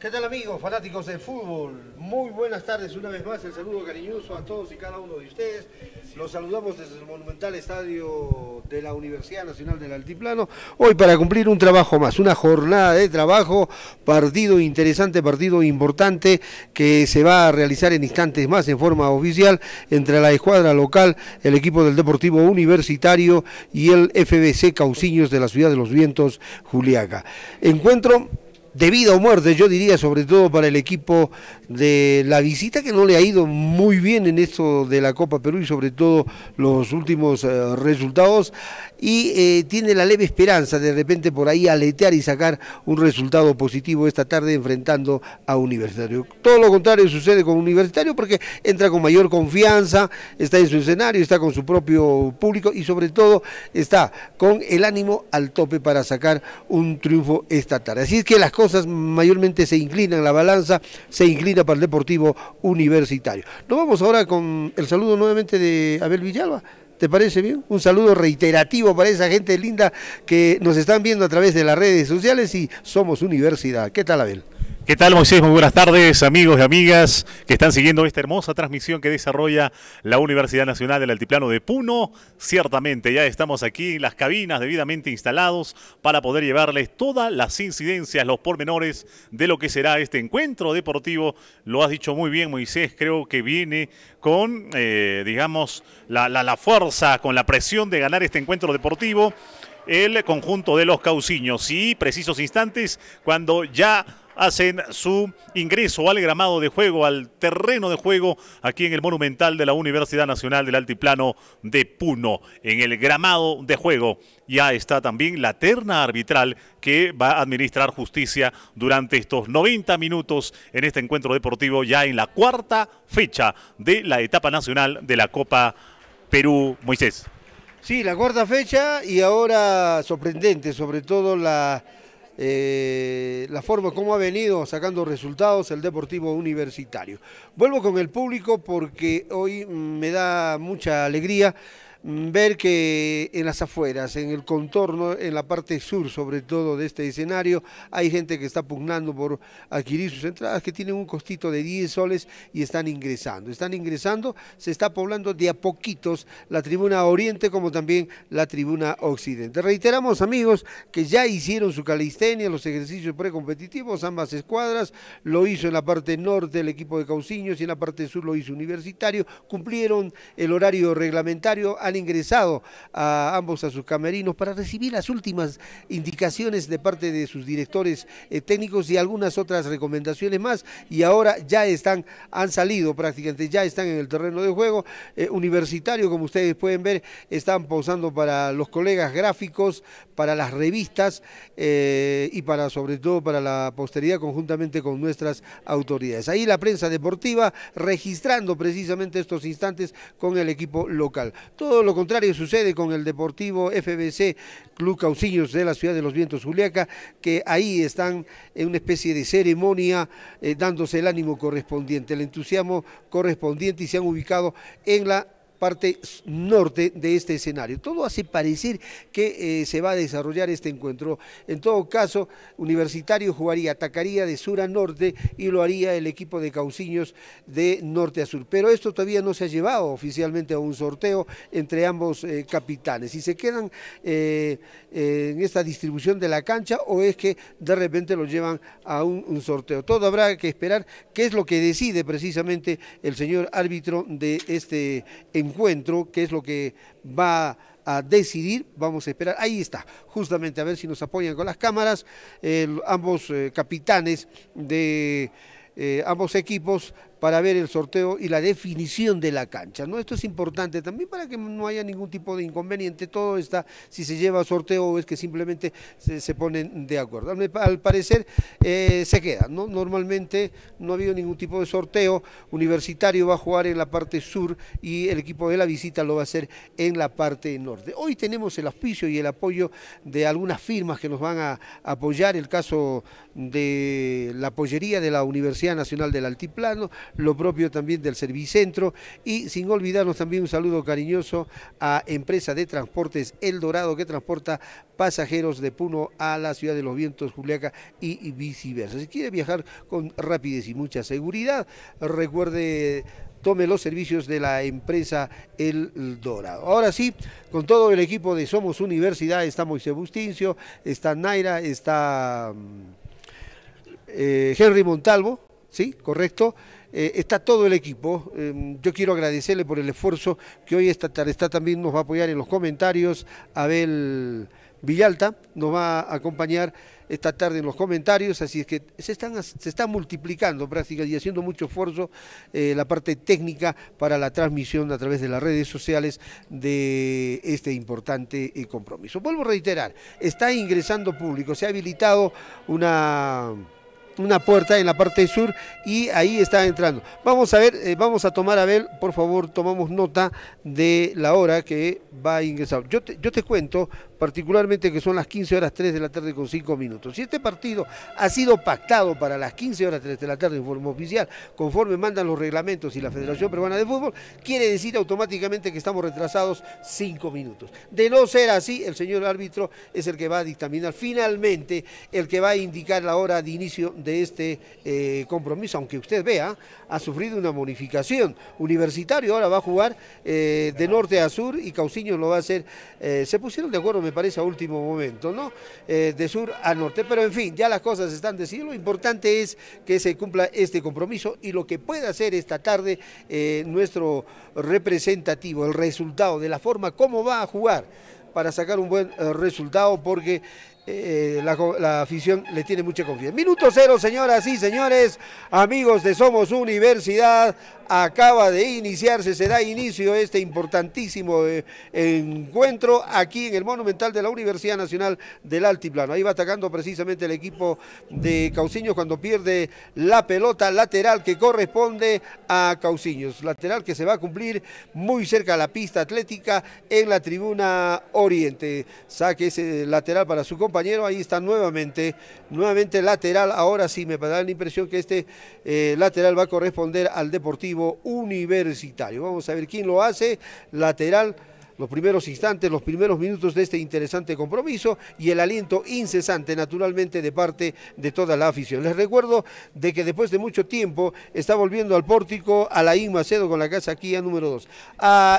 ¿Qué tal amigos, fanáticos de fútbol? Muy buenas tardes, una vez más el saludo cariñoso a todos y cada uno de ustedes. Los saludamos desde el monumental estadio de la Universidad Nacional del Altiplano. Hoy para cumplir un trabajo más, una jornada de trabajo, partido interesante, partido importante que se va a realizar en instantes más en forma oficial entre la escuadra local, el equipo del Deportivo Universitario y el FBC Cauciños de la Ciudad de los Vientos, Juliaca. Encuentro de vida o muerte, yo diría, sobre todo para el equipo de la visita, que no le ha ido muy bien en esto de la Copa Perú y sobre todo los últimos eh, resultados, y eh, tiene la leve esperanza de repente por ahí aletear y sacar un resultado positivo esta tarde enfrentando a Universitario. Todo lo contrario sucede con Universitario porque entra con mayor confianza, está en su escenario, está con su propio público y sobre todo está con el ánimo al tope para sacar un triunfo esta tarde. Así es que las cosas mayormente se inclinan, la balanza se inclina para el Deportivo Universitario. Nos vamos ahora con el saludo nuevamente de Abel Villalba. ¿Te parece bien? Un saludo reiterativo para esa gente linda que nos están viendo a través de las redes sociales y somos universidad. ¿Qué tal, Abel? ¿Qué tal Moisés? Muy buenas tardes amigos y amigas que están siguiendo esta hermosa transmisión que desarrolla la Universidad Nacional del Altiplano de Puno. Ciertamente ya estamos aquí en las cabinas debidamente instalados para poder llevarles todas las incidencias, los pormenores de lo que será este encuentro deportivo. Lo has dicho muy bien Moisés, creo que viene con, eh, digamos, la, la, la fuerza, con la presión de ganar este encuentro deportivo el conjunto de los cauciños y precisos instantes cuando ya hacen su ingreso al gramado de juego, al terreno de juego, aquí en el Monumental de la Universidad Nacional del Altiplano de Puno. En el gramado de juego ya está también la terna arbitral que va a administrar justicia durante estos 90 minutos en este encuentro deportivo ya en la cuarta fecha de la etapa nacional de la Copa Perú Moisés. Sí, la cuarta fecha y ahora sorprendente, sobre todo la eh, la forma como ha venido sacando resultados el Deportivo Universitario. Vuelvo con el público porque hoy mm, me da mucha alegría ver que en las afueras, en el contorno, en la parte sur sobre todo de este escenario, hay gente que está pugnando por adquirir sus entradas que tienen un costito de 10 soles y están ingresando. Están ingresando, se está poblando de a poquitos la tribuna oriente como también la tribuna occidente. Reiteramos amigos que ya hicieron su calistenia, los ejercicios precompetitivos, ambas escuadras, lo hizo en la parte norte el equipo de Cauciños y en la parte sur lo hizo Universitario, cumplieron el horario reglamentario, ingresado a ambos a sus camerinos para recibir las últimas indicaciones de parte de sus directores eh, técnicos y algunas otras recomendaciones más. Y ahora ya están, han salido prácticamente, ya están en el terreno de juego. Eh, universitario, como ustedes pueden ver, están posando para los colegas gráficos, para las revistas eh, y para sobre todo para la posteridad conjuntamente con nuestras autoridades. Ahí la prensa deportiva registrando precisamente estos instantes con el equipo local. Todo todo lo contrario sucede con el Deportivo FBC Club Caucillos de la Ciudad de los Vientos Juliaca, que ahí están en una especie de ceremonia eh, dándose el ánimo correspondiente, el entusiasmo correspondiente y se han ubicado en la parte norte de este escenario. Todo hace parecer que eh, se va a desarrollar este encuentro. En todo caso, Universitario jugaría, atacaría de sur a norte y lo haría el equipo de Cauciños de norte a sur. Pero esto todavía no se ha llevado oficialmente a un sorteo entre ambos eh, capitanes. Si se quedan eh, en esta distribución de la cancha o es que de repente lo llevan a un, un sorteo. Todo habrá que esperar qué es lo que decide precisamente el señor árbitro de este encuentro encuentro, que es lo que va a decidir. Vamos a esperar. Ahí está, justamente a ver si nos apoyan con las cámaras. ambos eh, capitanes de eh, ambos equipos para ver el sorteo y la definición de la cancha. ¿no? Esto es importante también para que no haya ningún tipo de inconveniente. Todo está, si se lleva sorteo o es que simplemente se, ponen de acuerdo. Al parecer eh, se queda. ¿no? Normalmente no ha habido ningún tipo de sorteo. Universitario va a jugar en la parte sur y el equipo de la visita lo va a hacer en la parte norte. Hoy tenemos el auspicio y el apoyo de algunas firmas que nos van a apoyar. El caso de la pollería de la Universidad Nacional del Altiplano, lo propio también del Servicentro y sin olvidarnos también un saludo cariñoso a Empresa de Transportes El Dorado que transporta pasajeros de Puno a la ciudad de los vientos, Juliaca y viceversa. Si quiere viajar con rapidez y mucha seguridad, recuerde tome los servicios de la empresa El Dorado. Ahora sí, con todo el equipo de Somos Universidad, está Moisés Bustincio, está Naira, está mm, eh, Henry Montalvo, ¿sí? Correcto. Eh, está todo el equipo. Eh, yo quiero agradecerle por el esfuerzo que hoy esta tarde está también nos va a apoyar en los comentarios. Abel Villalta nos va a acompañar esta tarde en los comentarios, así es que se están se está multiplicando prácticamente y haciendo mucho esfuerzo eh, la parte técnica para la transmisión a través de las redes sociales de este importante compromiso. Vuelvo a reiterar, está ingresando público, se ha habilitado una una puerta en la parte sur y ahí está entrando. Vamos a ver, eh, vamos a tomar, Abel, por favor, tomamos nota de la hora que va a ingresar. Yo yo te cuento, particularmente que son las 15 horas 3 de la tarde con 5 minutos. Si este partido ha sido pactado para las 15 horas 3 de la tarde en forma oficial, conforme mandan los reglamentos y la Federación Peruana de Fútbol, quiere decir automáticamente que estamos retrasados 5 minutos. De no ser así, el señor árbitro es el que va a dictaminar finalmente, el que va a indicar la hora de inicio de este eh, compromiso, aunque usted vea, ha sufrido una modificación. Universitario ahora va a jugar eh, de norte a sur y Cauciño lo va a hacer. Eh, se pusieron de acuerdo, me parece, a último momento, ¿no? Eh, de sur a norte. Pero en fin, ya las cosas están decididas. Lo importante es que se cumpla este compromiso y lo que pueda hacer esta tarde eh, nuestro representativo, el resultado de la forma como va a jugar para sacar un buen eh, resultado porque eh, la, afición le tiene mucha confianza. Minuto cero, señoras y señores, amigos de Somos Universidad, acaba de iniciarse, se da inicio este importantísimo eh, encuentro aquí en el Monumental de la Universidad Nacional del Altiplano. Ahí va atacando precisamente el equipo de Cauciños cuando pierde la pelota lateral que corresponde a Cauciños, lateral que se va a cumplir muy cerca a la pista atlética en la tribuna oriente. Saque ese lateral para su compañero compañero, ahí está nuevamente, nuevamente lateral, ahora sí me da la impresión que este eh, lateral va a corresponder al Deportivo Universitario. Vamos a ver quién lo hace, lateral los primeros instantes, los primeros minutos de este interesante compromiso y el aliento incesante naturalmente de parte de toda la afición. Les recuerdo de que después de mucho tiempo está volviendo al pórtico a la Macedo con la casa aquí a número 2.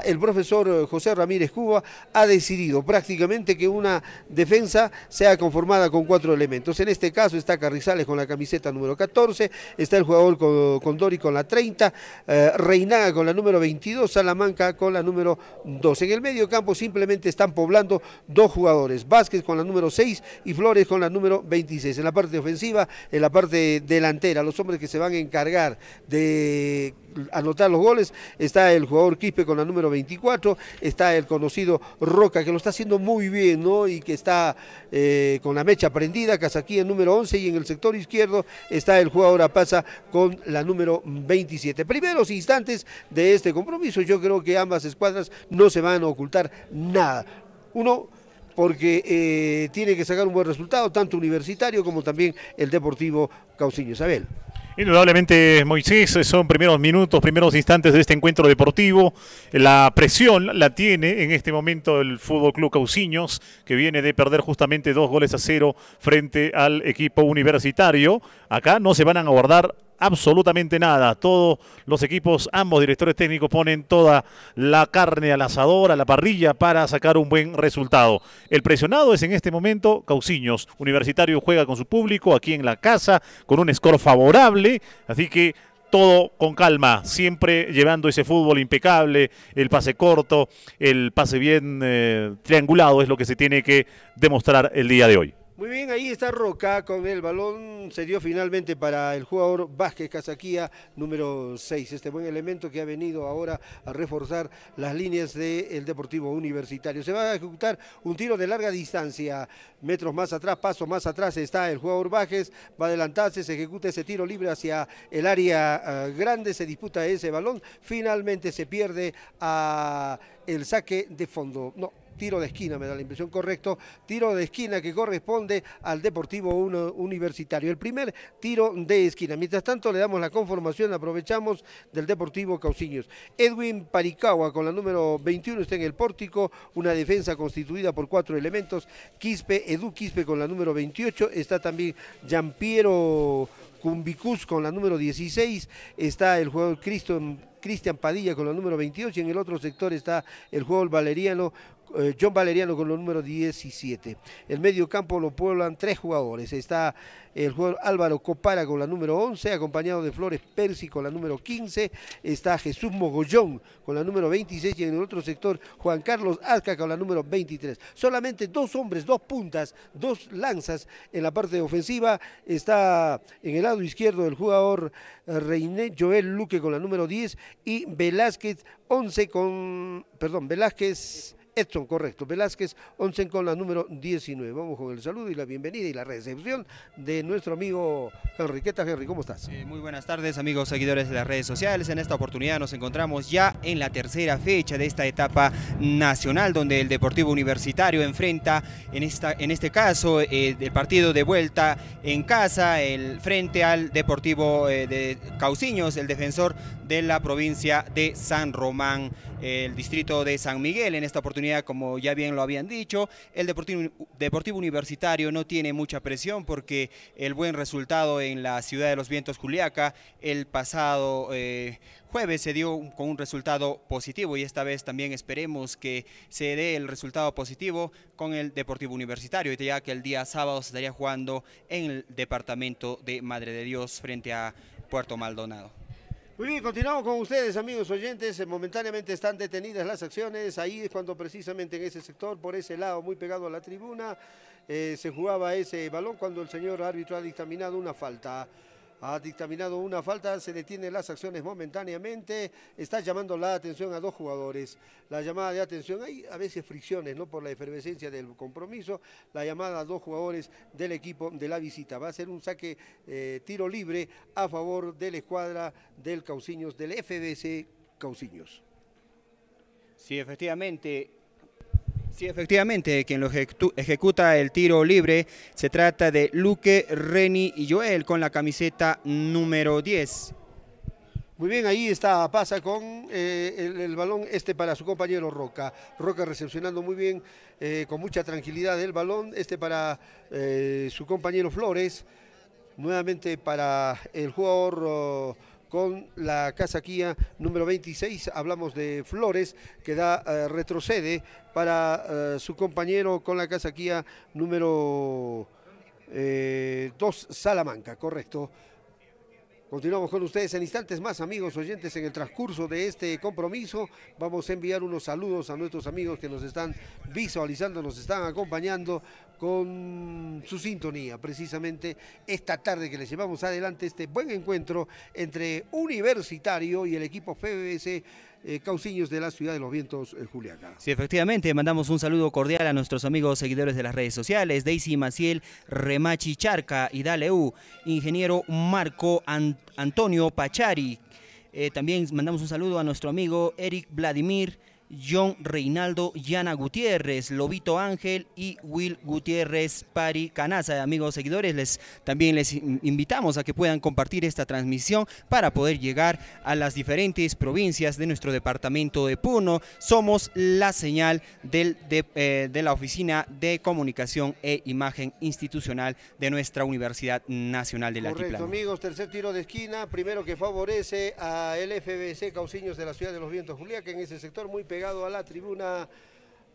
El profesor eh, José Ramírez Cuba ha decidido prácticamente que una defensa sea conformada con cuatro elementos. En este caso está Carrizales con la camiseta número 14, está el jugador Condori con la 30, eh, Reinaga con la número 22, Salamanca con la número 12. En el medio campo simplemente están poblando dos jugadores, Vázquez con la número 6 y Flores con la número 26. En la parte ofensiva, en la parte delantera, los hombres que se van a encargar de anotar los goles, está el jugador Quispe con la número 24, está el conocido Roca, que lo está haciendo muy bien, ¿no? Y que está eh, con la mecha prendida, Casaquí en número 11 y en el sector izquierdo está el jugador Apaza con la número 27. Primeros instantes de este compromiso, yo creo que ambas escuadras no se van a ocupar ocultar nada. Uno porque eh, tiene que sacar un buen resultado, tanto universitario como también el deportivo Cauciño Isabel. Indudablemente, Moisés, son primeros minutos, primeros instantes de este encuentro deportivo. La presión la tiene en este momento el Fútbol Club Cauciños, que viene de perder justamente dos goles a cero frente al equipo universitario. Acá no se van a abordar absolutamente nada. Todos los equipos, ambos directores técnicos ponen toda la carne al asador, a la parrilla para sacar un buen resultado. El presionado es en este momento Cauciños. Universitario juega con su público aquí en la casa con un score favorable, así que todo con calma, siempre llevando ese fútbol impecable, el pase corto, el pase bien eh, triangulado es lo que se tiene que demostrar el día de hoy. Muy bien, ahí está Roca con el balón. Se dio finalmente para el jugador Vázquez Casaquía, número 6. Este buen elemento que ha venido ahora a reforzar las líneas del Deportivo Universitario. Se va a ejecutar un tiro de larga distancia. Metros más atrás, paso más atrás está el jugador Vázquez. Va a adelantarse, se ejecuta ese tiro libre hacia el área eh, grande. Se disputa ese balón. Finalmente se pierde a el saque de fondo. No, tiro de esquina, me da la impresión correcto, tiro de esquina que corresponde al Deportivo Universitario. El primer tiro de esquina. Mientras tanto le damos la conformación, aprovechamos del Deportivo Cauciños. Edwin Paricagua con la número 21 está en el pórtico, una defensa constituida por cuatro elementos. Quispe, Edu Quispe con la número 28, está también Jampiero Cumbicus con la número 16, está el jugador Cristo Cristian Padilla con la número 28 y en el otro sector está el jugador Valeriano eh, John Valeriano con la número 17. El medio campo lo pueblan tres jugadores. Está el jugador Álvaro Copara con la número 11, acompañado de Flores Persi con la número 15. Está Jesús Mogollón con la número 26 y en el otro sector Juan Carlos Azca con la número 23. Solamente dos hombres, dos puntas, dos lanzas en la parte ofensiva. Está en el lado izquierdo el jugador eh, Reiné Joel Luque con la número 10 y Velázquez 11 con, perdón, Velázquez Edson, correcto. Velázquez, 11 con la número 19. Vamos con el saludo y la bienvenida y la recepción de nuestro amigo Henriqueta Henry, ¿cómo estás? Eh, muy buenas tardes, amigos seguidores de las redes sociales. En esta oportunidad nos encontramos ya en la tercera fecha de esta etapa nacional, donde el Deportivo Universitario enfrenta, en, esta, en este caso, eh, el partido de vuelta en casa, el frente al Deportivo eh, de Cauciños, el defensor de la provincia de San Román el distrito de San Miguel. En esta oportunidad, como ya bien lo habían dicho, el Deportivo, Universitario no tiene mucha presión porque el buen resultado en la ciudad de los vientos Juliaca el pasado eh, jueves se dio con un resultado positivo y esta vez también esperemos que se dé el resultado positivo con el Deportivo Universitario, ya que el día sábado se estaría jugando en el departamento de Madre de Dios frente a Puerto Maldonado. Muy bien, continuamos con ustedes, amigos oyentes. Eh, momentáneamente están detenidas las acciones. Ahí es cuando precisamente en ese sector, por ese lado, muy pegado a la tribuna, eh, se jugaba ese balón cuando el señor árbitro ha dictaminado una falta ha dictaminado una falta, se detienen las acciones momentáneamente, está llamando la atención a dos jugadores. La llamada de atención, hay a veces fricciones, ¿no? Por la efervescencia del compromiso, la llamada a dos jugadores del equipo de la visita. Va a ser un saque eh, tiro libre a favor de la escuadra del Cauciños, del FBC Cauciños. Sí, efectivamente, Sí, efectivamente, quien lo ejecuta el tiro libre se trata de Luque, Reni y Joel con la camiseta número 10. Muy bien, ahí está, pasa con eh, el, balón este para su compañero Roca. Roca recepcionando muy bien, eh, con mucha tranquilidad el balón, este para eh, su compañero Flores. Nuevamente para el jugador... Oh, con la Casa número 26. Hablamos de Flores, que da eh, retrocede para eh, su compañero con la Casa número 2, eh, Salamanca, correcto. Continuamos con ustedes en instantes más, amigos oyentes, en el transcurso de este compromiso. Vamos a enviar unos saludos a nuestros amigos que nos están visualizando, nos están acompañando con su sintonía, precisamente esta tarde que les llevamos adelante este buen encuentro entre Universitario y el equipo PBS eh, Cauciños de la Ciudad de los Vientos, eh, Juliaca. Sí, efectivamente, mandamos un saludo cordial a nuestros amigos seguidores de las redes sociales, Daisy Maciel, Remachi Charca y Daleu, ingeniero Marco Antonio Pachari. Eh, también mandamos un saludo a nuestro amigo Eric Vladimir, John Reinaldo Yana Gutiérrez, Lobito Ángel y Will Gutiérrez Pari Canaza. Amigos seguidores, les, también les invitamos a que puedan compartir esta transmisión para poder llegar a las diferentes provincias de nuestro departamento de Puno. Somos la señal eh, de, la Oficina de Comunicación e Imagen Institucional de nuestra Universidad Nacional del Correcto, amigos, tercer tiro de esquina, primero que favorece a FBC Cauciños de la Ciudad de los Vientos Julia, que en ese sector muy Llegado a la tribuna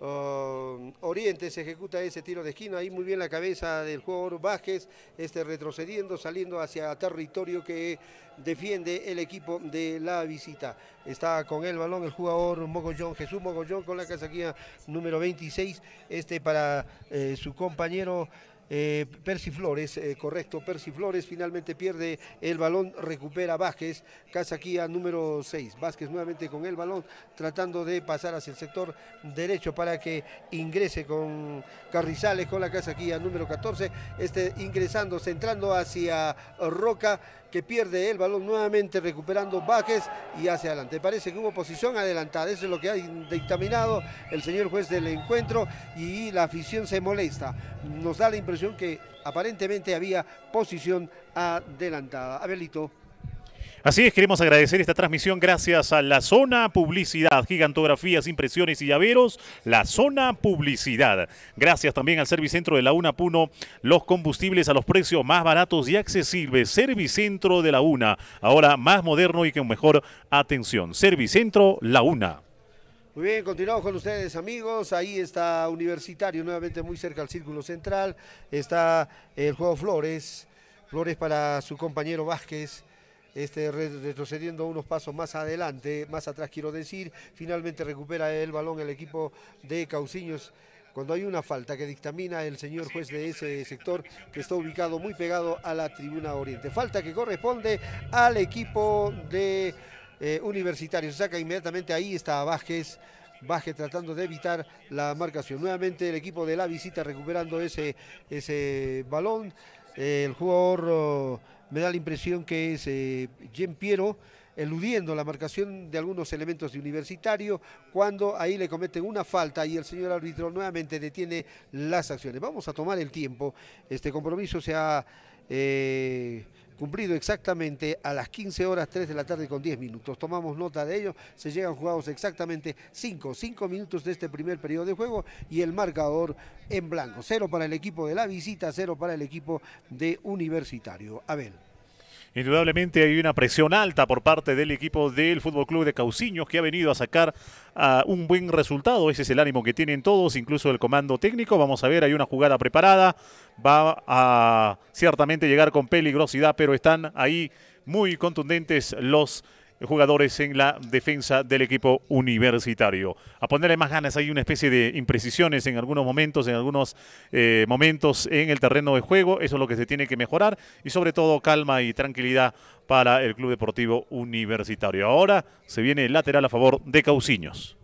oh, Oriente se ejecuta ese tiro de esquina, ahí muy bien la cabeza del jugador Vázquez, este retrocediendo, saliendo hacia territorio que defiende el equipo de la visita. Está con el balón el jugador Mogollón, Jesús Mogollón con la casaquilla número 26, este para eh, su compañero eh, Percy Flores, eh, correcto, Percy Flores finalmente pierde el balón, recupera Vázquez, a número 6, Vázquez nuevamente con el balón, tratando de pasar hacia el sector derecho para que ingrese con Carrizales, con la a número 14, este ingresando, centrando hacia Roca, que pierde el balón nuevamente recuperando bajes y hacia adelante. Parece que hubo posición adelantada, eso es lo que ha dictaminado el señor juez del encuentro y la afición se molesta. Nos da la impresión que aparentemente había posición adelantada. Abelito. Así es, queremos agradecer esta transmisión gracias a La Zona Publicidad, gigantografías, impresiones y llaveros, La Zona Publicidad. Gracias también al Servicentro de la UNA Puno, los combustibles a los precios más baratos y accesibles. Servicentro de la UNA, ahora más moderno y con mejor atención. Servicentro La UNA. Muy bien, continuamos con ustedes amigos, ahí está Universitario, nuevamente muy cerca al Círculo Central, está el juego Flores, Flores para su compañero Vázquez, este, retrocediendo unos pasos más adelante, más atrás quiero decir, finalmente recupera el balón el equipo de Cauciños cuando hay una falta que dictamina el señor juez de ese sector que está ubicado muy pegado a la tribuna oriente. Falta que corresponde al equipo de eh, universitarios, saca inmediatamente, ahí está Vázquez. Vázquez tratando de evitar la marcación. Nuevamente el equipo de la visita recuperando ese, ese balón. el jugador me da la impresión que es eh, Jean Piero eludiendo la marcación de algunos elementos de universitario, cuando ahí le cometen una falta y el señor árbitro nuevamente detiene las acciones. Vamos a tomar el tiempo, este compromiso se ha... Eh, cumplido exactamente a las 15 horas 3 de la tarde con 10 minutos. Tomamos nota de ello, se llegan jugados exactamente 5, 5 minutos de este primer periodo de juego y el marcador en blanco. Cero para el equipo de la visita, cero para el equipo de universitario. Abel. Indudablemente hay una presión alta por parte del equipo del Fútbol Club de Cauciños que ha venido a sacar un buen resultado. Ese es el ánimo que tienen todos, incluso el comando técnico. Vamos a ver, hay una jugada preparada. Va a ciertamente llegar con peligrosidad, pero están ahí muy contundentes los jugadores en la defensa del equipo universitario. A ponerle más ganas, hay una especie de imprecisiones en algunos momentos, en algunos eh, momentos en el terreno de juego, eso es lo que se tiene que mejorar y sobre todo calma y tranquilidad para el Club Deportivo Universitario. Ahora se viene el lateral a favor de Cauciños.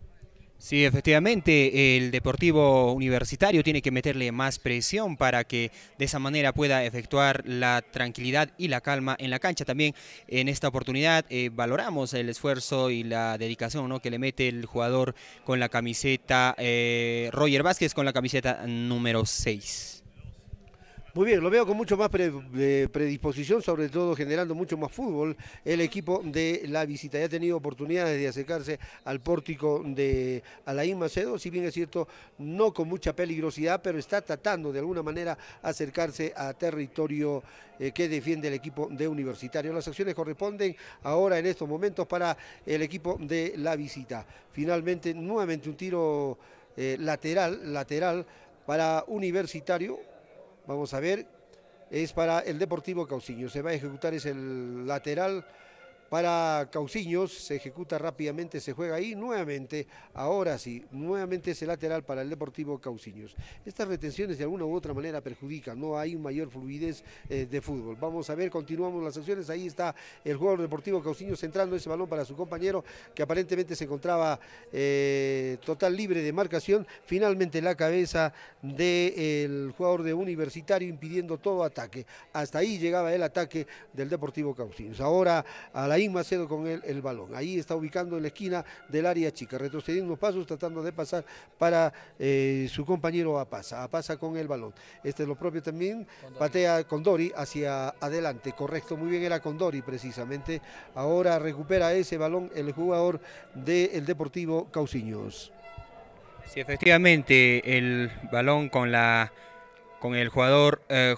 Sí, efectivamente, el Deportivo Universitario tiene que meterle más presión para que de esa manera pueda efectuar la tranquilidad y la calma en la cancha. También en esta oportunidad eh, valoramos el esfuerzo y la dedicación que le mete el jugador con la camiseta, eh, Roger Vázquez con la camiseta número 6. Muy bien, lo veo con mucho más eh, predisposición, sobre todo generando mucho más fútbol el equipo de la visita. Ya ha tenido oportunidades de acercarse al pórtico de Alain Macedo, si bien es cierto, no con mucha peligrosidad, pero está tratando de alguna manera acercarse a territorio eh, que defiende el equipo de Universitario. Las acciones corresponden ahora en estos momentos para el equipo de la visita. Finalmente, nuevamente un tiro eh, lateral, lateral para Universitario Vamos a ver. Es para el Deportivo Cauciño. Se va a ejecutar, es el lateral para Cauciños, se ejecuta rápidamente, se juega ahí nuevamente, ahora sí, nuevamente ese lateral para el Deportivo Cauciños. Estas retenciones de alguna u otra manera perjudican, no hay mayor fluidez eh, de fútbol. Vamos a ver, continuamos las acciones, ahí está el jugador Deportivo Cauciños centrando ese balón para su compañero que aparentemente se encontraba eh, total libre de marcación, finalmente la cabeza del jugador de Universitario impidiendo todo ataque. Hasta ahí llegaba el ataque del Deportivo Cauciños. Ahora a la Naín Macedo con el balón. Ahí está ubicando en la esquina del área chica, retrocediendo pasos, tratando de pasar para eh, su compañero Apasa. Apasa con el balón. Este es lo propio también. Patea Condori hacia adelante. Correcto, muy bien, era Condori precisamente. Ahora recupera ese balón el jugador del Deportivo Cauciños. Sí, efectivamente, el balón con la con el jugador eh,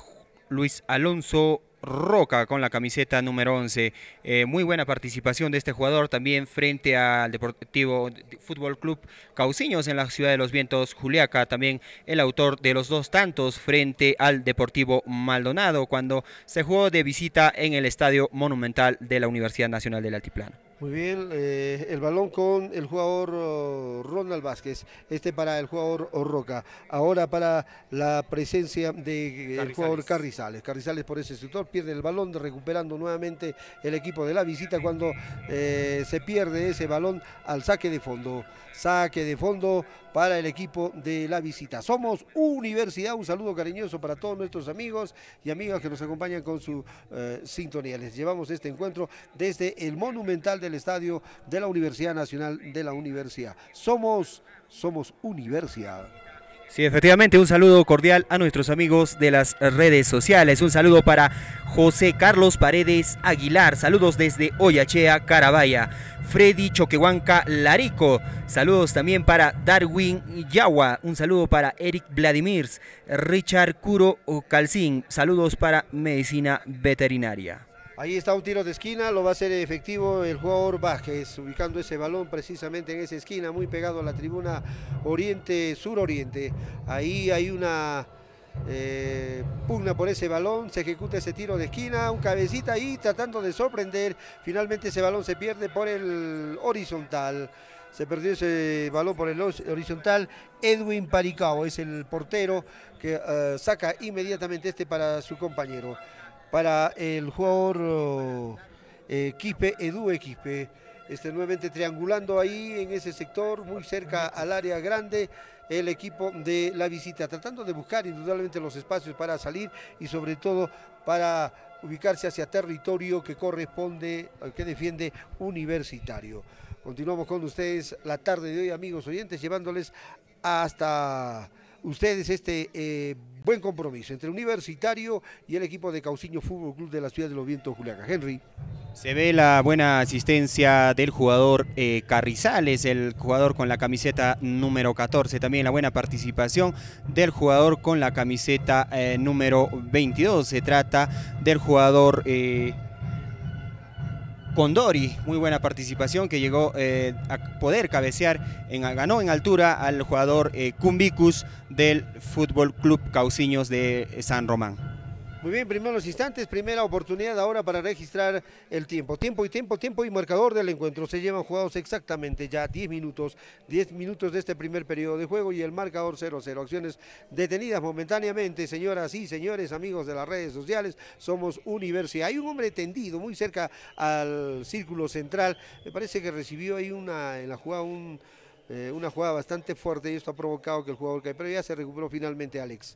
Luis Alonso Roca con la camiseta número 11. Eh, muy buena participación de este jugador también frente al Deportivo Fútbol Club Cauciños en la Ciudad de los Vientos, Juliaca, también el autor de los dos tantos frente al Deportivo Maldonado cuando se jugó de visita en el Estadio Monumental de la Universidad Nacional del Altiplano. Muy bien, eh, el balón con el jugador oh, Ronald Vázquez, este para el jugador oh, Roca, ahora para la presencia del eh, jugador Carrizales. Carrizales por ese sector pierde el balón, recuperando nuevamente el equipo de la visita cuando eh, se pierde ese balón al saque de fondo. Saque de fondo para el equipo de la visita. Somos Universidad, un saludo cariñoso para todos nuestros amigos y amigas que nos acompañan con su eh, sintonía. Les llevamos este encuentro desde el monumental del estadio de la Universidad Nacional de la Universidad. Somos, somos Universidad. Sí, efectivamente, un saludo cordial a nuestros amigos de las redes sociales. Un saludo para José Carlos Paredes Aguilar. Saludos desde Oyachea, Carabaya. Freddy Choquehuanca Larico. Saludos también para Darwin Yagua. Un saludo para Eric Vladimirs. Richard Curo Calcín. Saludos para Medicina Veterinaria. Ahí está un tiro de esquina, lo va a hacer efectivo el jugador Vázquez, ubicando ese balón precisamente en esa esquina, muy pegado a la tribuna oriente, suroriente. Ahí hay una eh, pugna por ese balón, se ejecuta ese tiro de esquina, un cabecita ahí tratando de sorprender. Finalmente ese balón se pierde por el horizontal. Se perdió ese balón por el horizontal. Edwin Paricao es el portero que eh, saca inmediatamente este para su compañero para el jugador eh, Edu Equipe, Este, nuevamente triangulando ahí en ese sector, muy cerca al área grande, el equipo de la visita, tratando de buscar indudablemente los espacios para salir y sobre todo para ubicarse hacia territorio que corresponde, que defiende universitario. Continuamos con ustedes la tarde de hoy, amigos oyentes, llevándoles hasta ustedes este... Eh, Buen compromiso entre Universitario y el equipo de Cauciño Fútbol Club de la Ciudad de los Vientos, Juliaca. Henry. Se ve la buena asistencia del jugador eh, Carrizales, el jugador con la camiseta número 14. También la buena participación del jugador con la camiseta eh, número 22. Se trata del jugador... Eh, Condori, muy buena participación que llegó eh, a poder cabecear, ganó en altura al jugador eh, Cumbicus del Fútbol Club Cauciños de San Román. Muy bien, primeros instantes, primera oportunidad ahora para registrar el tiempo. Tiempo y tiempo, tiempo y marcador del encuentro. Se llevan jugados exactamente ya 10 minutos, 10 minutos de este primer periodo de juego y el marcador 0-0. Acciones detenidas momentáneamente, señoras y señores, amigos de las redes sociales, somos Universidad. Hay un hombre tendido muy cerca al círculo central. Me parece que recibió ahí una en la jugada un, eh, una jugada bastante fuerte y esto ha provocado que el jugador caiga, pero ya se recuperó finalmente Alex.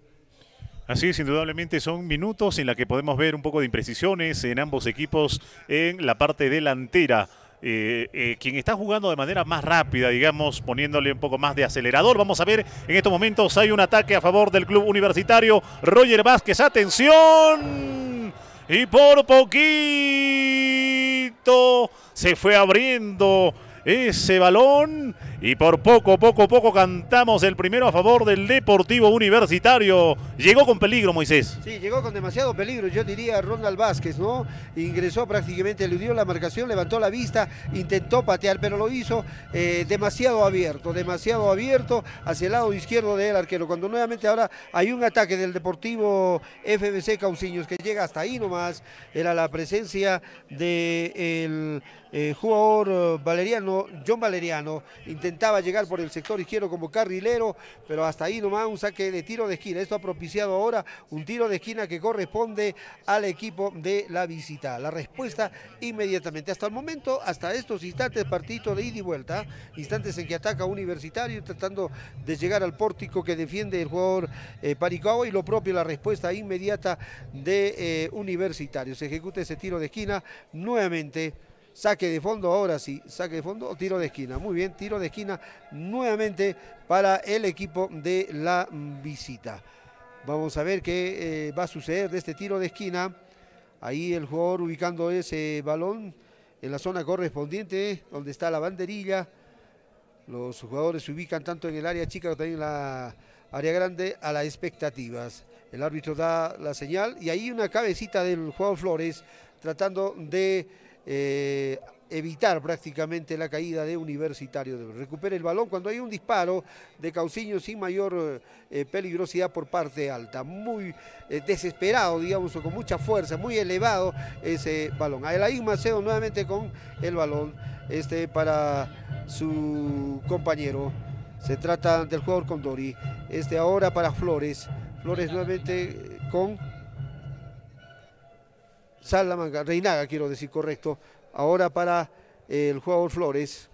Así es, indudablemente son minutos en la que podemos ver un poco de imprecisiones en ambos equipos en la parte delantera. Eh, eh, quien está jugando de manera más rápida, digamos, poniéndole un poco más de acelerador. Vamos a ver, en estos momentos hay un ataque a favor del club universitario. Roger Vázquez, atención. Y por poquito se fue abriendo ese balón y por poco, poco, poco cantamos el primero a favor del Deportivo Universitario. Llegó con peligro, Moisés. Sí, llegó con demasiado peligro, yo diría Ronald Vázquez, ¿no? Ingresó prácticamente, le dio la marcación, levantó la vista, intentó patear, pero lo hizo eh, demasiado abierto, demasiado abierto hacia el lado izquierdo del arquero. Cuando nuevamente ahora hay un ataque del Deportivo FBC Cauciños que llega hasta ahí nomás, era la presencia del de eh, jugador eh, valeriano, John Valeriano, Intentaba llegar por el sector izquierdo como carrilero, pero hasta ahí nomás un saque de tiro de esquina. Esto ha propiciado ahora un tiro de esquina que corresponde al equipo de la visita. La respuesta inmediatamente. Hasta el momento, hasta estos instantes, partido de ida y vuelta. Instantes en que ataca Universitario tratando de llegar al pórtico que defiende el jugador eh, y lo propio la respuesta inmediata de eh, Universitario. Se ejecuta ese tiro de esquina nuevamente saque de fondo, ahora sí, saque de fondo o tiro de esquina. Muy bien, tiro de esquina nuevamente para el equipo de la visita. Vamos a ver qué eh, va a suceder de este tiro de esquina. Ahí el jugador ubicando ese balón en la zona correspondiente, donde está la banderilla. Los jugadores se ubican tanto en el área chica como también en la área grande a las expectativas. El árbitro da la señal y ahí una cabecita del jugador Flores tratando de eh, evitar prácticamente la caída de Universitario. Recupera el balón cuando hay un disparo de Cauciño sin mayor eh, peligrosidad por parte alta. Muy eh, desesperado, digamos, o con mucha fuerza, muy elevado ese balón. a Alain Maceo nuevamente con el balón este, para su compañero. Se trata del jugador Condori. Este ahora para Flores. Flores nuevamente con Salamanca, Reinaga quiero decir correcto, ahora para eh, el jugador Flores.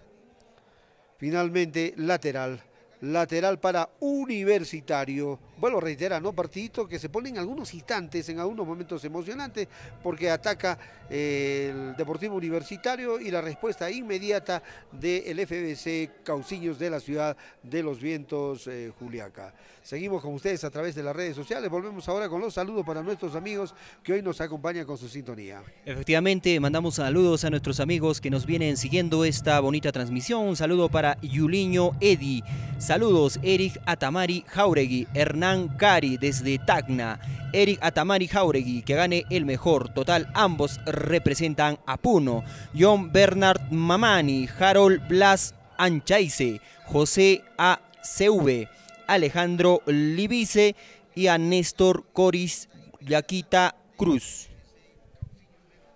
Finalmente lateral, lateral para Universitario vuelvo a reiterar, ¿no? Partidito que se pone en algunos instantes, en algunos momentos emocionantes, porque ataca eh, el Deportivo Universitario y la respuesta inmediata del FBC Cauciños de la ciudad de los vientos eh, Juliaca. Seguimos con ustedes a través de las redes sociales. Volvemos ahora con los saludos para nuestros amigos que hoy nos acompañan con su sintonía. Efectivamente, mandamos saludos a nuestros amigos que nos vienen siguiendo esta bonita transmisión. Un saludo para Yuliño Edi. Saludos, Eric Atamari Jauregui, Hernán. Cari desde Tacna, Eric Atamari Jauregui, que gane el mejor. Total, ambos representan a Puno. John Bernard Mamani, Harold Blas Anchaise, José ACV, Alejandro Libice y a Néstor Coris Yaquita Cruz.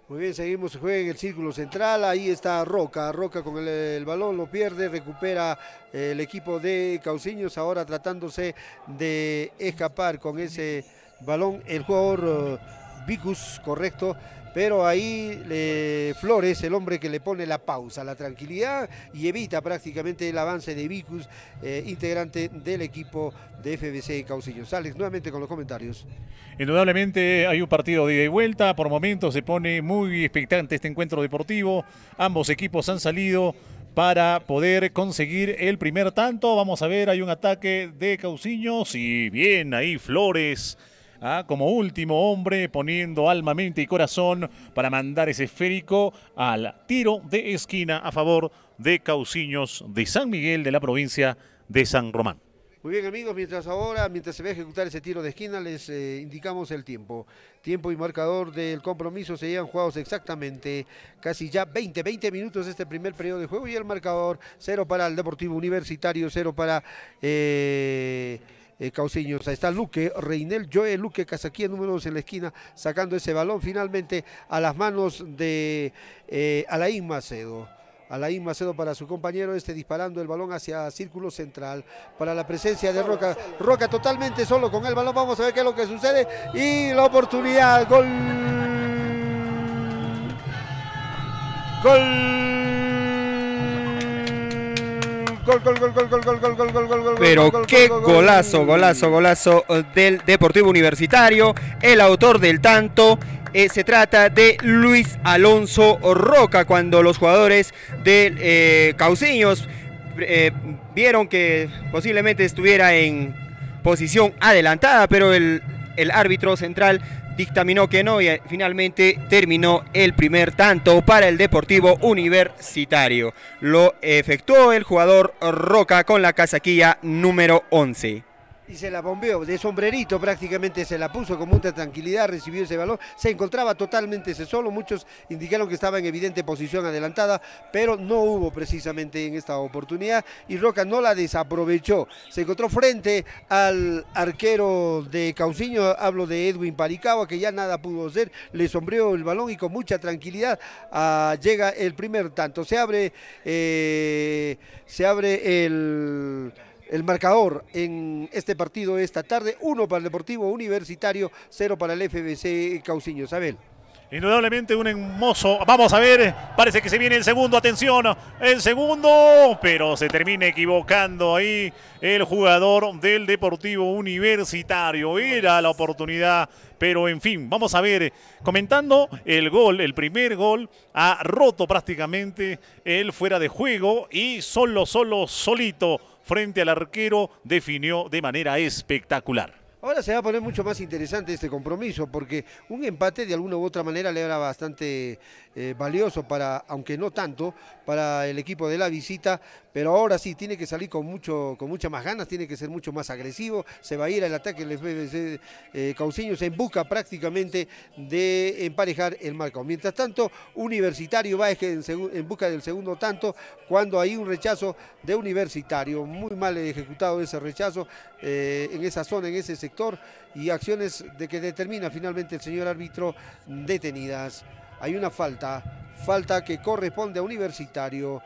Muy bien, seguimos, juega en el círculo central, ahí está Roca, Roca con el, balón, lo pierde, recupera eh, el equipo de Cauciños, ahora tratándose de escapar con ese balón el jugador eh, Vicus, correcto, pero ahí Flores, el hombre que le pone la pausa, la tranquilidad y evita prácticamente el avance de Vicus, eh, integrante del equipo de FBC Causillo. Sales nuevamente con los comentarios. Indudablemente hay un partido de ida y vuelta, por momentos se pone muy expectante este encuentro deportivo, ambos equipos han salido para poder conseguir el primer tanto. Vamos a ver, hay un ataque de Cauciño, y bien ahí Flores ¿ah? como último hombre poniendo alma, mente y corazón para mandar ese esférico al tiro de esquina a favor de Cauciños de San Miguel de la provincia de San Román. Muy bien amigos, mientras ahora, mientras se ve ejecutar ese tiro de esquina, les eh, indicamos el tiempo. Tiempo y marcador del compromiso se llevan jugados exactamente casi ya 20, 20 minutos este primer periodo de juego y el marcador cero para el Deportivo Universitario, cero para... Eh, eh, está Luque, Reinel Joe Luque, Casaquía número dos en la esquina, sacando ese balón finalmente a las manos de eh, Alain Macedo. Alain Macedo para su compañero, este disparando el balón hacia círculo central para la presencia de Roca. Roca totalmente solo con el balón, vamos a ver qué es lo que sucede y la oportunidad, gol. Gol pero qué golazo, golazo, golazo del Deportivo Universitario. El autor del tanto se trata de Luis Alonso Roca, cuando los jugadores de eh, Cauciños vieron que posiblemente estuviera en posición adelantada, pero el, el árbitro central dictaminó que no y eh, finalmente terminó el primer tanto para el Deportivo Universitario. Lo efectuó el jugador Roca con la casaquilla número 11. Y se la bombeó, de sombrerito prácticamente se la puso con mucha tranquilidad, recibió ese balón, se encontraba totalmente ese solo, muchos indicaron que estaba en evidente posición adelantada, pero no hubo precisamente en esta oportunidad y Roca no la desaprovechó, se encontró frente al arquero de Cauciño, hablo de Edwin Paricaba, que ya nada pudo hacer, le sombreó el balón y con mucha tranquilidad ah, llega el primer tanto, se abre, eh, se abre el... El marcador en este partido esta tarde, uno para el Deportivo Universitario, cero para el FBC Cauciño. Isabel. Indudablemente un hermoso. Vamos a ver, parece que se viene el segundo. Atención, el segundo, pero se termina equivocando ahí el jugador del Deportivo Universitario. Era la oportunidad, pero en fin, vamos a ver. Comentando el gol, el primer gol, ha roto prácticamente el fuera de juego y solo, solo, solito frente al arquero, definió de manera espectacular. Ahora se va a poner mucho más interesante este compromiso porque un empate de alguna u otra manera le era bastante eh, valioso para, aunque no tanto, para el equipo de la visita, pero ahora sí tiene que salir con mucho, con muchas más ganas, tiene que ser mucho más agresivo, se va a ir al ataque el FBC eh, Cauceño, se busca prácticamente de emparejar el marco. Mientras tanto, Universitario va en, busca del segundo tanto cuando hay un rechazo de Universitario, muy mal ejecutado ese rechazo eh, en esa zona, en ese sector y acciones de que determina finalmente el señor árbitro detenidas. Hay una falta, falta que corresponde a Universitario.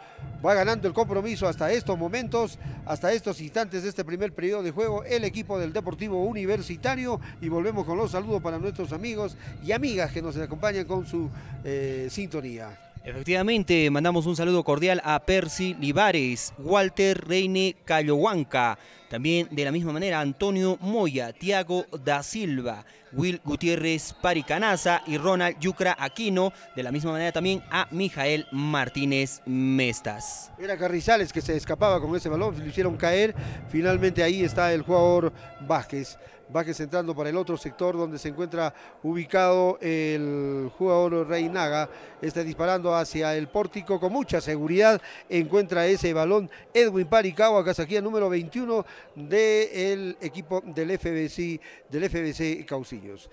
Va ganando el compromiso hasta estos momentos, hasta estos instantes de este primer periodo de juego, el equipo del Deportivo Universitario. Y volvemos con los saludos para nuestros amigos y amigas que nos acompañan con su eh, sintonía. Efectivamente, mandamos un saludo cordial a Percy Libares, Walter Reine Callohuanca, también de la misma manera Antonio Moya, Tiago da Silva, Will Gutiérrez Paricanaza y Ronald Yucra Aquino, de la misma manera también a Mijael Martínez Mestas. Era Carrizales que se escapaba con ese balón, le hicieron caer, finalmente ahí está el jugador Vázquez. Bájese entrando para el otro sector donde se encuentra ubicado el jugador Reinaga. Está disparando hacia el pórtico con mucha seguridad. Encuentra ese balón Edwin aquí Casajía número 21 del equipo del FBC, del FBC Caucillos.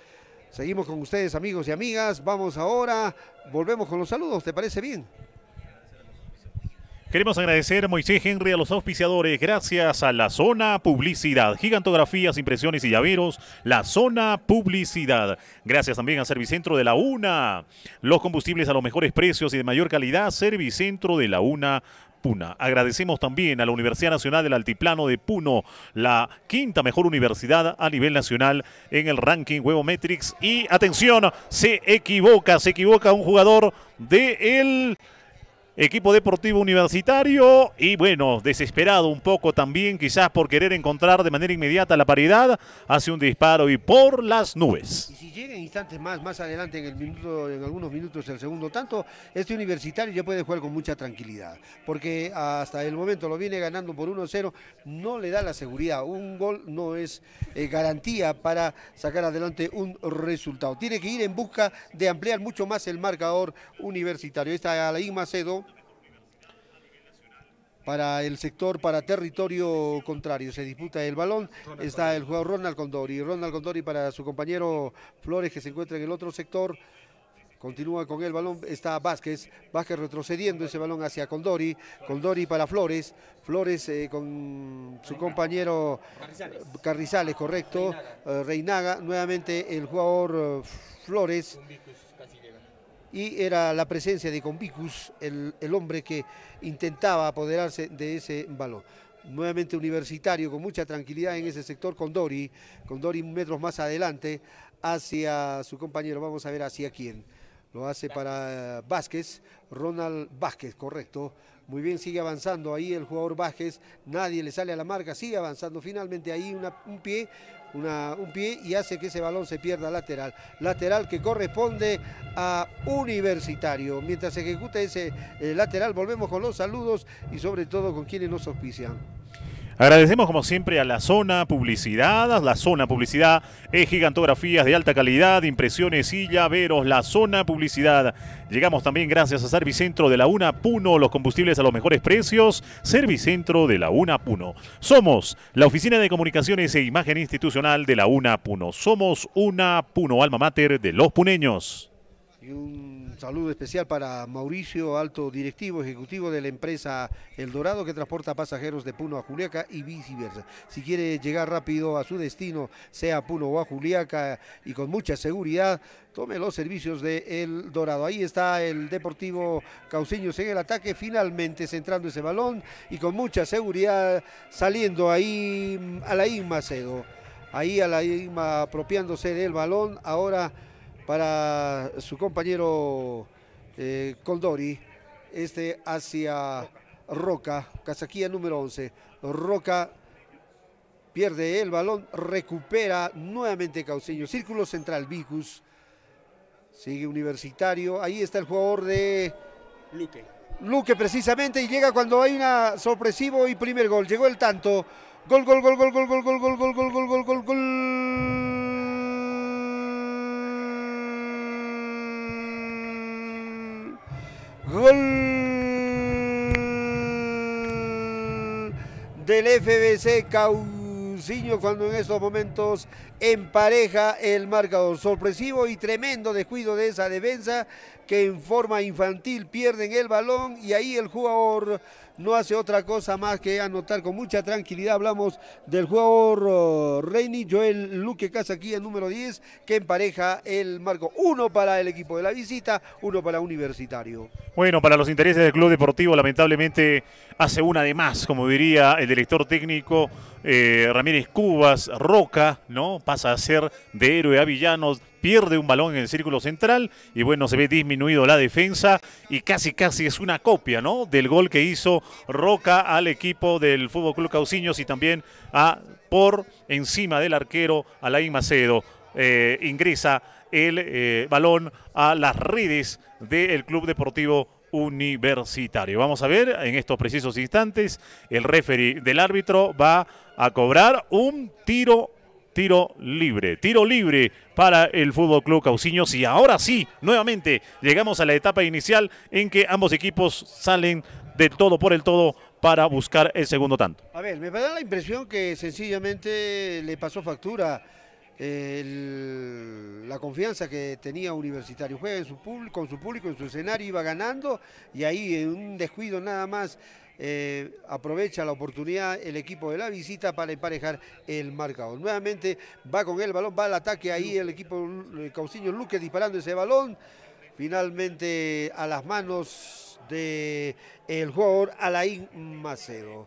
Seguimos con ustedes amigos y amigas. Vamos ahora, volvemos con los saludos. ¿Te parece bien? Queremos agradecer a Moisés Henry a los auspiciadores gracias a la zona publicidad, gigantografías, impresiones y llaveros, la zona publicidad. Gracias también a Servicentro de la UNA, los combustibles a los mejores precios y de mayor calidad, Servicentro de la UNA. Puna. Agradecemos también a la Universidad Nacional del Altiplano de Puno, la quinta mejor universidad a nivel nacional en el ranking Huevo Metrics. Y atención, se equivoca, se equivoca un jugador de el equipo deportivo universitario y bueno, desesperado un poco también quizás por querer encontrar de manera inmediata la paridad, hace un disparo y por las nubes. Y si llega instantes más, más adelante en, el minuto, en algunos minutos del segundo tanto, este universitario ya puede jugar con mucha tranquilidad, porque hasta el momento lo viene ganando por 1-0, no le da la seguridad, un gol no es eh, garantía para sacar adelante un resultado. Tiene que ir en busca de ampliar mucho más el marcador universitario. Está Alain Macedo, para el sector, para territorio contrario. Se disputa el balón, está el jugador Ronald Condori. Ronald Condori para su compañero Flores que se encuentra en el otro sector. Continúa con el balón, está Vázquez, Vázquez retrocediendo ese balón hacia Condori, Condori para Flores, Flores eh, con su compañero Carrizales, correcto, eh, Reinaga. nuevamente el jugador eh, Flores, y era la presencia de Convicus el, hombre que intentaba apoderarse de ese balón nuevamente universitario con mucha tranquilidad en ese sector con Dori, con Dori metros más adelante hacia su compañero, vamos a ver hacia quién. Lo hace para Vázquez, Ronald Vázquez, correcto. Muy bien, sigue avanzando ahí el jugador Vázquez, nadie le sale a la marca, sigue avanzando. Finalmente ahí un pie un pie y hace que ese balón se pierda lateral. Lateral que corresponde a Universitario. Mientras se ejecuta ese eh, lateral, volvemos con los saludos y sobre todo con quienes nos auspician. Agradecemos como siempre a la zona publicidad, la zona publicidad es gigantografías de alta calidad, impresiones y llaveros, la zona publicidad. Llegamos también gracias a Servicentro de la Una Puno, los combustibles a los mejores precios, Servicentro de la Una Puno. Somos la Oficina de Comunicaciones e Imagen Institucional de la Una Puno. Somos una Puno, alma mater de los puneños. Saludo especial para Mauricio, alto directivo ejecutivo de la empresa El Dorado, que transporta pasajeros de Puno a Juliaca y viceversa. Si quiere llegar rápido a su destino, sea Puno o a Juliaca, y con mucha seguridad, tome los servicios de El Dorado. Ahí está el Deportivo cauceño en el ataque, finalmente centrando ese balón y con mucha seguridad saliendo ahí a la la Cedo. Ahí a la Isma apropiándose del balón, ahora para su compañero Condori Coldori, este hacia Roca, Casaquía número 11. Roca pierde el balón, recupera nuevamente Cauceño, círculo central, Vicus. Sigue Universitario, ahí está el jugador de... Luque. Luque precisamente y llega cuando hay una sorpresivo y primer gol. Llegó el tanto. Gol, gol, gol, gol, gol, gol, gol, gol, gol, gol, gol, gol, gol, gol. Gol del FBC Cauciño cuando en estos momentos empareja el marcador. Sorpresivo y tremendo descuido de esa defensa que en forma infantil pierden el balón y ahí el jugador no hace otra cosa más que anotar con mucha tranquilidad. Hablamos del jugador eh, Reini Joel Luque Casaquilla, número 10, que empareja el marco. Uno para el equipo de la visita, uno para Universitario. Bueno, para los intereses del Club Deportivo, lamentablemente hace una de más, como diría el director técnico eh, Ramírez Cubas, Roca, ¿no? Pasa a ser de héroe a villanos pierde un balón en el círculo central y bueno, se ve disminuido la defensa y casi casi es una copia, ¿no? Del gol que hizo Roca al equipo del Fútbol Club Cauciños y también a por encima del arquero Alain Macedo. Eh, ingresa el eh, balón a las redes del Club Deportivo Universitario. Vamos a ver en estos precisos instantes, el referee del árbitro va a cobrar un tiro tiro libre. Tiro libre para el Fútbol Club Cauciños. Y ahora sí, nuevamente llegamos a la etapa inicial en que ambos equipos salen de todo por el todo para buscar el segundo tanto. A ver, me da la impresión que sencillamente le pasó factura la confianza que tenía Universitario. Juega en con su público en su escenario, iba ganando y ahí en un descuido nada más eh, aprovecha la oportunidad el equipo de la visita para emparejar el marcador. Nuevamente va con el balón, va al ataque ahí el equipo el Cauciño Luque disparando ese balón. Finalmente a las manos del el jugador Alain Macedo.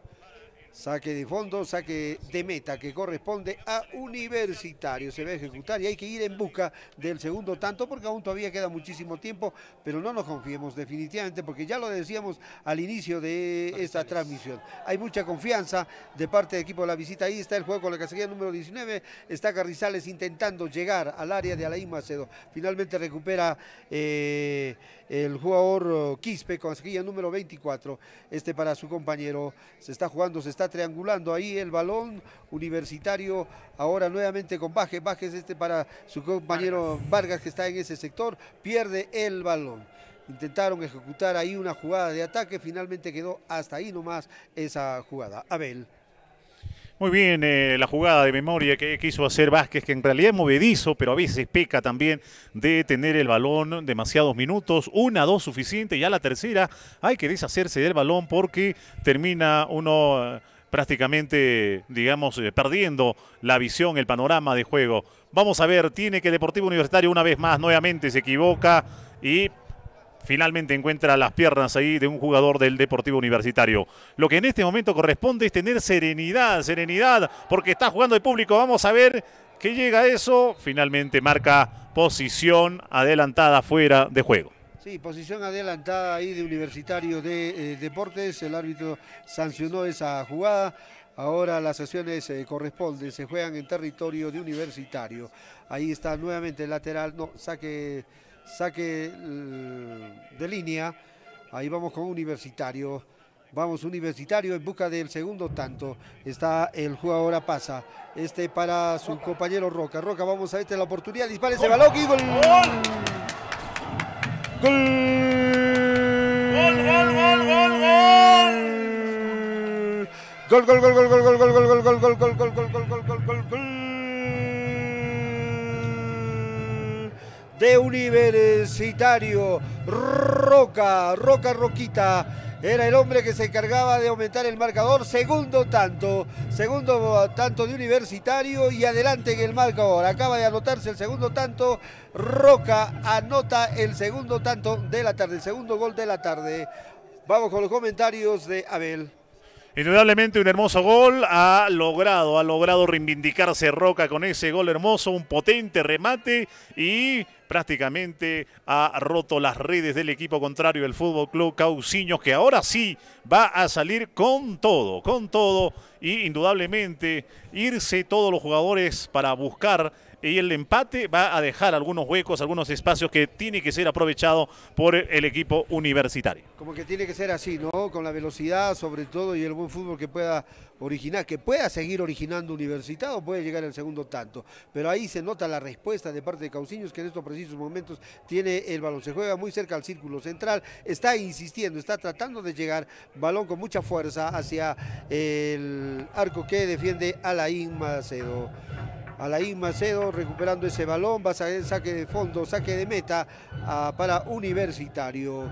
Saque de fondo, saque de meta que corresponde a Universitario. Se va a ejecutar y hay que ir en busca del segundo tanto porque aún todavía queda muchísimo tiempo, pero no nos confiemos definitivamente porque ya lo decíamos al inicio de esta transmisión. Hay mucha confianza de parte del equipo de la visita. Ahí está el juego con la casería número 19. Está Carrizales intentando llegar al área de Alain Macedo. Finalmente recupera eh, el jugador Quispe con casquilla número 24. Este para su compañero. Se está jugando, se está está triangulando ahí el balón universitario, ahora nuevamente con Bajes, Bajes este para su compañero Vargas. que está en ese sector, pierde el balón. Intentaron ejecutar ahí una jugada de ataque, finalmente quedó hasta ahí nomás esa jugada. Abel. Muy bien, eh, la jugada de memoria que quiso hacer Vázquez, que en realidad es movedizo, pero a veces peca también de tener el balón demasiados minutos. Una, dos suficiente, y a la tercera hay que deshacerse del balón porque termina uno eh, prácticamente, digamos, eh, perdiendo la visión, el panorama de juego. Vamos a ver, tiene que Deportivo Universitario una vez más, nuevamente se equivoca y finalmente encuentra las piernas ahí de un jugador del Deportivo Universitario. Lo que en este momento corresponde es tener serenidad, serenidad, porque está jugando el público. Vamos a ver qué llega a eso. Finalmente marca posición adelantada fuera de juego. Sí, posición adelantada ahí de Universitario de eh, Deportes. El árbitro sancionó esa jugada. Ahora las sesiones eh, corresponden, se juegan en territorio de Universitario. Ahí está nuevamente el lateral, no, saque saque de línea. Ahí vamos con Universitario. Vamos, Universitario en busca del segundo tanto. Está el jugador ahora pasa. Este para su compañero Roca. Roca, vamos a ver, la oportunidad. Dispara ese balón y gol, gol, gol, gol, gol, gol, gol, gol, gol, gol, gol, gol, gol, gol, gol, gol, gol. de Universitario. Roca, Roca Roquita. Era el hombre que se encargaba de aumentar el marcador. Segundo tanto. Segundo tanto de Universitario y adelante en el marcador. Acaba de anotarse el segundo tanto. Roca anota el segundo tanto de la tarde. segundo gol de la tarde. Vamos con los comentarios de Abel. Indudablemente un hermoso gol, ha logrado, ha logrado reivindicarse Roca con ese gol hermoso, un potente remate y prácticamente ha roto las redes del equipo contrario, el Fútbol Club Cauciños, que ahora sí va a salir con todo, con todo, y indudablemente irse todos los jugadores para buscar y el empate va a dejar algunos huecos, algunos espacios que tiene que ser aprovechado por el equipo universitario. Como que tiene que ser así, ¿no? Con la velocidad sobre todo y el buen fútbol que pueda originar, que pueda seguir originando Universitado, puede llegar al segundo tanto. Pero ahí se nota la respuesta de parte de Cauciños, que en estos precisos momentos tiene el balón. Se juega muy cerca al círculo central, está insistiendo, está tratando de llegar, balón con mucha fuerza hacia el arco que defiende Alain Macedo. Alain Macedo recuperando ese balón, va a salir saque de fondo, saque de meta para Universitario.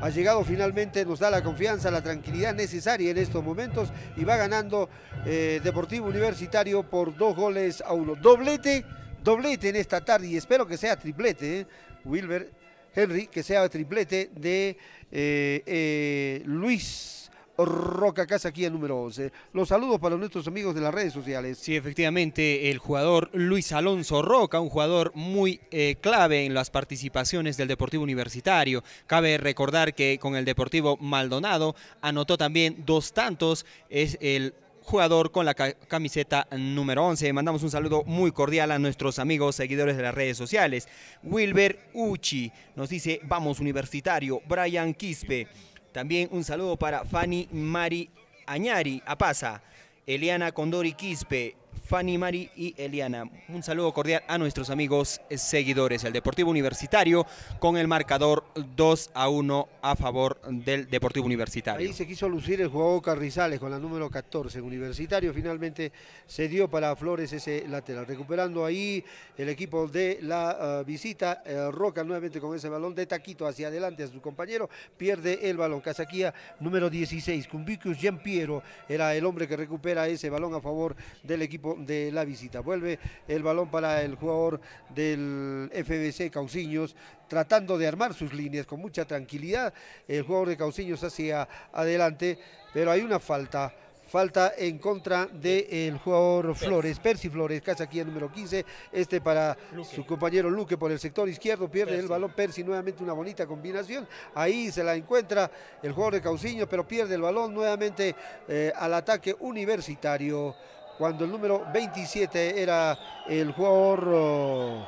Ha llegado finalmente, nos da la confianza, la tranquilidad necesaria en estos momentos y va ganando eh, Deportivo Universitario por dos goles a uno. Doblete, doblete en esta tarde y espero que sea triplete, ¿eh? Wilber Henry, que sea triplete de eh, Luis Roca casa aquí el número 11. Los saludos para nuestros amigos de las redes sociales. Sí, efectivamente, el jugador Luis Alonso Roca, un jugador muy eh, clave en las participaciones del Deportivo Universitario. Cabe recordar que con el Deportivo Maldonado anotó también dos tantos, es el jugador con la camiseta número 11. Mandamos un saludo muy cordial a nuestros amigos seguidores de las redes sociales. Wilber Uchi nos dice, vamos universitario, Brian Quispe. También un saludo para Fanny Mari Añari, Apasa, Eliana Condori Quispe, Pani, Mari y Eliana. Un saludo cordial a nuestros amigos seguidores. El Deportivo Universitario con el marcador 2 a 1 a favor del Deportivo Universitario. Ahí se quiso lucir el jugador Carrizales con la número 14 Universitario. Finalmente se dio para Flores ese lateral. Recuperando ahí el equipo de la eh, visita. Eh, Roca nuevamente con ese balón de taquito hacia adelante a su compañero. Pierde el balón. Casaquía número 16. Cumbicus Piero era el hombre que recupera ese balón a favor del equipo de la visita. Vuelve el balón para el jugador del FBC Cauciños, tratando de armar sus líneas con mucha tranquilidad. El jugador de Cauciños hacia adelante, pero hay una falta falta en contra del el jugador Flores, Percy Flores, casa aquí el número 15, este para su compañero Luque por el sector izquierdo, pierde el balón Percy, nuevamente una bonita combinación, ahí se la encuentra el jugador de Cauciño, pero pierde el balón nuevamente eh, al ataque universitario cuando el número 27 era el jugador oh,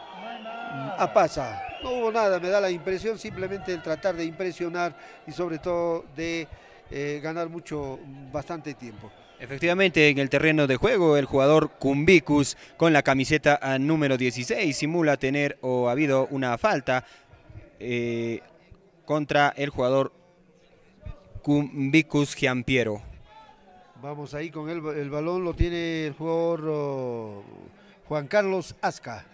a pasa No hubo nada, me da la impresión, simplemente el tratar de impresionar y sobre todo de eh, ganar mucho, bastante tiempo. Efectivamente, en el terreno de juego, el jugador Cumbicus con la camiseta a número 16 simula tener o ha habido una falta eh, contra el jugador Cumbicus Giampiero. Vamos ahí con el, balón, lo tiene el jugador oh, Juan Carlos Asca.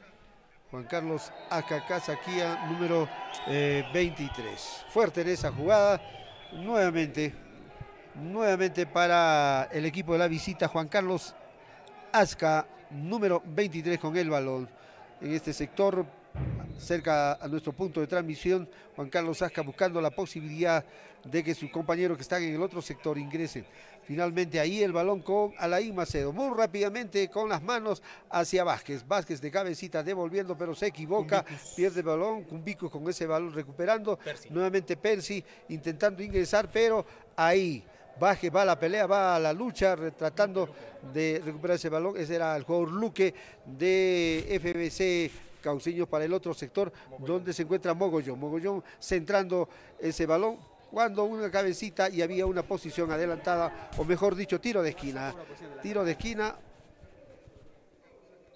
Juan Carlos Asca, Casaquía, número 23. Eh, Fuerte en esa jugada, nuevamente, nuevamente para el equipo de la visita, Juan Carlos Asca, número 23 con el balón. En este sector, cerca a nuestro punto de transmisión, Juan Carlos Asca buscando la posibilidad de que sus compañeros que están en el otro sector ingresen. Finalmente ahí el balón con Alain Macedo. Muy rápidamente con las manos hacia Vázquez. Vázquez de cabecita devolviendo, pero se equivoca. Pierde el balón. Cumbico con ese balón recuperando. Nuevamente Percy intentando ingresar, pero ahí. Vázquez va a la pelea, va a la lucha, tratando de recuperar ese balón. Ese era el jugador Luque de FBC Cauciño para el otro sector donde se encuentra Mogollón. Mogollón centrando ese balón cuando una cabecita y había una posición adelantada, o mejor dicho, tiro de esquina. Tiro de esquina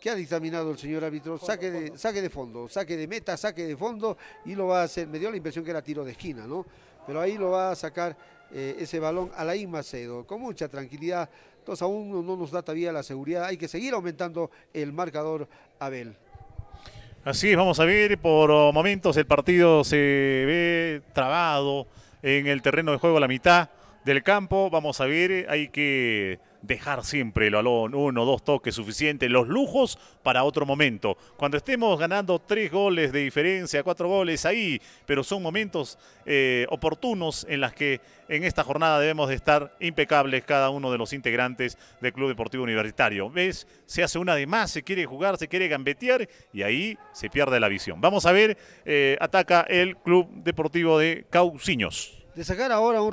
¿Qué ha dictaminado el señor árbitro, saque, de, saque de fondo, saque de meta, saque de fondo y lo va a hacer, me dio la impresión que era tiro de esquina, ¿no? Pero ahí lo va a sacar eh, ese balón a la Macedo, con mucha tranquilidad, entonces aún no nos da todavía la seguridad, hay que seguir aumentando el marcador Abel. Así es, vamos a ver, por momentos el partido se ve trabado, en el terreno de juego a la mitad del campo. Vamos a ver, hay que dejar siempre el balón, uno, dos toques suficientes, los lujos para otro momento. Cuando estemos ganando tres goles de diferencia, cuatro goles ahí, pero son momentos eh, oportunos en las que en esta jornada debemos de estar impecables cada uno de los integrantes del Club Deportivo Universitario. ¿Ves? Se hace una de más, se quiere jugar, se quiere gambetear y ahí se pierde la visión. Vamos a ver, eh, ataca el Club Deportivo de Cauciños de sacar ahora un,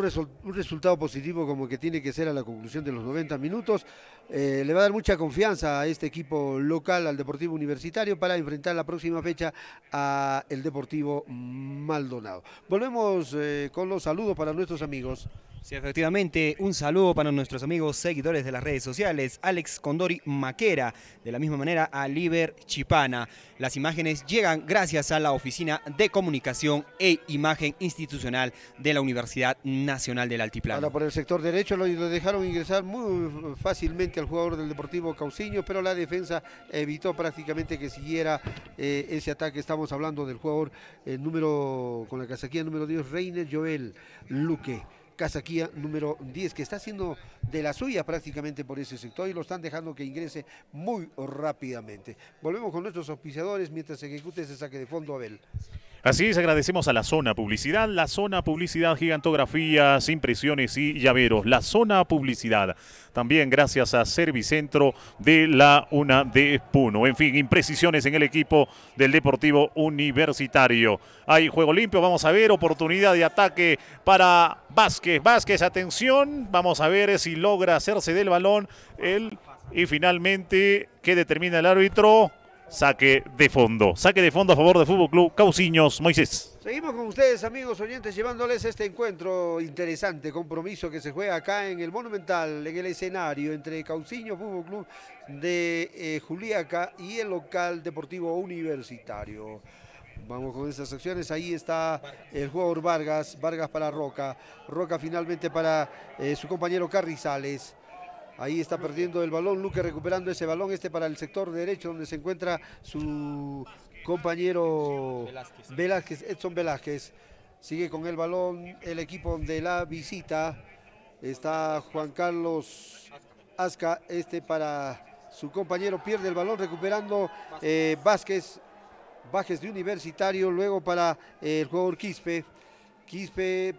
resultado positivo como que tiene que ser a la conclusión de los 90 minutos, eh, le va a dar mucha confianza a este equipo local, al Deportivo Universitario, para enfrentar la próxima fecha al Deportivo Maldonado. Volvemos eh, con los saludos para nuestros amigos. Sí, efectivamente, un saludo para nuestros amigos seguidores de las redes sociales, Alex Condori Maquera, de la misma manera a Liber Chipana. Las imágenes llegan gracias a la Oficina de Comunicación e Imagen Institucional de la Universidad Nacional del Altiplano. Ahora por el sector derecho lo, dejaron ingresar muy fácilmente al jugador del Deportivo Cauciño, pero la defensa evitó prácticamente que siguiera eh, ese ataque. Estamos hablando del jugador eh, número, con la casaquilla número 10, Reiner Joel Luque. Casaquía número 10, que está haciendo de la suya prácticamente por ese sector y lo están dejando que ingrese muy rápidamente. Volvemos con nuestros auspiciadores mientras se ejecute ese saque de fondo Abel. Así es, agradecemos a la zona publicidad, la zona publicidad, gigantografías, impresiones y llaveros, la zona publicidad. También gracias a Servicentro de la UNA de Puno. En fin, imprecisiones en el equipo del Deportivo Universitario. Hay juego limpio, vamos a ver, oportunidad de ataque para Vázquez. Vázquez, atención, vamos a ver si logra hacerse del balón. él y finalmente, ¿qué determina el árbitro? saque de fondo. Saque de fondo a favor de Fútbol Club Cauciños Moisés. Seguimos con ustedes, amigos oyentes, llevándoles este encuentro interesante, compromiso que se juega acá en el Monumental, en el escenario entre Cauciños Fútbol Club de eh, Juliaca y el local deportivo universitario. Vamos con esas acciones. Ahí está el jugador Vargas, Vargas para Roca. Roca finalmente para eh, su compañero Carrizales. Ahí está perdiendo el balón, Luque recuperando ese balón, este para el sector derecho donde se encuentra su compañero Velázquez, Edson Velázquez. Sigue con el balón el equipo de la visita. Está Juan Carlos Asca, este para su compañero, pierde el balón recuperando eh, Vázquez, Vázquez de Universitario, luego para el jugador Quispe. Quispe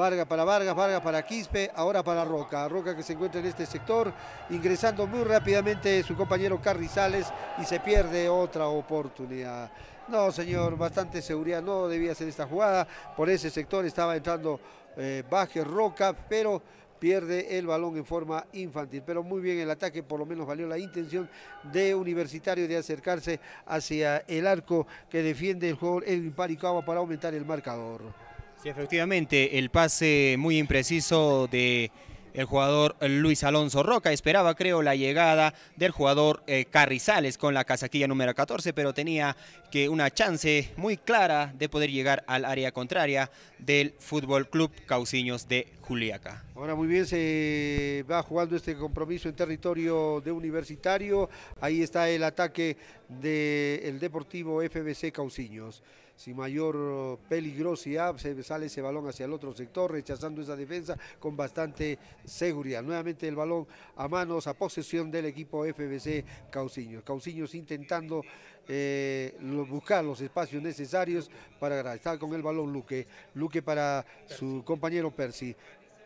Vargas para Vargas, Vargas para Quispe, ahora para Roca. Roca que se encuentra en este sector, ingresando muy rápidamente su compañero Carrizales y se pierde otra oportunidad. No, señor, bastante seguridad no debía ser esta jugada. Por ese sector estaba entrando eh, Baje Roca, pero pierde el balón en forma infantil. Pero muy bien el ataque, por lo menos valió la intención de Universitario de acercarse hacia el arco que defiende el jugador Edwin Paricaba para aumentar el marcador. Sí, efectivamente, el pase muy impreciso de el jugador Luis Alonso Roca. Esperaba, creo, la llegada del jugador eh, Carrizales con la casaquilla número 14, pero tenía que una chance muy clara de poder llegar al área contraria del Fútbol Club Cauciños de Juliaca. Ahora muy bien se va jugando este compromiso en territorio de universitario. Ahí está el ataque del Deportivo FBC Cauciños sin mayor peligrosidad, se sale ese balón hacia el otro sector, rechazando esa defensa con bastante seguridad. Nuevamente el balón a manos, a posesión del equipo FBC Cauciños. Cauciños intentando eh, buscar los espacios necesarios para estar con el balón Luque. Luque para su compañero Percy.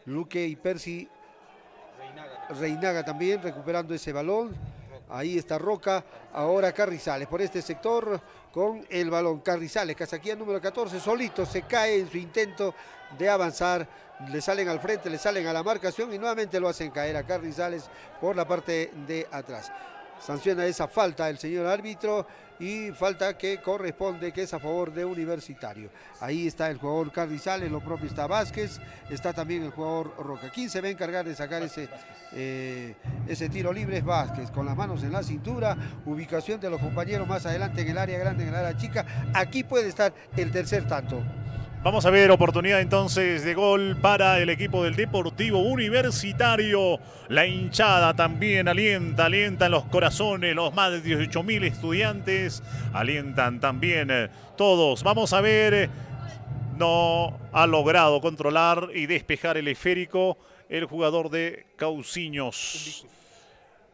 Luque y Percy. Reinaga también recuperando ese balón. Ahí está Roca, ahora Carrizales por este sector con el balón. Carrizales, casaquía número 14, solito se cae en su intento de avanzar. Le salen al frente, le salen a la marcación y nuevamente lo hacen caer a Carrizales por la parte de atrás. Sanciona esa falta el señor árbitro y falta que corresponde, que es a favor de Universitario. Ahí está el jugador Carrizales, lo propio está Vázquez, está también el jugador Roca. se va a encargar de sacar ese, eh, ese tiro libre es Vázquez, con las manos en la cintura, ubicación de los compañeros más adelante en el área grande, en el área chica. Aquí puede estar el tercer tanto. Vamos a ver oportunidad entonces de gol para el equipo del Deportivo Universitario. La hinchada también alienta, alientan los corazones, los más de 18 mil estudiantes alientan también eh, todos. Vamos a ver, no ha logrado controlar y despejar el esférico el jugador de Cauciños.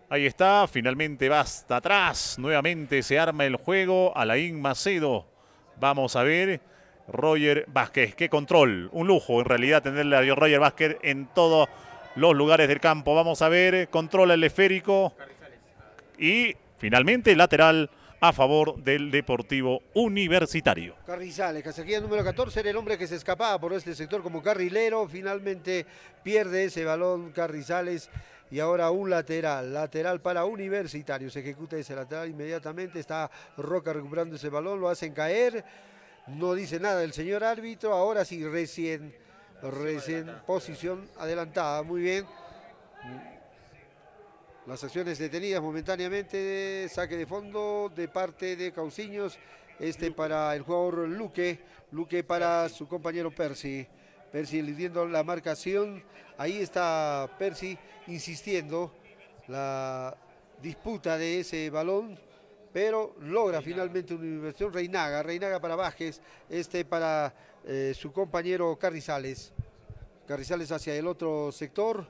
Ahí está, finalmente basta hasta atrás. Nuevamente se arma el juego. Alain Macedo. Vamos a ver Roger Vázquez. Qué control, un lujo en realidad tenerle a Roger Vázquez en todos los lugares del campo. Vamos a ver, controla el esférico y finalmente lateral a favor del Deportivo Universitario. Carrizales, cacería número 14, era el hombre que se escapaba por este sector como carrilero, finalmente pierde ese balón Carrizales y ahora un lateral, lateral para Universitario, se ejecuta ese lateral inmediatamente, está Roca recuperando ese balón, lo hacen caer no dice nada el señor árbitro. Ahora sí, recién, recién posición adelantada. Muy bien. Las acciones detenidas momentáneamente. saque de fondo de parte de Cauciños. Este para el jugador Luque. Luque para su compañero Percy. Percy eligiendo la marcación. Ahí está Percy insistiendo. La disputa de ese balón pero logra finalmente una inversión. Reinaga, Reinaga para Vázquez, este para eh, su compañero Carrizales. Carrizales hacia el otro sector,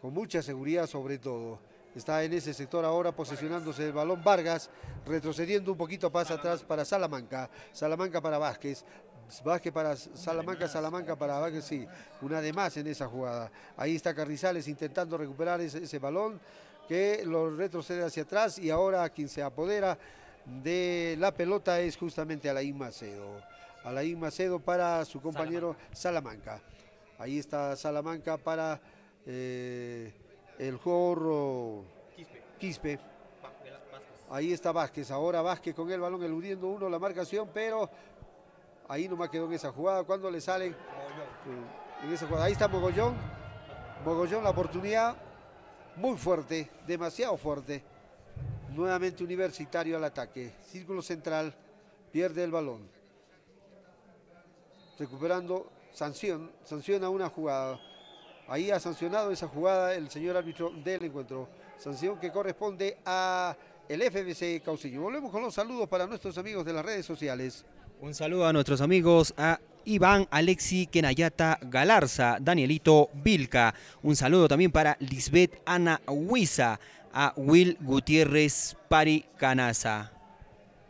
con mucha seguridad sobre todo. Está en ese sector ahora posesionándose el balón Vargas, retrocediendo un poquito pasa atrás para Salamanca, Salamanca para Vázquez, Vázquez para Salamanca, Salamanca para Vázquez, sí, una de más en esa jugada. Ahí está Carrizales intentando recuperar ese balón, que lo retrocede hacia atrás y ahora quien se apodera de la pelota es justamente Alain Macedo. Alain Macedo para su compañero Salamanca. Ahí está Salamanca para eh, el Jorro Quispe. Ahí está Vázquez, ahora Vázquez con el balón eludiendo uno la marcación, pero ahí nomás quedó en esa jugada, cuando le salen... Eh, ahí está Mogollón, Mogollón la oportunidad, muy fuerte, demasiado fuerte. Nuevamente Universitario al ataque. Círculo central, pierde el balón. Recuperando, sanción, sanciona una jugada. Ahí ha sancionado esa jugada el señor árbitro del encuentro. Sanción que corresponde a el FBC Caucillo. Volvemos con los saludos para nuestros amigos de las redes sociales. Un saludo a nuestros amigos, a Iván Alexi Kenayata Galarza, Danielito Vilca. Un saludo también para Lisbeth Ana Huiza, a Will Gutiérrez Pari Canaza.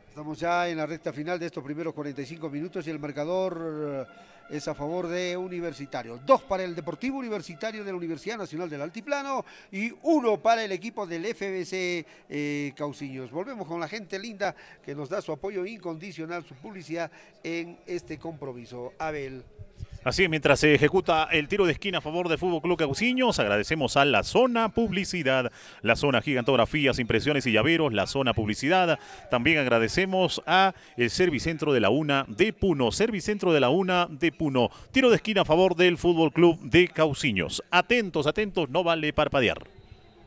Estamos ya en la recta final de estos primeros 45 minutos y el marcador es a favor de universitarios. Dos para el Deportivo Universitario de la Universidad Nacional del Altiplano y uno para el equipo del FBC eh, Cauciños. Volvemos con la gente linda que nos da su apoyo incondicional, su publicidad en este compromiso. Abel. Así es, mientras se ejecuta el tiro de esquina a favor del Fútbol Club Cauciños, agradecemos a la zona publicidad, la zona gigantografías, impresiones y llaveros, la zona publicidad. También agradecemos a el Servicentro de la UNA de Puno, Servicentro de la UNA de Puno. Tiro de esquina a favor del Fútbol Club de Cauciños. Atentos, atentos, no vale parpadear.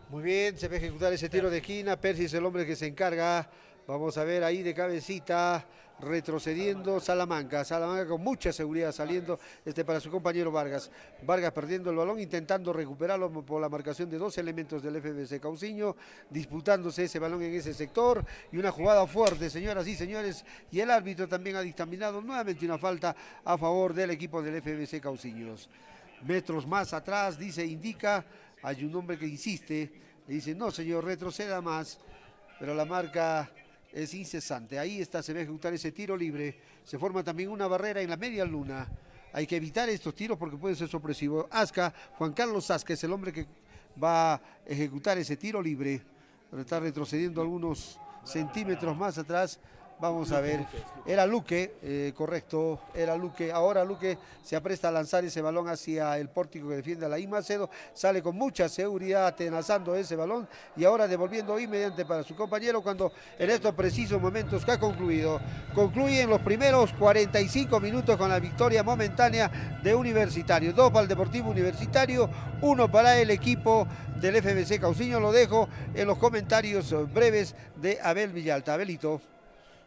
Muy bien, se va a ejecutar ese tiro de esquina. Percy es el hombre que se encarga. Vamos a ver ahí de cabecita retrocediendo Salamanca. Salamanca con mucha seguridad saliendo este, para su compañero Vargas. Vargas perdiendo el balón, intentando recuperarlo por la marcación de dos elementos del FBC Cauciño, disputándose ese balón en ese sector y una jugada fuerte, señoras y señores. Y el árbitro también ha dictaminado nuevamente una falta a favor del equipo del FBC Cauciños. Metros más atrás, dice, indica, hay un hombre que insiste, le dice, no señor, retroceda más, pero la marca es incesante. Ahí está, se va a ejecutar ese tiro libre. Se forma también una barrera en la media luna. Hay que evitar estos tiros porque pueden ser sorpresivos. Asca, Juan Carlos Asca es el hombre que va a ejecutar ese tiro libre. está retrocediendo algunos centímetros más atrás Vamos a ver. Era Luque, eh, correcto. Era Luque. Ahora Luque se apresta a lanzar ese balón hacia el pórtico que defiende a la I Macedo. Sale con mucha seguridad atenazando ese balón y ahora devolviendo inmediatamente para su compañero cuando en estos precisos momentos que ha concluido. Concluyen los primeros 45 minutos con la victoria momentánea de Universitario. Dos para el Deportivo Universitario, uno para el equipo del FBC Cauciño. Lo dejo en los comentarios breves de Abel Villalta. Abelito.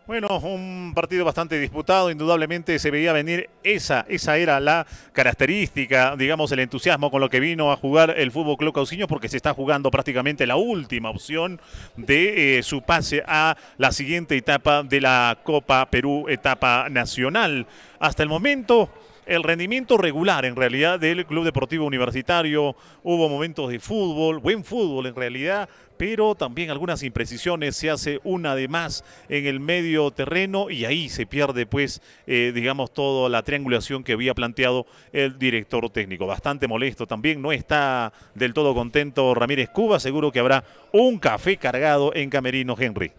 Bueno, un partido bastante disputado, indudablemente se veía venir esa, esa era la característica, digamos, el entusiasmo con lo que vino a jugar el Fútbol Club Cauciño, porque se está jugando prácticamente la última opción de eh, su pase a la siguiente etapa de la Copa Perú, etapa nacional. Hasta el momento, el rendimiento regular en realidad del Club Deportivo Universitario. Hubo momentos de fútbol, buen fútbol en realidad, pero también algunas imprecisiones, se hace una de más en el medio terreno y ahí se pierde pues eh, digamos toda la triangulación que había planteado el director técnico. Bastante molesto también, no está del todo contento Ramírez Cuba, seguro que habrá un café cargado en Camerino Henry.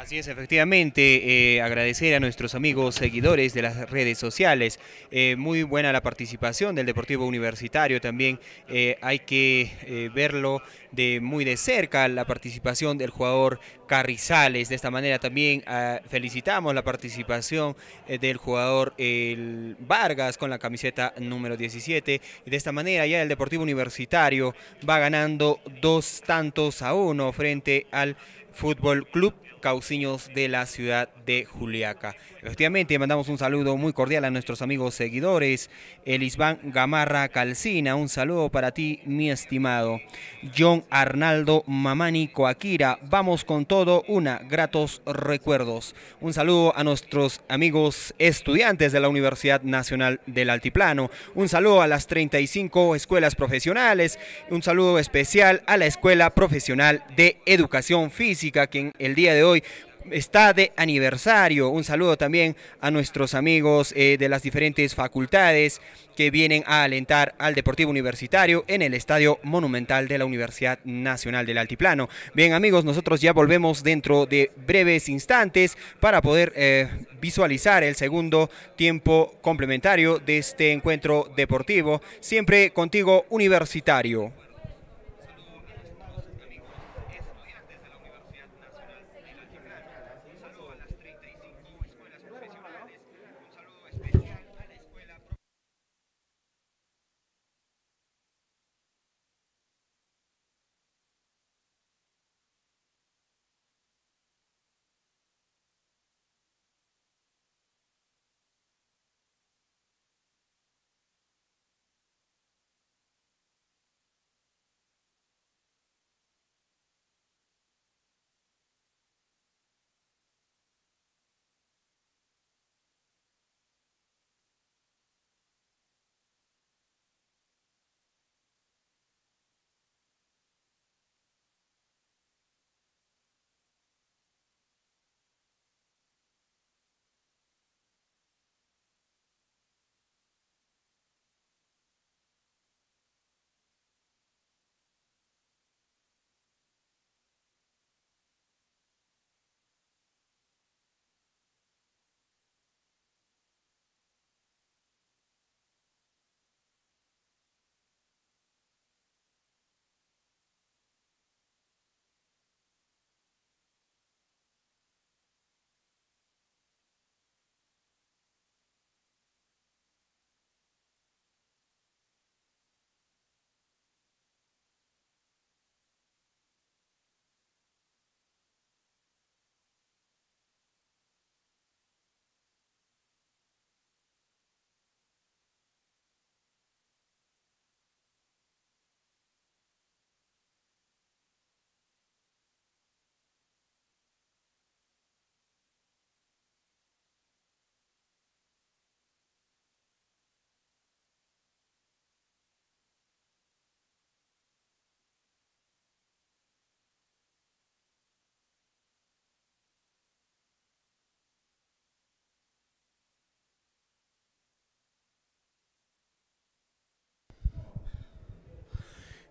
Así es, efectivamente, eh, agradecer a nuestros amigos seguidores de las redes sociales. Eh, muy buena la participación del Deportivo Universitario también. Eh, hay que verlo de muy de cerca, la participación del jugador Carrizales. De esta manera también ah, felicitamos la participación del jugador Vargas con la camiseta número 17. De esta manera ya el Deportivo Universitario va ganando dos tantos a uno frente al Fútbol Club Cauciños de la ciudad de Juliaca. Efectivamente, mandamos un saludo muy cordial a nuestros amigos seguidores. Elisban Gamarra Calcina, un saludo para ti, mi estimado. John Arnaldo Mamani Coaquira, vamos con todo, una, gratos recuerdos. Un saludo a nuestros amigos estudiantes de la Universidad Nacional del Altiplano. Un saludo a las 35 escuelas profesionales. Un saludo especial a la Escuela Profesional de Educación Física, que en el día de hoy hoy está de aniversario. Un saludo también a nuestros amigos eh, de las diferentes facultades que vienen a alentar al Deportivo Universitario en el Estadio Monumental de la Universidad Nacional del Altiplano. Bien amigos, nosotros ya volvemos dentro de breves instantes para poder eh, visualizar el segundo tiempo complementario de este encuentro deportivo. Siempre contigo, universitario.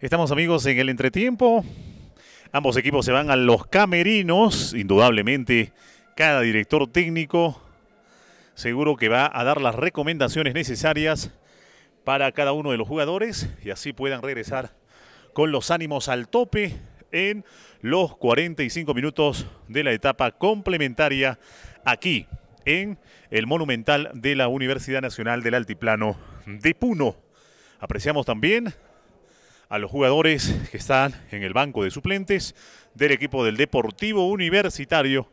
Estamos amigos en el entretiempo. Ambos equipos se van a los camerinos, indudablemente cada director técnico seguro que va a dar las recomendaciones necesarias para cada uno de los jugadores y así puedan regresar con los ánimos al tope en los 45 minutos de la etapa complementaria aquí en el Monumental de la Universidad Nacional del Altiplano de Puno. Apreciamos también a los jugadores que están en el banco de suplentes del equipo del Deportivo Universitario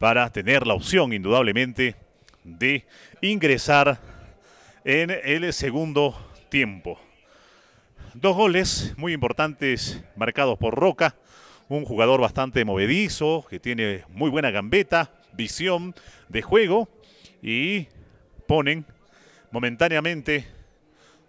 para tener la opción indudablemente de ingresar en el segundo tiempo. Dos goles muy importantes marcados por Roca, un jugador bastante movedizo, que tiene muy buena gambeta, visión de juego y ponen momentáneamente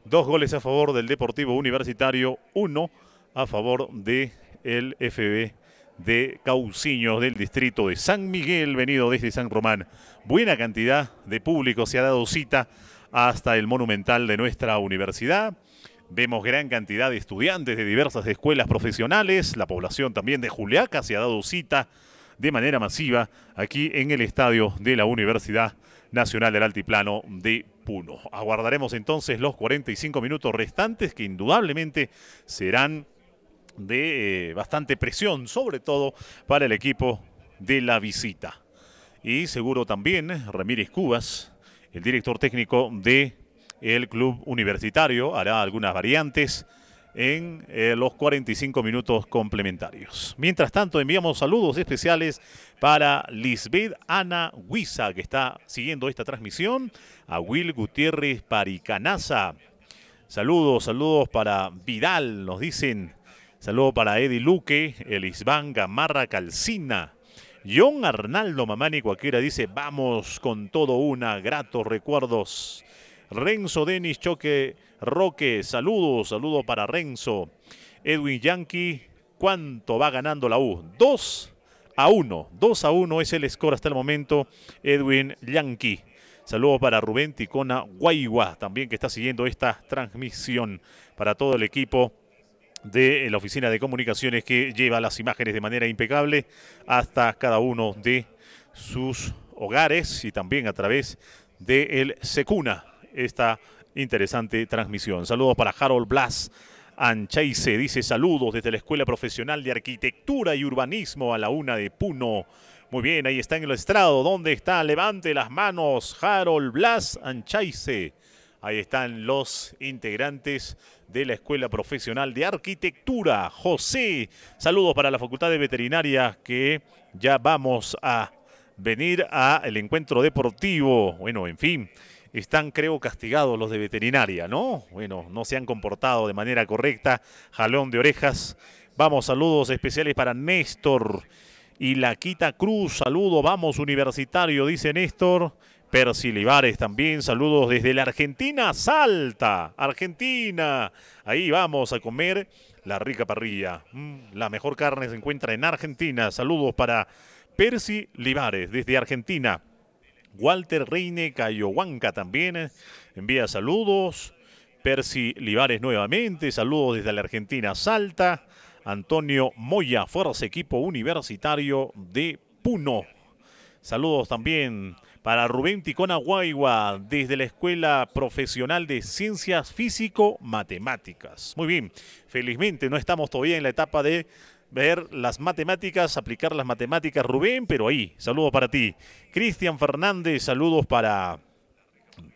Dos goles a favor del Deportivo Universitario, uno a favor del el FB de Cauciños del distrito de San Miguel, venido desde San Román. Buena cantidad de público se ha dado cita hasta el monumental de nuestra universidad. Vemos gran cantidad de estudiantes de diversas escuelas profesionales. La población también de Juliaca se ha dado cita de manera masiva aquí en el estadio de la universidad Nacional del Altiplano de Puno. Aguardaremos entonces los 45 minutos restantes que indudablemente serán de eh, bastante presión, sobre todo para el equipo de la visita. Y seguro también Ramírez Cubas, el director técnico de el club universitario, hará algunas variantes en eh, los 45 minutos complementarios. Mientras tanto, enviamos saludos especiales para Lisbeth Ana Huiza, que está siguiendo esta transmisión, a Will Gutiérrez Paricanaza. Saludos, saludos para Vidal, nos dicen. Saludos para Eddie Luque, Elisban Gamarra Calcina. John Arnaldo Mamani Cuaquera dice, vamos con todo una, gratos recuerdos. Renzo Denis Choque Roque, saludos, saludos para Renzo. Edwin Yankee, ¿cuánto va ganando la U? 2 a 1, 2 a 1 es el score hasta el momento, Edwin Yankee. Saludos para Rubén Ticona Guayua, también que está siguiendo esta transmisión para todo el equipo de la oficina de comunicaciones que lleva las imágenes de manera impecable hasta cada uno de sus hogares y también a través de el Secuna esta interesante transmisión. Saludos para Harold Blas. Anchaise dice saludos desde la Escuela Profesional de Arquitectura y Urbanismo a la una de Puno. Muy bien, ahí está en el estrado. ¿Dónde está? Levante las manos. Harold Blas Anchaise. Ahí están los integrantes de la Escuela Profesional de Arquitectura. José, saludos para la Facultad de Veterinaria que ya vamos a venir al encuentro deportivo. Bueno, en fin, están, creo, castigados los de veterinaria, ¿no? Bueno, no se han comportado de manera correcta. Jalón de orejas. Vamos, saludos especiales para Néstor y la Quita Cruz. Saludo, vamos, universitario, dice Néstor. Percy Libares también, saludos desde la Argentina, Salta, Argentina. Ahí vamos a comer la rica parrilla. Mm, la mejor carne se encuentra en Argentina. Saludos para Percy Libares desde Argentina. Walter Reine Cayohuanca también eh, envía saludos. Percy Livares nuevamente, saludos desde la Argentina Salta. Antonio Moya, Fuerza Equipo Universitario de Puno. Saludos también para Rubén Ticona Guaigua desde la Escuela Profesional de Ciencias Físico-Matemáticas. Muy bien, felizmente no estamos todavía en la etapa de ver las matemáticas, aplicar las matemáticas. Rubén, pero ahí, saludos para ti. Cristian Fernández, saludos para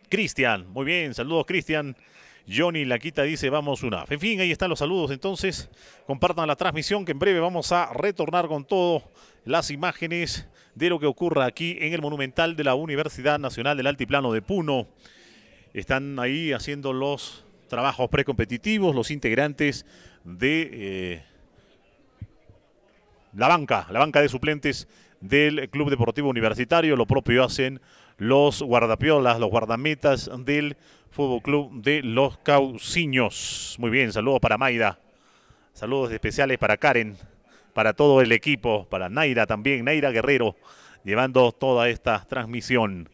Cristian. Muy bien, saludos Cristian. Johnny Laquita dice, vamos una. En fin, ahí están los saludos entonces. Compartan la transmisión que en breve vamos a retornar con todo las imágenes de lo que ocurra aquí en el Monumental de la Universidad Nacional del Altiplano de Puno. Están ahí haciendo los trabajos precompetitivos, los integrantes de... Eh, la banca, la banca de suplentes del Club Deportivo Universitario. Lo propio hacen los guardapiolas, los guardametas del Fútbol Club de los Cauciños. Muy bien, saludos para Maida. Saludos especiales para Karen, para todo el equipo, para Naira también, Naira Guerrero, llevando toda esta transmisión.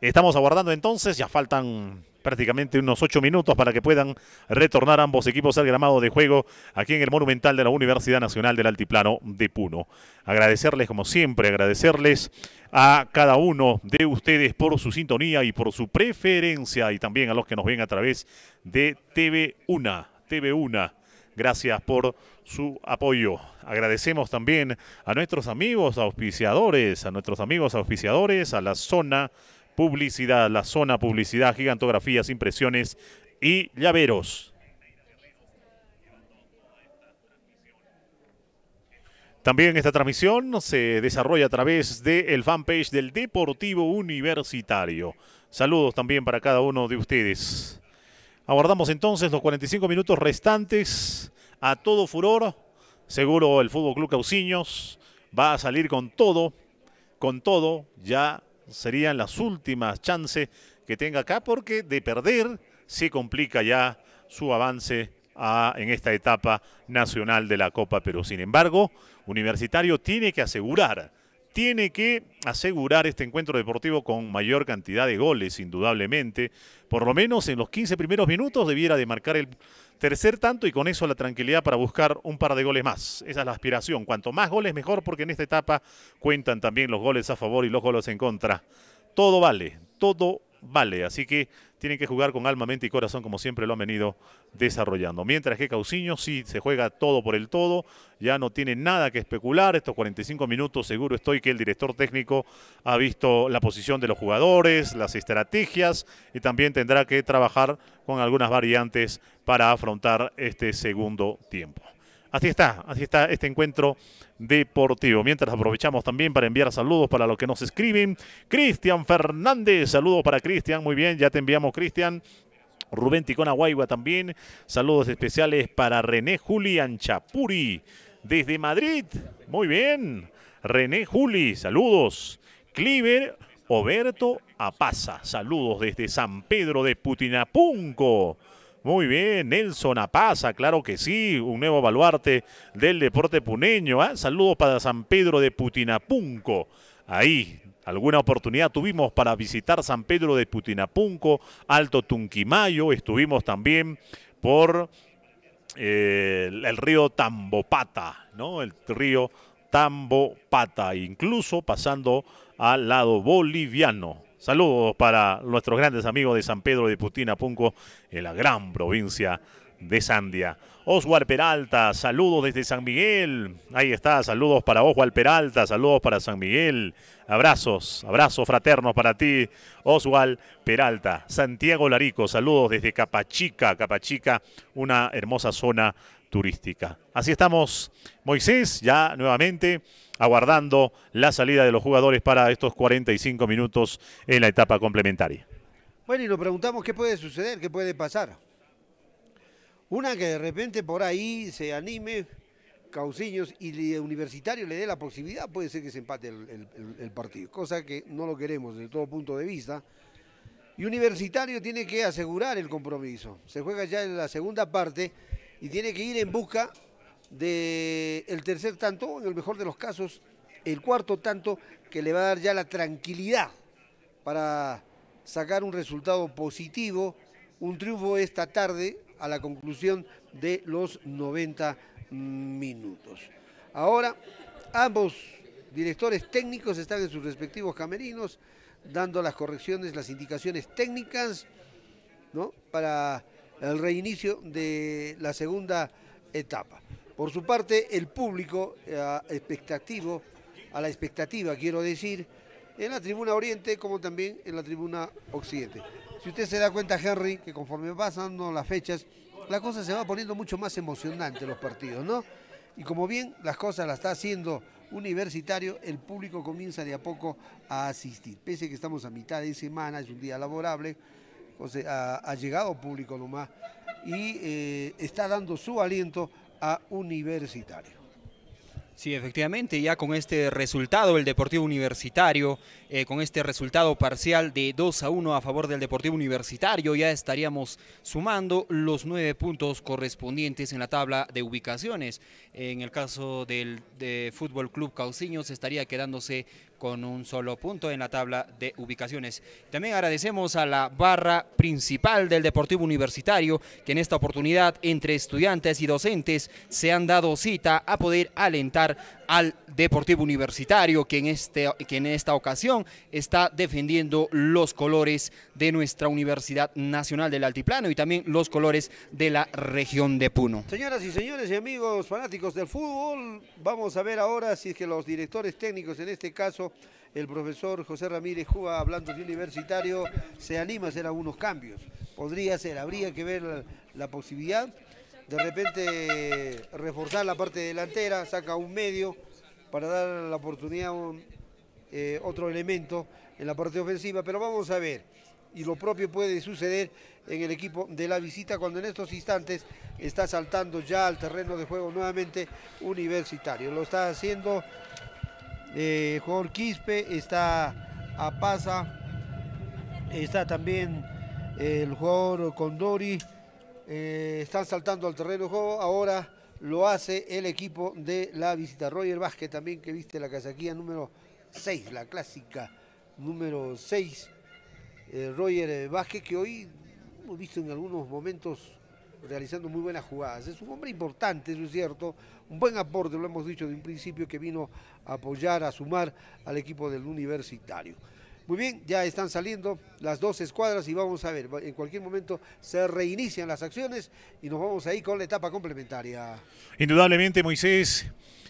Estamos aguardando entonces, ya faltan prácticamente unos ocho minutos para que puedan retornar ambos equipos al gramado de juego aquí en el Monumental de la Universidad Nacional del Altiplano de Puno. Agradecerles como siempre, agradecerles a cada uno de ustedes por su sintonía y por su preferencia y también a los que nos ven a través de TV 1 TV 1 Gracias por su apoyo. Agradecemos también a nuestros amigos auspiciadores, a nuestros amigos auspiciadores, a la zona publicidad, la zona publicidad, gigantografías, impresiones y llaveros. También esta transmisión se desarrolla a través del el fanpage del Deportivo Universitario. Saludos también para cada uno de ustedes. Abordamos entonces los 45 minutos restantes a todo furor. Seguro el Fútbol Club Cauciños va a salir con todo, con todo, ya serían las últimas chances que tenga acá, porque de perder se complica ya su avance en esta etapa nacional de la Copa pero Sin embargo, Universitario tiene que asegurar, tiene que asegurar este encuentro deportivo con mayor cantidad de goles, indudablemente. Por lo menos en los 15 primeros minutos debiera de marcar el tercer tanto y con eso la tranquilidad para buscar un par de goles más. Esa es la aspiración. Cuanto más goles mejor porque en esta etapa cuentan también los goles a favor y los goles en contra. Todo vale, todo vale. Así que tienen que jugar con alma, mente y corazón como siempre lo han venido desarrollando. Mientras que Cauciño sí se juega todo por el todo, ya no tiene nada que especular, estos 45 minutos seguro estoy que el director técnico ha visto la posición de los jugadores, las estrategias y también tendrá que trabajar con algunas variantes para afrontar este segundo tiempo. Así está, así está este encuentro deportivo. Mientras aprovechamos también para enviar saludos para los que nos escriben. Cristian Fernández, saludos para Cristian, muy bien, ya te enviamos Cristian. Rubén Ticona Guaygua también, saludos especiales para René Julián Chapuri, desde Madrid, muy bien. René Juli, saludos. Cliver Oberto Apaza, saludos desde San Pedro de Putinapunco. Muy bien, Nelson Apaza, claro que sí, un nuevo baluarte del deporte puneño. ¿ah? Saludos para San Pedro de Putinapunco. Ahí, alguna oportunidad tuvimos para visitar San Pedro de Putinapunco, Alto Tunquimayo, estuvimos también por el, eh, el río Tambopata, ¿no? El río Tambopata, incluso pasando al lado boliviano. Saludos para nuestros grandes amigos de San Pedro de Putina, Punco, en la gran provincia de Sandia. Oswald Peralta, saludos desde San Miguel. Ahí está, saludos para Oswald Peralta, saludos para San Miguel. Abrazos, abrazos fraternos para ti, Oswald Peralta. Santiago Larico, saludos desde Capachica, Capachica, una hermosa zona turística. Así estamos, Moisés, ya nuevamente aguardando la salida de los jugadores para estos 45 minutos en la etapa complementaria. Bueno, y nos preguntamos qué puede suceder, qué puede pasar. Una que de repente por ahí se anime Cauciños y Universitario le dé la posibilidad, puede ser que se empate el, el partido, cosa que no lo queremos desde todo punto de vista. Y Universitario tiene que asegurar el compromiso. Se juega ya en la segunda parte y tiene que ir en busca del tercer tanto, en el mejor de los casos, el cuarto tanto que le va a dar ya la tranquilidad para sacar un resultado positivo, un triunfo esta tarde a la conclusión de los 90 minutos. Ahora, ambos directores técnicos están en sus respectivos camerinos dando las correcciones, las indicaciones técnicas ¿no? para el reinicio de la segunda etapa. Por su parte, el público eh, expectativo, a la expectativa quiero decir, en la tribuna oriente como también en la tribuna occidente. Si usted se da cuenta, Henry, que conforme pasando las fechas, la cosa se va poniendo mucho más emocionante los partidos, ¿no? Y como bien las cosas las está haciendo universitario, el público comienza de a poco a asistir. Pese que estamos a mitad de semana, es un día laborable, ha, llegado público nomás y eh, está dando su aliento a Universitario. Sí, efectivamente, ya con este resultado, el Deportivo Universitario, eh, con este resultado parcial de 2 a 1 a favor del Deportivo Universitario, ya estaríamos sumando los nueve puntos correspondientes en la tabla de ubicaciones. En el caso del de Fútbol Club Cauciños se estaría quedándose con un solo punto en la tabla de ubicaciones. También agradecemos a la barra principal del Deportivo Universitario, que en esta oportunidad entre estudiantes y docentes se han dado cita a poder alentar al Deportivo Universitario, que en, este, que en esta ocasión está defendiendo los colores de nuestra Universidad Nacional del Altiplano y también los colores de la región de Puno. Señoras y señores y amigos fanáticos del fútbol, vamos a ver ahora si es que los directores técnicos, en este caso el profesor José Ramírez Cuba, hablando de universitario, se anima a hacer algunos cambios. Podría ser, habría que ver la posibilidad de repente reforzar la parte delantera, saca un medio para dar la oportunidad a eh, otro elemento en la parte ofensiva, pero vamos a ver, y lo propio puede suceder en el equipo de la visita cuando en estos instantes está saltando ya al terreno de juego nuevamente universitario. Lo está haciendo el eh, jugador Quispe, está a Pasa, está también eh, el jugador Condori, eh, están saltando al terreno de juego. Ahora lo hace el equipo de la visita. Roger Vázquez también que viste la casaquilla número 6, la clásica número 6. Eh, Roger eh, Vázquez que hoy hemos visto en algunos momentos realizando muy buenas jugadas. Es un hombre importante, es cierto, un buen aporte, lo hemos dicho de un principio, que vino a apoyar, a sumar al equipo del universitario. Muy bien, ya están saliendo las dos escuadras y vamos a ver, en cualquier momento se reinician las acciones y nos vamos ahí con la etapa complementaria. Indudablemente, Moisés,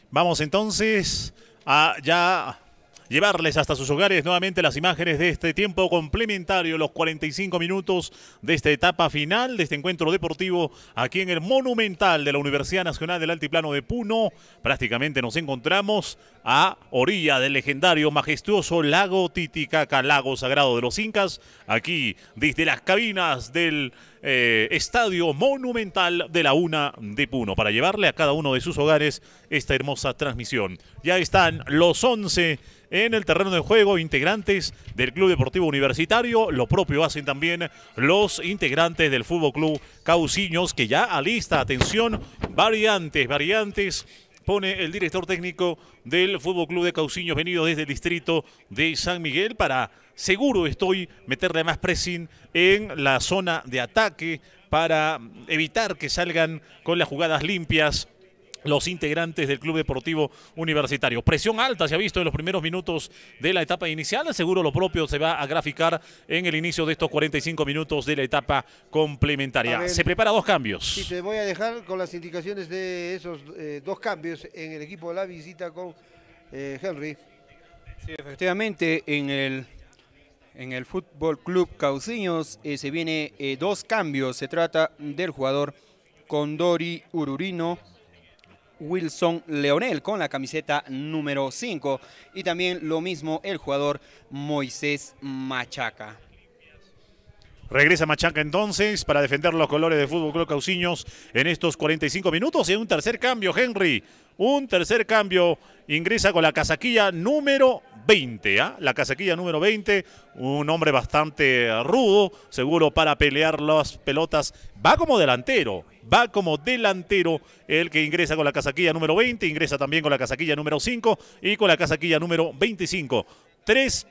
vamos entonces a ya llevarles hasta sus hogares nuevamente las imágenes de este tiempo complementario, los 45 minutos de esta etapa final de este encuentro deportivo aquí en el Monumental de la Universidad Nacional del Altiplano de Puno. Prácticamente nos encontramos a orilla del legendario, majestuoso lago Titicaca, lago sagrado de los Incas, aquí desde las cabinas del eh, Estadio Monumental de la UNA de Puno, para llevarle a cada uno de sus hogares esta hermosa transmisión. Ya están los 11 en el terreno de juego integrantes del Club Deportivo Universitario. Lo propio hacen también los integrantes del Fútbol Club Cauciños, que ya alista, atención, variantes, variantes pone el director técnico del Fútbol Club de Cauciños, venido desde el distrito de San Miguel, para, seguro estoy, meterle más pressing en la zona de ataque para evitar que salgan con las jugadas limpias los integrantes del Club Deportivo Universitario. Presión alta se ha visto en los primeros minutos de la etapa inicial. Seguro lo propio se va a graficar en el inicio de estos 45 minutos de la etapa complementaria. se prepara dos cambios. Y te voy a dejar con las indicaciones de esos eh, dos cambios en el equipo de la visita con eh, Henry. Sí, efectivamente, en el en el Fútbol Club Cauciños eh, se vienen dos cambios. Se trata del jugador Condori Ururino Wilson Leonel con la camiseta número 5 y también lo mismo el jugador Moisés Machaca. Regresa Machaca entonces para defender los colores de Fútbol Club Cauciños en estos 45 minutos. Y un tercer cambio, Henry. Un tercer cambio. Ingresa con la casaquilla número 20, ¿ah? la casaquilla número 20, un hombre bastante rudo, seguro para pelear las pelotas, va como delantero, va como delantero el que ingresa con la casaquilla número 20, ingresa también con la casaquilla número 5 y con la casaquilla número 25. Tres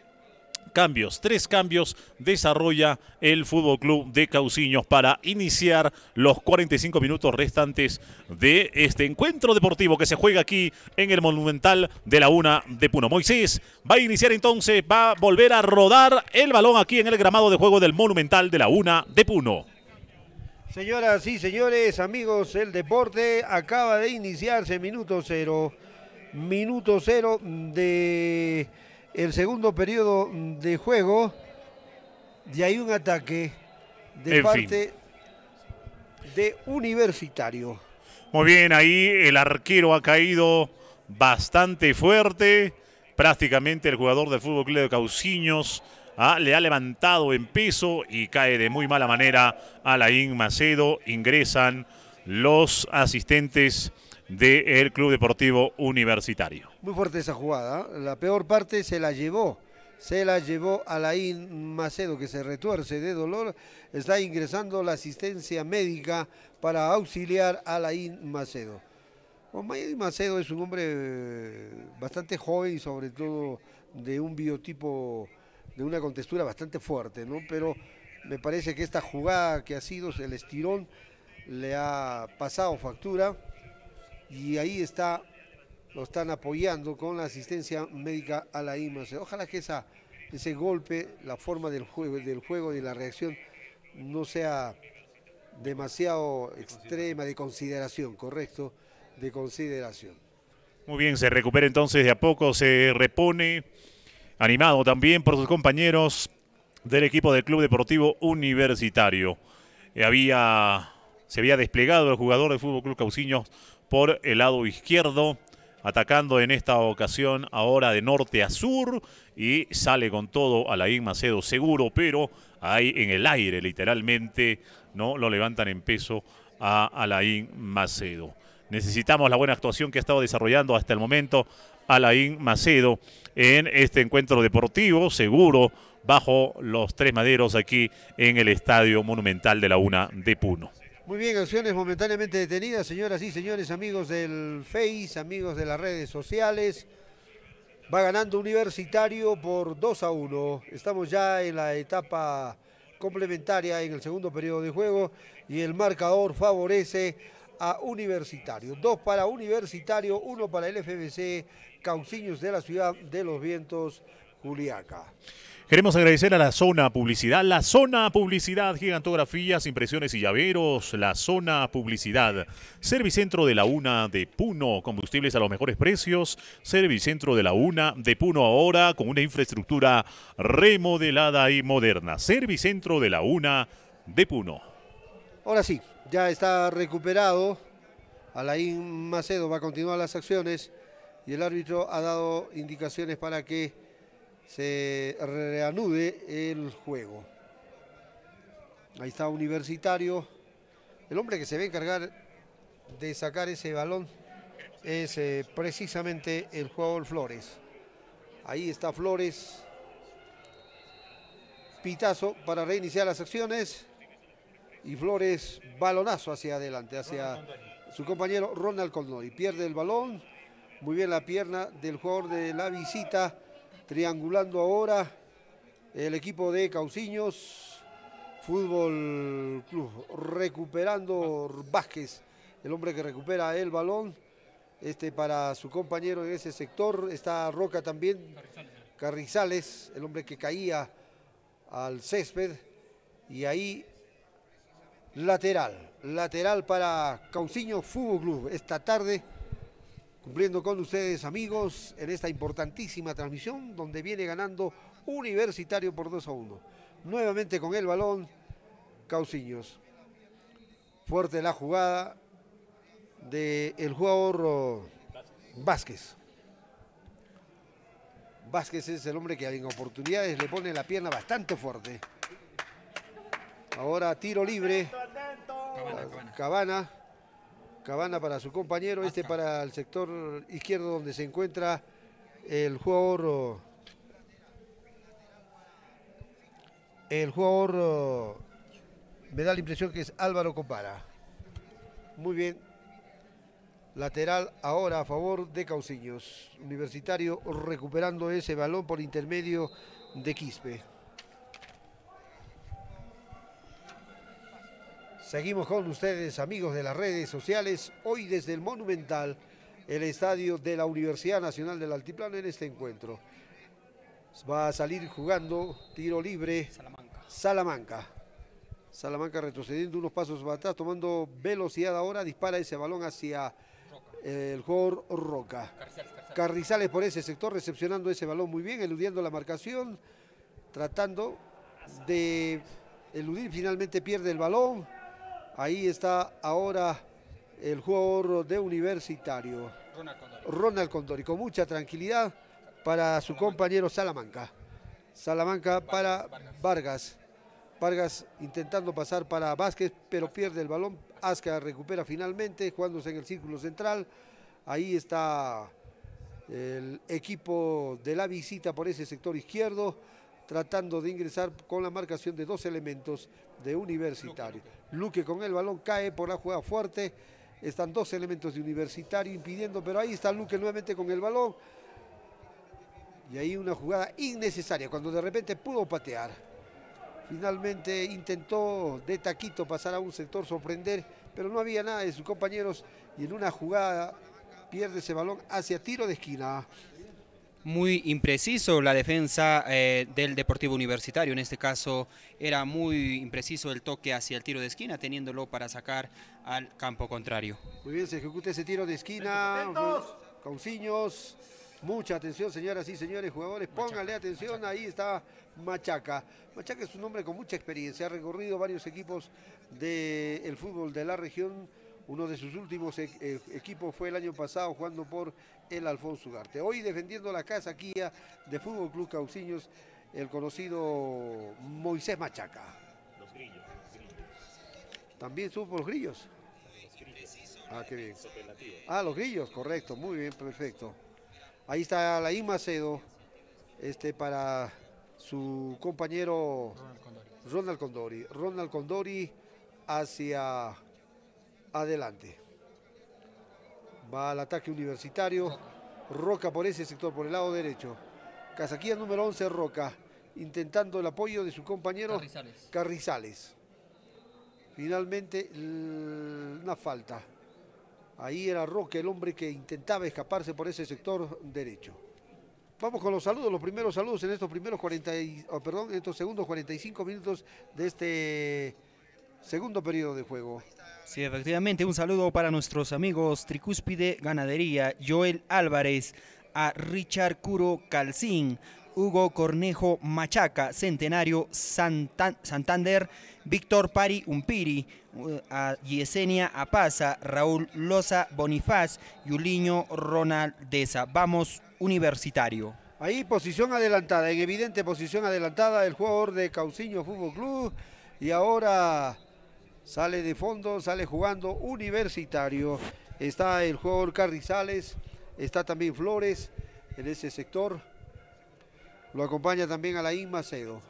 cambios, tres cambios desarrolla el Fútbol Club de Cauciños para iniciar los 45 minutos restantes de este encuentro deportivo que se juega aquí en el Monumental de la Una de Puno. Moisés va a iniciar entonces, va a volver a rodar el balón aquí en el gramado de juego del Monumental de la Una de Puno. Señoras y señores, amigos, el deporte acaba de iniciarse minuto cero. Minuto cero de el segundo periodo de juego. De ahí un ataque de parte de Universitario. Muy bien, ahí el arquero ha caído bastante fuerte. Prácticamente el jugador del Fútbol Club de Cauciños ah, le ha levantado en peso y cae de muy mala manera a Laín Macedo. Ingresan los asistentes del Club Deportivo Universitario. Muy fuerte esa jugada. ¿eh? La peor parte se la llevó. Se la llevó Alain Macedo, que se retuerce de dolor. Está ingresando la asistencia médica para auxiliar a Alain Macedo. Alain Macedo es un hombre eh, bastante joven y sobre todo de un biotipo, de una contextura bastante fuerte, ¿no? Pero me parece que esta jugada que ha sido el estirón le ha pasado factura y ahí está, lo están apoyando con la asistencia médica a la IMAS. ojalá que esa, ese golpe, la forma del juego, del juego y la reacción no sea demasiado extrema de consideración, correcto, de consideración. Muy bien, se recupera entonces de a poco, se repone, animado también por sus compañeros del equipo del Club Deportivo Universitario. Eh, había, se había desplegado el jugador del Fútbol Club Cauciños por el lado izquierdo, atacando en esta ocasión ahora de norte a sur y sale con todo Alain Macedo seguro, pero ahí en el aire literalmente no lo levantan en peso a Alain Macedo. Necesitamos la buena actuación que ha estado desarrollando hasta el momento Alain Macedo en este encuentro deportivo, seguro, bajo los tres maderos aquí en el Estadio Monumental de la Una de Puno. Muy bien, acciones momentáneamente detenidas, señoras y señores, amigos del Face, amigos de las redes sociales. Va ganando Universitario por 2 a 1. Estamos ya en la etapa complementaria en el segundo periodo de juego y el marcador favorece a Universitario. Dos para Universitario, uno para el FBC Cauciños de la Ciudad de los Vientos, Juliaca. Queremos agradecer a la zona publicidad, la zona publicidad, gigantografías, impresiones y llaveros, la zona publicidad, Servicentro de la Una de Puno, combustibles a los mejores precios, Servicentro de la Una de Puno ahora con una infraestructura remodelada y moderna, Servicentro de la Una de Puno. Ahora sí, ya está recuperado, Alain Macedo va a continuar las acciones y el árbitro ha dado indicaciones para que se reanude el juego. Ahí está Universitario. El hombre que se va a encargar de sacar ese balón es eh, precisamente el jugador Flores. Ahí está Flores. Pitazo para reiniciar las acciones. Y Flores, balonazo hacia adelante, hacia su compañero Ronald Colnori. Pierde el balón. Muy bien la pierna del jugador de la visita. Triangulando ahora el equipo de Cauciños. Fútbol Club recuperando Vázquez, el hombre que recupera el balón. Este para su compañero en ese sector. Está Roca también. Carrizales, el hombre que caía al césped. Y ahí lateral. Lateral para Cauciños Fútbol Club esta tarde cumpliendo con ustedes amigos en esta importantísima transmisión donde viene ganando Universitario por 2 a 1. Nuevamente con el balón, Cauciños. Fuerte la jugada del jugador oh, Vázquez. Vázquez es el hombre que en oportunidades le pone la pierna bastante fuerte. Ahora tiro libre. Cabana Cabana para su compañero, este para el sector izquierdo donde se encuentra el jugador el jugador me da la impresión que es Álvaro Compara. Muy bien. Lateral ahora a favor de Cauciños. Universitario recuperando ese balón por intermedio de Quispe. Seguimos con ustedes, amigos de las redes sociales, hoy desde el Monumental, el estadio de la Universidad Nacional del Altiplano en este encuentro. Va a salir jugando tiro libre Salamanca. Salamanca, retrocediendo unos pasos para atrás, tomando velocidad ahora, dispara ese balón hacia el jugador Roca. Carrizales por ese sector, recepcionando ese balón muy bien, eludiendo la marcación, tratando de eludir, finalmente pierde el balón Ahí está ahora el jugador de Universitario. Ronald Condori. con mucha tranquilidad para su compañero Salamanca. Salamanca para Vargas. Vargas. intentando pasar para Vázquez, pero pierde el balón. Asca recupera finalmente, jugándose en el círculo central. Ahí está el equipo de la visita por ese sector izquierdo tratando de ingresar con la marcación de dos elementos de Universitario. Luque con el balón cae por la jugada fuerte, están dos elementos de Universitario impidiendo, pero ahí está Luque nuevamente con el balón. Y ahí una jugada innecesaria, cuando de repente pudo patear. Finalmente intentó de taquito pasar a un sector, sorprender, pero no había nada de sus compañeros y en una jugada pierde ese balón hacia tiro de esquina muy impreciso la defensa eh, del Deportivo Universitario. En este caso era muy impreciso el toque hacia el tiro de esquina, teniéndolo para sacar al campo contrario. Muy bien, se ejecuta ese tiro de esquina. conciños, mucha atención señoras y señores jugadores, pónganle atención, ahí está Machaca. Machaca es un hombre con mucha experiencia, ha recorrido varios equipos del fútbol de la región uno de sus últimos e-, e-, equipos fue el año pasado jugando por el Alfonso Ugarte. Hoy defendiendo la casa aquí de Fútbol Club Cauciños, el conocido Moisés Machaca. Los grillos. También supo los grillos. Los grillos. Ah, qué bien. Ah, los grillos, correcto, muy bien, perfecto. Ahí está la Macedo, este para su compañero Ronald Condori, Ronald Condori hacia adelante. Va al ataque universitario. Roca por ese sector, por el lado derecho. Casaquilla número 11, Roca. Intentando el apoyo de su compañero Carrizales. Finalmente, una falta. Ahí era Roca el hombre que intentaba escaparse por ese sector derecho. Vamos con los saludos, los primeros saludos en estos primeros 40 perdón, en estos segundos 45 minutos de este segundo periodo de juego. Sí, efectivamente, un saludo para nuestros amigos Tricúspide Ganadería, Joel Álvarez, a Richard Curo Calcín, Hugo Cornejo Machaca, Centenario Santander, Víctor Pari Umpiri, a Yesenia Apaza, Raúl Loza Bonifaz, Yuliño Ronaldesa. Vamos, universitario. Ahí posición adelantada, en evidente posición adelantada el jugador de Cauciño Fútbol Club y ahora Sale de fondo, sale jugando Universitario. Está el jugador Carrizales, está también Flores en ese sector. Lo acompaña también a Alain Macedo.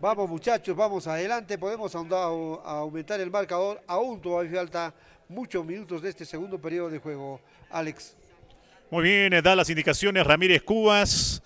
Vamos muchachos, vamos adelante, podemos aumentar el marcador. Aún todavía falta muchos minutos de este segundo periodo de juego. Alex. Muy bien, eh, da las indicaciones Ramírez Cubas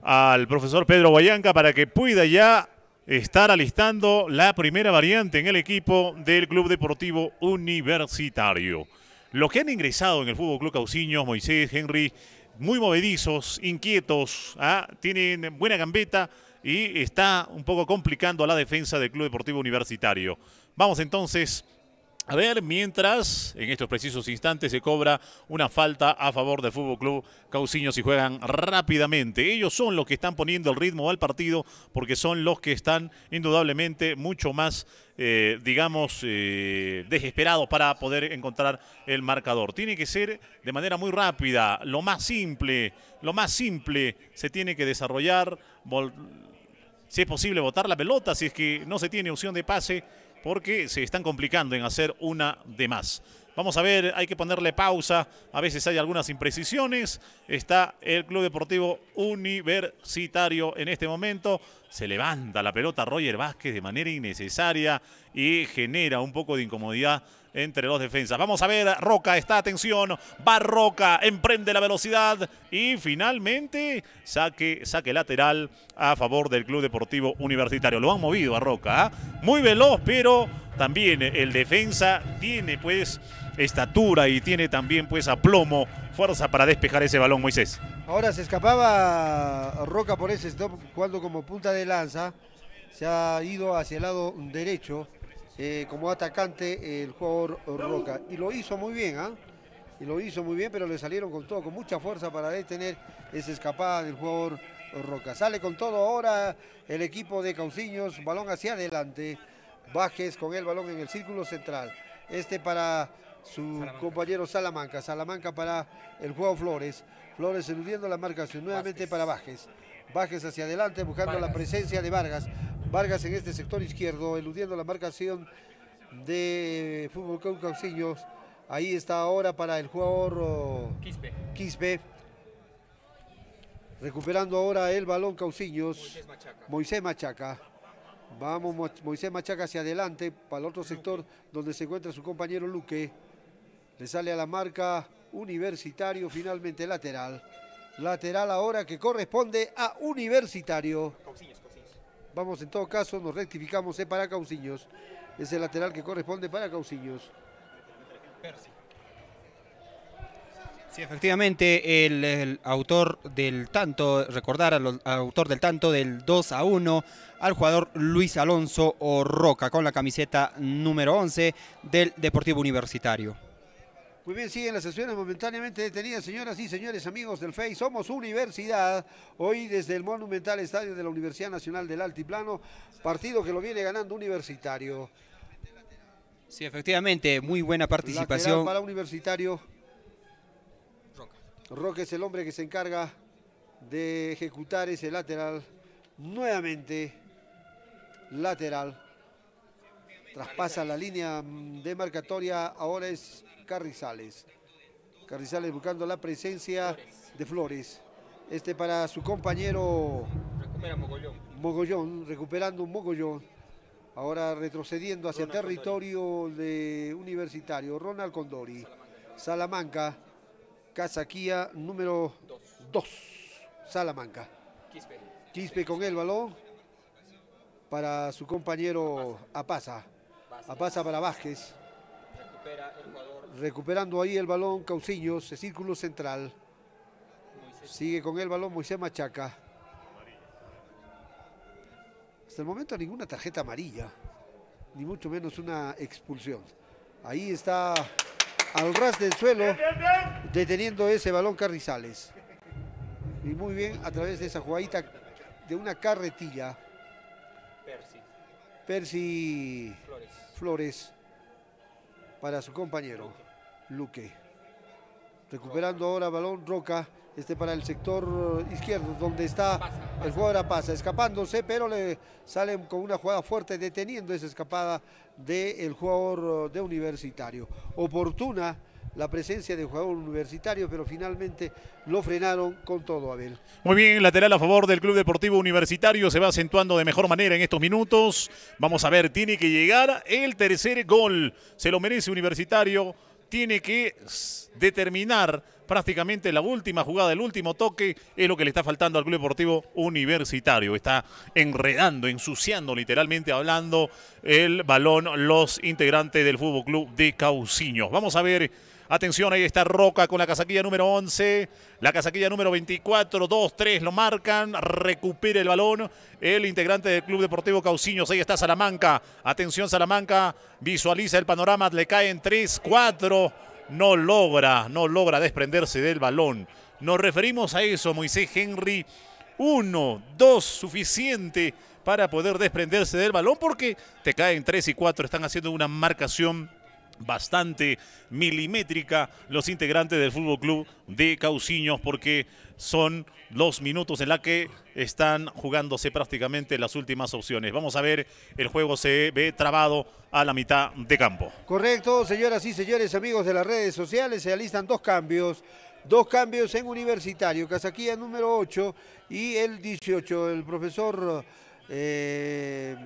al profesor Pedro Guayanca para que pueda ya estar alistando la primera variante en el equipo del Club Deportivo Universitario. Los que han ingresado en el Fútbol Club Cauciños, Moisés, Henry, muy movedizos, inquietos, ¿ah? tienen buena gambeta y está un poco complicando la defensa del Club Deportivo Universitario. Vamos entonces a ver, mientras en estos precisos instantes se cobra una falta a favor del Fútbol Club Cauciños y juegan rápidamente. Ellos son los que están poniendo el ritmo al partido porque son los que están indudablemente mucho más, eh, digamos, eh, desesperados para poder encontrar el marcador. Tiene que ser de manera muy rápida, lo más simple, lo más simple se tiene que desarrollar. Si es posible, botar la pelota, si es que no se tiene opción de pase porque se están complicando en hacer una de más. Vamos a ver, hay que ponerle pausa, a veces hay algunas imprecisiones. Está el Club Deportivo Universitario en este momento. Se levanta la pelota Roger Vázquez de manera innecesaria y genera un poco de incomodidad entre los defensas. Vamos a ver, Roca está atención, va Roca, emprende la velocidad y finalmente saque, saque lateral a favor del Club Deportivo Universitario. Lo han movido a Roca, ¿ah? muy veloz, pero también el defensa tiene pues estatura y tiene también pues aplomo, fuerza para despejar ese balón, Moisés. Ahora se escapaba Roca por ese stop ...cuando como punta de lanza. Se ha ido hacia el lado derecho. Eh, como atacante el jugador Roca. Y lo hizo muy bien, ¿ah? Y lo hizo muy bien, pero le salieron con todo, con mucha fuerza para detener esa escapada del jugador Roca. Sale con todo ahora el equipo de Cauciños, balón hacia adelante. Bajes con el balón en el círculo central. Este para su compañero Salamanca. Salamanca para el juego Flores. Flores eludiendo la marcación nuevamente para Bajes. Bajes hacia adelante buscando la presencia de Vargas. Vargas en este sector izquierdo, eludiendo la marcación de Fútbol Club Cauciños. Ahí está ahora para el jugador oh, Quispe. Recuperando ahora el balón Cauciños. Moisés Machaca. Vamos Moisés Machaca hacia adelante para el otro sector donde se encuentra su compañero Luque. Le sale a la marca Universitario finalmente lateral. Lateral ahora que corresponde a Universitario. Vamos en todo caso, nos rectificamos, es eh, para Cauciños. Es el lateral que corresponde para Cauciños. Sí, efectivamente, el, autor del tanto, recordar al, autor del tanto del 2 a 1 al jugador Luis Alonso Roca con la camiseta número 11 del Deportivo Universitario. Muy bien, siguen las sesiones momentáneamente detenidas, señoras y señores, amigos del FEI. Somos Universidad, hoy desde el Monumental Estadio de la Universidad Nacional del Altiplano, partido que lo viene ganando Universitario. Sí, efectivamente, muy buena participación. Lateral para Universitario. Roca. Roque es el hombre que se encarga de ejecutar ese lateral. Nuevamente, lateral traspasa la línea mm, demarcatoria, ahora es Carrizales. Carrizales buscando la presencia de Flores. Este para su compañero Mogollón. recuperando un Mogollón. Ahora retrocediendo hacia territorio de universitario. Ronald Condori. Salamanca. Casaquía número 2. Salamanca. Quispe. Quispe con el balón para su compañero Apasa. A pasa para Vázquez. Recuperando ahí el balón Cauciños, el círculo central. Sigue con el balón Moisés Machaca. Hasta el momento ninguna tarjeta amarilla, ni mucho menos una expulsión. Ahí está al ras del suelo, deteniendo ese balón Carrizales. Y muy bien a través de esa jugadita de una carretilla. Percy. Percy Flores para su compañero Luque. Recuperando ahora balón Roca, este para el sector izquierdo, donde está el jugador pasa, escapándose, pero le salen con una jugada fuerte, deteniendo esa escapada del jugador de universitario. Oportuna la presencia de jugador universitario, pero finalmente lo frenaron con todo, Abel. Muy bien, lateral a favor del Club Deportivo Universitario, se va acentuando de mejor manera en estos minutos. Vamos a ver, tiene que llegar el tercer gol, se lo merece Universitario, tiene que determinar prácticamente la última jugada, el último toque, es lo que le está faltando al Club Deportivo Universitario. Está enredando, ensuciando, literalmente hablando, el balón los integrantes del Fútbol Club de Cauciños. Vamos a ver Atención, ahí está Roca con la casaquilla número 11. La casaquilla número 24, 2, 3, lo marcan. Recupera el balón el integrante del Club Deportivo Cauciños. Ahí está Salamanca. Atención, Salamanca visualiza el panorama. Le caen 3, 4. No logra, no logra desprenderse del balón. Nos referimos a eso, Moisés Henry. Uno, dos, suficiente para poder desprenderse del balón porque te caen tres y cuatro. Están haciendo una marcación bastante milimétrica los integrantes del Fútbol Club de Cauciños porque son los minutos en la que están jugándose prácticamente las últimas opciones. Vamos a ver, el juego se ve trabado a la mitad de campo. Correcto, señoras y señores, amigos de las redes sociales, se alistan dos cambios. Dos cambios en Universitario, Casaquía número 8 y el 18, el profesor... Eh,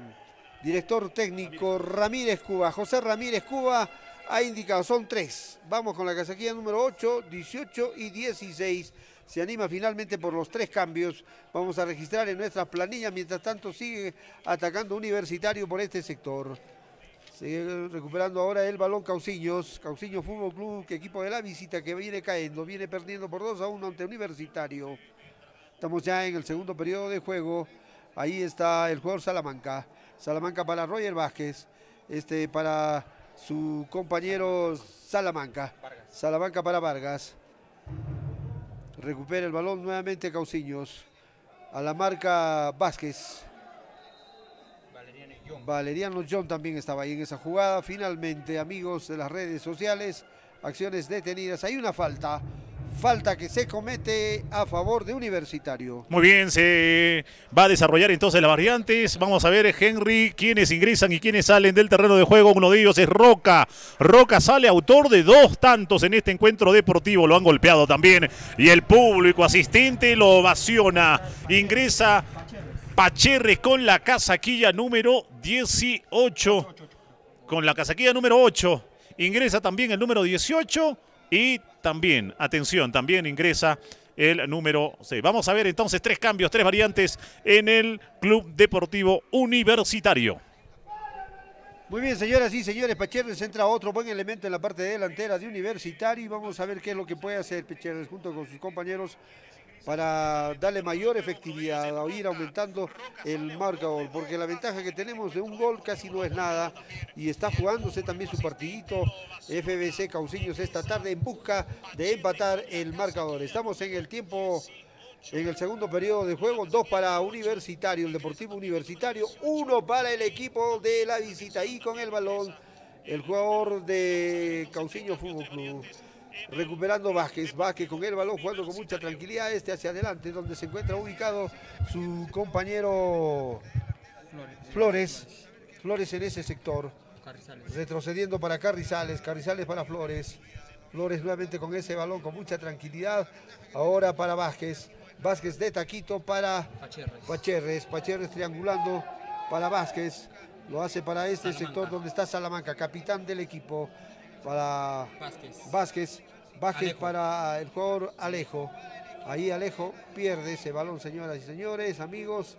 director técnico Ramírez Cuba, José Ramírez Cuba ha indicado. Son tres. Vamos con la casaquilla número 8, 18 y 16. Se anima finalmente por los tres cambios. Vamos a registrar en nuestras planillas. Mientras tanto sigue atacando Universitario por este sector. Sigue recuperando ahora el balón Cauciños. Cauciños Fútbol Club, que equipo de la visita que viene cayendo. Viene perdiendo por 2 a 1 ante Universitario. Estamos ya en el segundo periodo de juego. Ahí está el jugador Salamanca. Salamanca para Roger Vázquez. Este para su compañero Salamanca. Salamanca para Vargas. Recupera el balón nuevamente Cauciños. A la marca Vázquez. Valeriano John también estaba ahí en esa jugada. Finalmente, amigos de las redes sociales, acciones detenidas. Hay una falta falta que se comete a favor de Universitario. Muy bien, se va a desarrollar entonces las variantes. Vamos a ver, Henry, quiénes ingresan y quiénes salen del terreno de juego. Uno de ellos es Roca. Roca sale autor de dos tantos en este encuentro deportivo. Lo han golpeado también. Y el público asistente lo ovaciona. Ingresa Pacherres con la casaquilla número 18. Con la casaquilla número 8. Ingresa también el número 18 y también, atención, también ingresa el número 6. Vamos a ver entonces tres cambios, tres variantes en el Club Deportivo Universitario. Muy bien, señoras y señores, Pacherres entra otro buen elemento en la parte delantera de Universitario vamos a ver qué es lo que puede hacer pacheco junto con sus compañeros para darle mayor efectividad o ir aumentando el marcador, porque la ventaja que tenemos de un gol casi no es nada y está jugándose también su partidito FBC Cauciños esta tarde en busca de empatar el marcador. Estamos en el tiempo en el segundo periodo de juego, dos para Universitario, el Deportivo Universitario, uno para el equipo de la visita y con el balón el jugador de Cauciño Fútbol Club recuperando Vázquez. Vázquez con el balón jugando con mucha tranquilidad este hacia adelante, donde se encuentra ubicado su compañero Flores. Flores en ese sector. Retrocediendo para Carrizales, Carrizales para Flores. Flores nuevamente con ese balón con mucha tranquilidad. Ahora para Vázquez. Vázquez de taquito para Pacherres. Pacherres, triangulando para Vázquez. Lo hace para este sector donde está Salamanca, capitán del equipo para Vázquez, Vázquez, para el jugador Alejo. Ahí Alejo pierde ese balón, señoras y señores, amigos.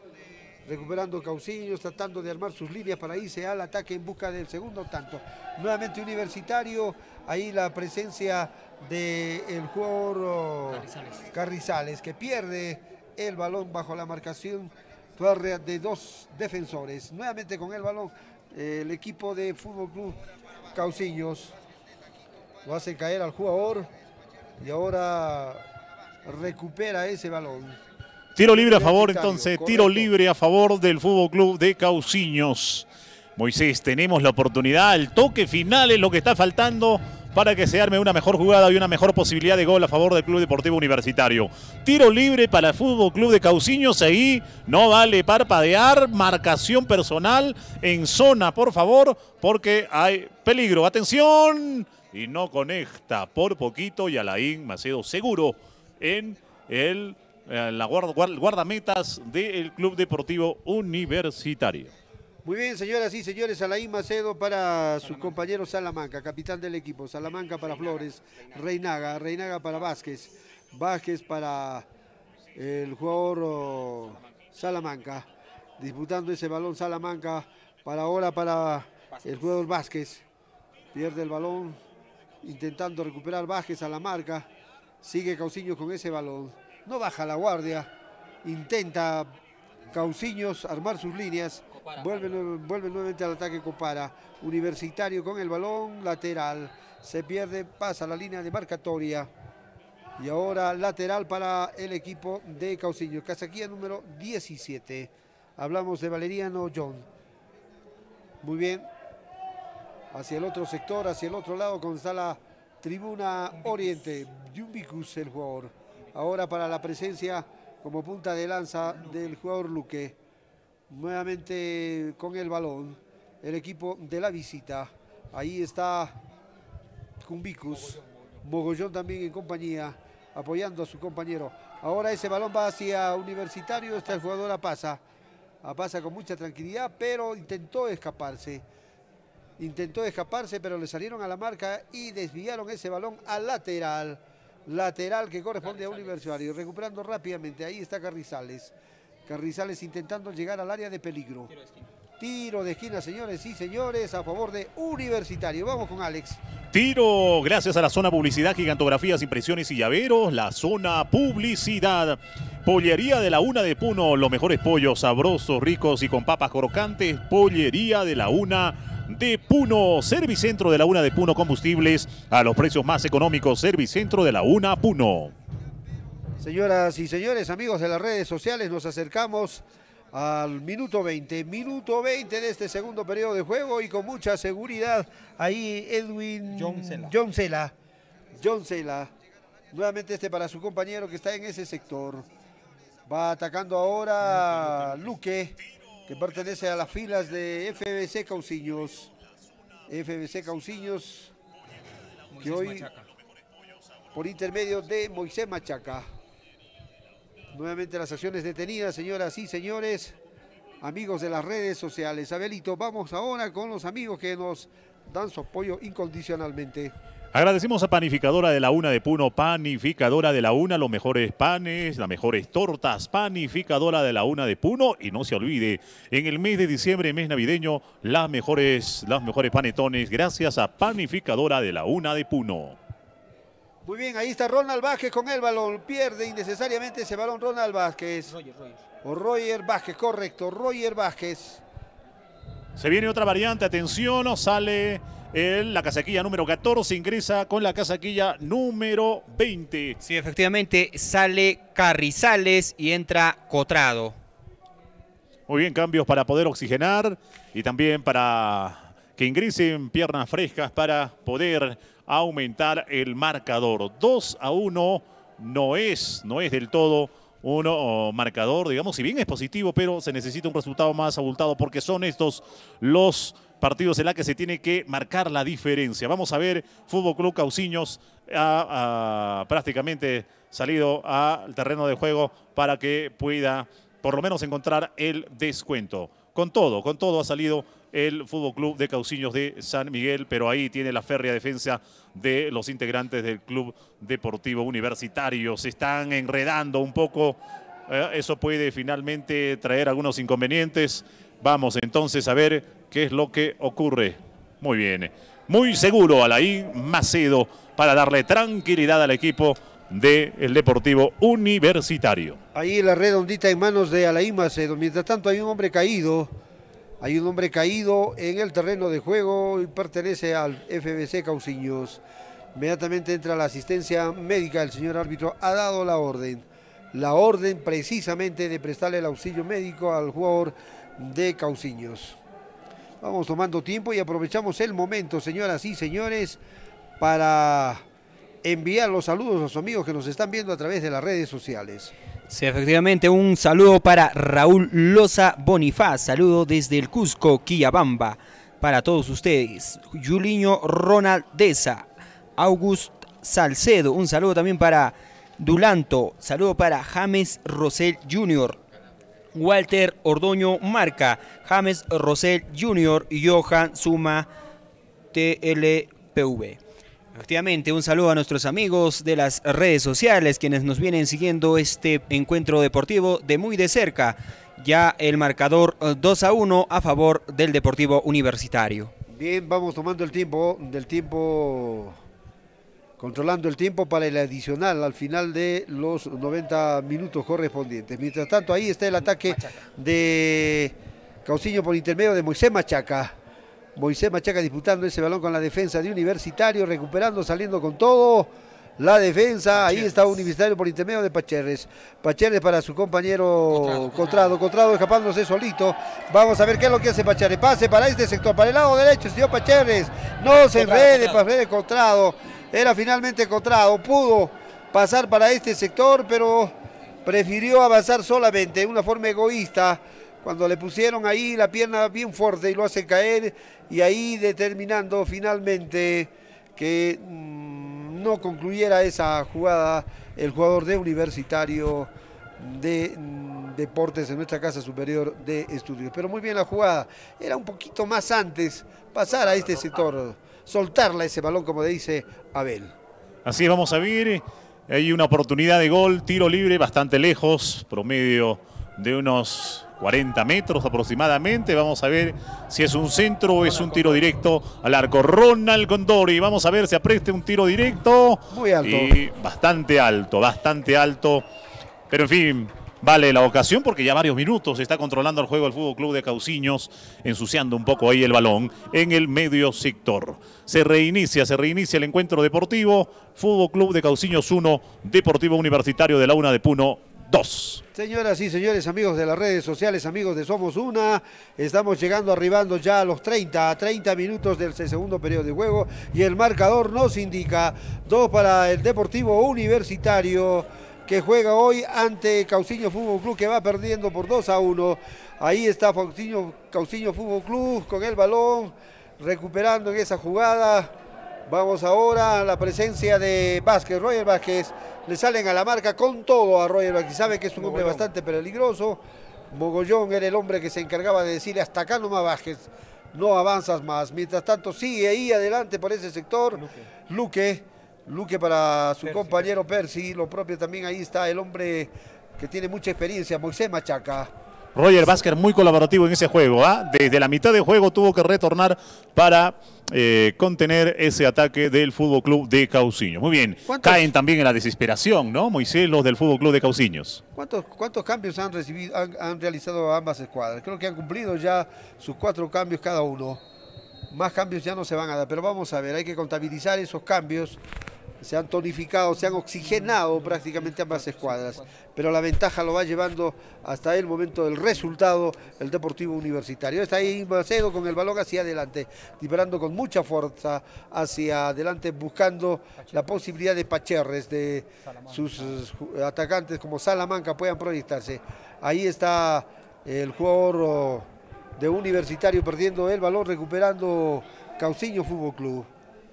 Recuperando Cauciños, tratando de armar sus líneas para irse al ataque en busca del segundo tanto. Nuevamente Universitario, ahí la presencia del de jugador oh, Carrizales. que pierde el balón bajo la marcación de dos defensores. Nuevamente con el balón eh, el equipo de Fútbol Club Cauciños lo hace caer al jugador y ahora recupera ese balón. Tiro libre a favor entonces, tiro libre a favor del Fútbol Club de Cauciños. Moisés, tenemos la oportunidad, el toque final es lo que está faltando para que se arme una mejor jugada y una mejor posibilidad de gol a favor del Club Deportivo Universitario. Tiro libre para el Fútbol Club de Cauciños, ahí no vale parpadear, marcación personal en zona, por favor, porque hay peligro. Atención, y no conecta por poquito y Alain Macedo seguro en el, eh, la guardametas del Club Deportivo Universitario. Muy bien, señoras y señores, Alain Macedo para su compañero Salamanca, capitán del equipo. Salamanca para Flores, Reinaga, Reinaga para Vázquez, Vázquez para el jugador oh, Salamanca. Disputando ese balón Salamanca para ahora para el jugador Vázquez. Pierde el balón, intentando recuperar bajes a la marca. Sigue Cauciños con ese balón. No baja la guardia. Intenta Cauciños armar sus líneas. Vuelve, nuevamente al ataque Copara. Universitario con el balón lateral. Se pierde, pasa la línea de marcatoria. Y ahora lateral para el equipo de Cauciños. Casaquía número 17. Hablamos de Valeriano John. Muy bien, hacia el otro sector, hacia el otro lado, la Tribuna Oriente. Jumbicus el jugador. Ahora para la presencia como punta de lanza del jugador Luque. Nuevamente con el balón. El equipo de la visita. Ahí está Cumbicus. Mogollón también en compañía. Apoyando a su compañero. Ahora ese balón va hacia Universitario. Esta jugadora pasa. Pasa con mucha tranquilidad, pero intentó escaparse. Intentó escaparse, pero le salieron a la marca y desviaron ese balón al lateral. Lateral que corresponde a Universitario. Recuperando rápidamente. Ahí está Carrizales. Carrizales intentando llegar al área de peligro. Tiro de esquina, señores y señores, a favor de Universitario. Vamos con Alex. Tiro, gracias a la zona publicidad, gigantografías, impresiones y llaveros. La zona publicidad. Pollería de la Una de Puno, los mejores pollos sabrosos, ricos y con papas crocantes. Pollería de la Una de Puno. Servicentro de la una de Puno Combustibles a los precios más económicos. Servicentro de la una Puno. Señoras y señores, amigos de las redes sociales, nos acercamos al minuto 20, minuto 20 de este segundo periodo de juego y con mucha seguridad ahí Edwin John Cela. John Cela. Nuevamente este para su compañero que está en ese sector. Va atacando ahora Luque que pertenece a las filas de FBC Cauciños. FBC Cauciños, que hoy, por intermedio de Moisés Machaca. Nuevamente las acciones detenidas, señoras y señores, amigos de las redes sociales. Abelito, vamos ahora con los amigos que nos dan su apoyo incondicionalmente. Agradecemos a Panificadora de la Una de Puno, Panificadora de la Una, los mejores panes, las mejores tortas, Panificadora de la Una de Puno. Y no se olvide, en el mes de diciembre, mes navideño, las mejores, las mejores panetones, gracias a Panificadora de la Una de Puno. Muy bien, ahí está Ronald Vázquez con el balón. Pierde innecesariamente ese balón Ronald Vázquez. O Roger Vázquez, correcto, Roger Vázquez. Se viene otra variante, atención, sale en la casaquilla número 14 ingresa con la casaquilla número 20. Sí, efectivamente sale Carrizales y entra Cotrado. Muy bien, cambios para poder oxigenar y también para que ingresen piernas frescas para poder aumentar el marcador. 2 a 1 no es, no es del todo uno oh, marcador, digamos, si bien es positivo, pero se necesita un resultado más abultado porque son estos los partidos en la que se tiene que marcar la diferencia. Vamos a ver, Fútbol Club Cauciños ha, prácticamente salido al terreno de juego para que pueda por lo menos encontrar el descuento. Con todo, con todo ha salido el Fútbol Club de Cauciños de San Miguel, pero ahí tiene la férrea defensa de los integrantes del Club Deportivo Universitario. Se están enredando un poco, eh, eso puede finalmente traer algunos inconvenientes. Vamos entonces a ver qué es lo que ocurre. Muy bien, muy seguro Alain Macedo para darle tranquilidad al equipo del el Deportivo Universitario. Ahí la redondita en manos de Alain Macedo. Mientras tanto hay un hombre caído, hay un hombre caído en el terreno de juego y pertenece al FBC Cauciños. Inmediatamente entra la asistencia médica, el señor árbitro ha dado la orden. La orden precisamente de prestarle el auxilio médico al jugador de Cauciños. Vamos tomando tiempo y aprovechamos el momento, señoras y señores, para enviar los saludos a los amigos que nos están viendo a través de las redes sociales. Sí, efectivamente, un saludo para Raúl Loza Bonifaz, saludo desde el Cusco, Quillabamba, para todos ustedes. Juliño Ronaldesa, August Salcedo, un saludo también para Dulanto, saludo para James Rosell Jr., Walter Ordoño Marca, James Rosell Jr. y Johan Suma TLPV. Efectivamente, un saludo a nuestros amigos de las redes sociales quienes nos vienen siguiendo este encuentro deportivo de muy de cerca. Ya el marcador 2 eh, a 1 a favor del Deportivo Universitario. Bien, vamos tomando el tiempo del tiempo controlando el tiempo para el adicional al final de los 90 minutos correspondientes. Mientras tanto, ahí está el ataque de Cauciño por intermedio de Moisés Machaca. Moisés Machaca disputando ese balón con la defensa de Universitario, recuperando, saliendo con todo. La defensa, ahí está Universitario por intermedio de Pacherres. Pacherres para su compañero Contrado. Contrado, escapándose solito. Vamos a ver qué es lo que hace Pacherres. Pase para este sector, para el lado derecho, señor Pacherres. No se enrede, Pacherres Contrado era finalmente Cotrado, pudo pasar para este sector, pero prefirió avanzar solamente, de una forma egoísta, cuando le pusieron ahí la pierna bien fuerte y lo hace caer, y ahí determinando finalmente que mm, no concluyera esa jugada el jugador de universitario de mm, deportes en nuestra casa superior de estudios. Pero muy bien la jugada, era un poquito más antes pasar a este sector soltarla ese balón, como le dice Abel. Así es, vamos a ver. Hay una oportunidad de gol, tiro libre bastante lejos, promedio de unos 40 metros aproximadamente. Vamos a ver si es un centro o es un tiro directo al arco. Ronald Condori, vamos a ver si apreste un tiro directo. Muy alto. Y bastante alto, bastante alto. Pero en fin, vale la ocasión porque ya varios minutos está controlando el juego el Fútbol Club de Cauciños, ensuciando un poco ahí el balón en el medio sector. Se reinicia, se reinicia el encuentro deportivo. Fútbol Club de Cauciños 1, Deportivo Universitario de la UNA de Puno 2. Señoras y señores, amigos de las redes sociales, amigos de Somos Una, estamos llegando, arribando ya a los 30, a 30 minutos del segundo periodo de juego y el marcador nos indica 2 para el Deportivo Universitario que juega hoy ante Cauciño Fútbol Club, que va perdiendo por 2 a 1. Ahí está Cauciño, Fútbol Club con el balón, recuperando en esa jugada. Vamos ahora a la presencia de Vázquez, Roger Vázquez. Le salen a la marca con todo a Roger Vázquez. Sabe que es un hombre bastante peligroso. Mogollón era el hombre que se encargaba de decirle hasta acá más, Vázquez, no avanzas más. Mientras tanto sigue ahí adelante por ese sector Luque Luque para su compañero Percy, lo propio también ahí está el hombre que tiene mucha experiencia, Moisés Machaca. Roger Vázquez muy colaborativo en ese juego. ¿ah? Desde la mitad de juego tuvo que retornar para eh, contener ese ataque del Fútbol Club de Cauciños. Muy bien. Caen también en la desesperación, ¿no, Moisés, los del Fútbol Club de Cauciños? ¿Cuántos, cambios han, recibido, han realizado ambas escuadras? Creo que han cumplido ya sus cuatro cambios cada uno. Más cambios ya no se van a dar, pero vamos a ver, hay que contabilizar esos cambios se han tonificado, se han oxigenado prácticamente ambas escuadras. Pero la ventaja lo va llevando hasta el momento del resultado el Deportivo Universitario. Está ahí Macedo con el balón hacia adelante, disparando con mucha fuerza hacia adelante, buscando la posibilidad de Pacherres, de sus eh, atacantes como Salamanca puedan proyectarse. Ahí está el jugador oh, de Universitario perdiendo el balón, recuperando Cauciño Fútbol Club.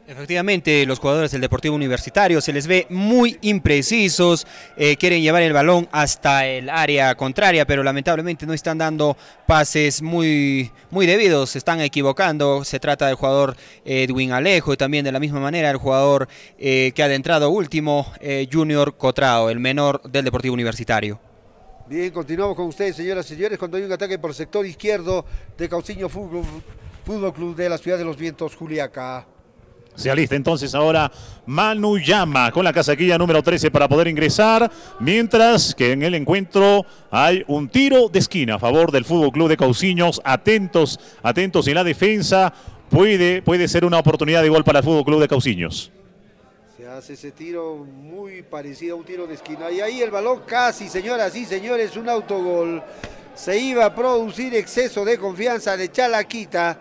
Efectivamente, los jugadores del Deportivo Universitario se les ve muy imprecisos, eh, quieren llevar el balón hasta el área contraria, pero lamentablemente no están dando pases muy, muy debidos, se están equivocando. Se trata del jugador eh, Edwin Alejo y también de la misma manera el jugador eh, que ha adentrado último, Junior Cotrao, el menor del Deportivo Universitario. Bien, continuamos con ustedes, señoras y señores, cuando hay un ataque por el sector izquierdo de Cauciño Fútbol Club de la Ciudad de los Vientos, Juliaca. Se alista entonces ahora Manu Llama con la casaquilla número 13 para poder ingresar, mientras que en el encuentro hay un tiro de esquina a favor del Fútbol Club de Cauciños. Atentos, atentos en la defensa. Puede, puede ser una oportunidad de gol para el Fútbol Club de Cauciños. Se hace ese tiro muy parecido a un tiro de esquina. Y ahí el balón casi, señoras y señores, un autogol. Se iba a producir exceso de confianza de Chalaquita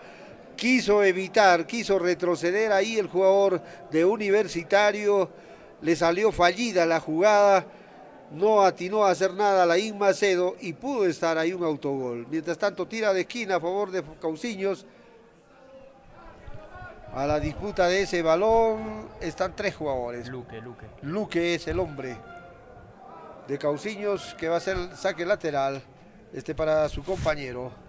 quiso evitar, quiso retroceder ahí el jugador de Universitario, le salió fallida la jugada, no atinó a hacer nada la Macedo y pudo estar ahí un autogol. Mientras tanto tira de esquina a favor de Cauciños. A la disputa de ese balón están tres jugadores. Luque, Luque. Luque es el hombre de Cauciños que va a hacer el saque lateral este para su compañero.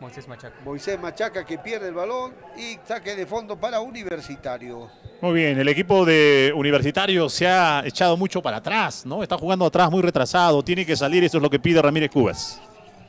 Moisés Machaca. Moisés Machaca que pierde el balón y saque de fondo para Universitario. Muy bien, el equipo de Universitario se ha echado mucho para atrás, ¿no? Está jugando atrás muy retrasado, tiene que salir, eso es lo que pide Ramírez Cubas.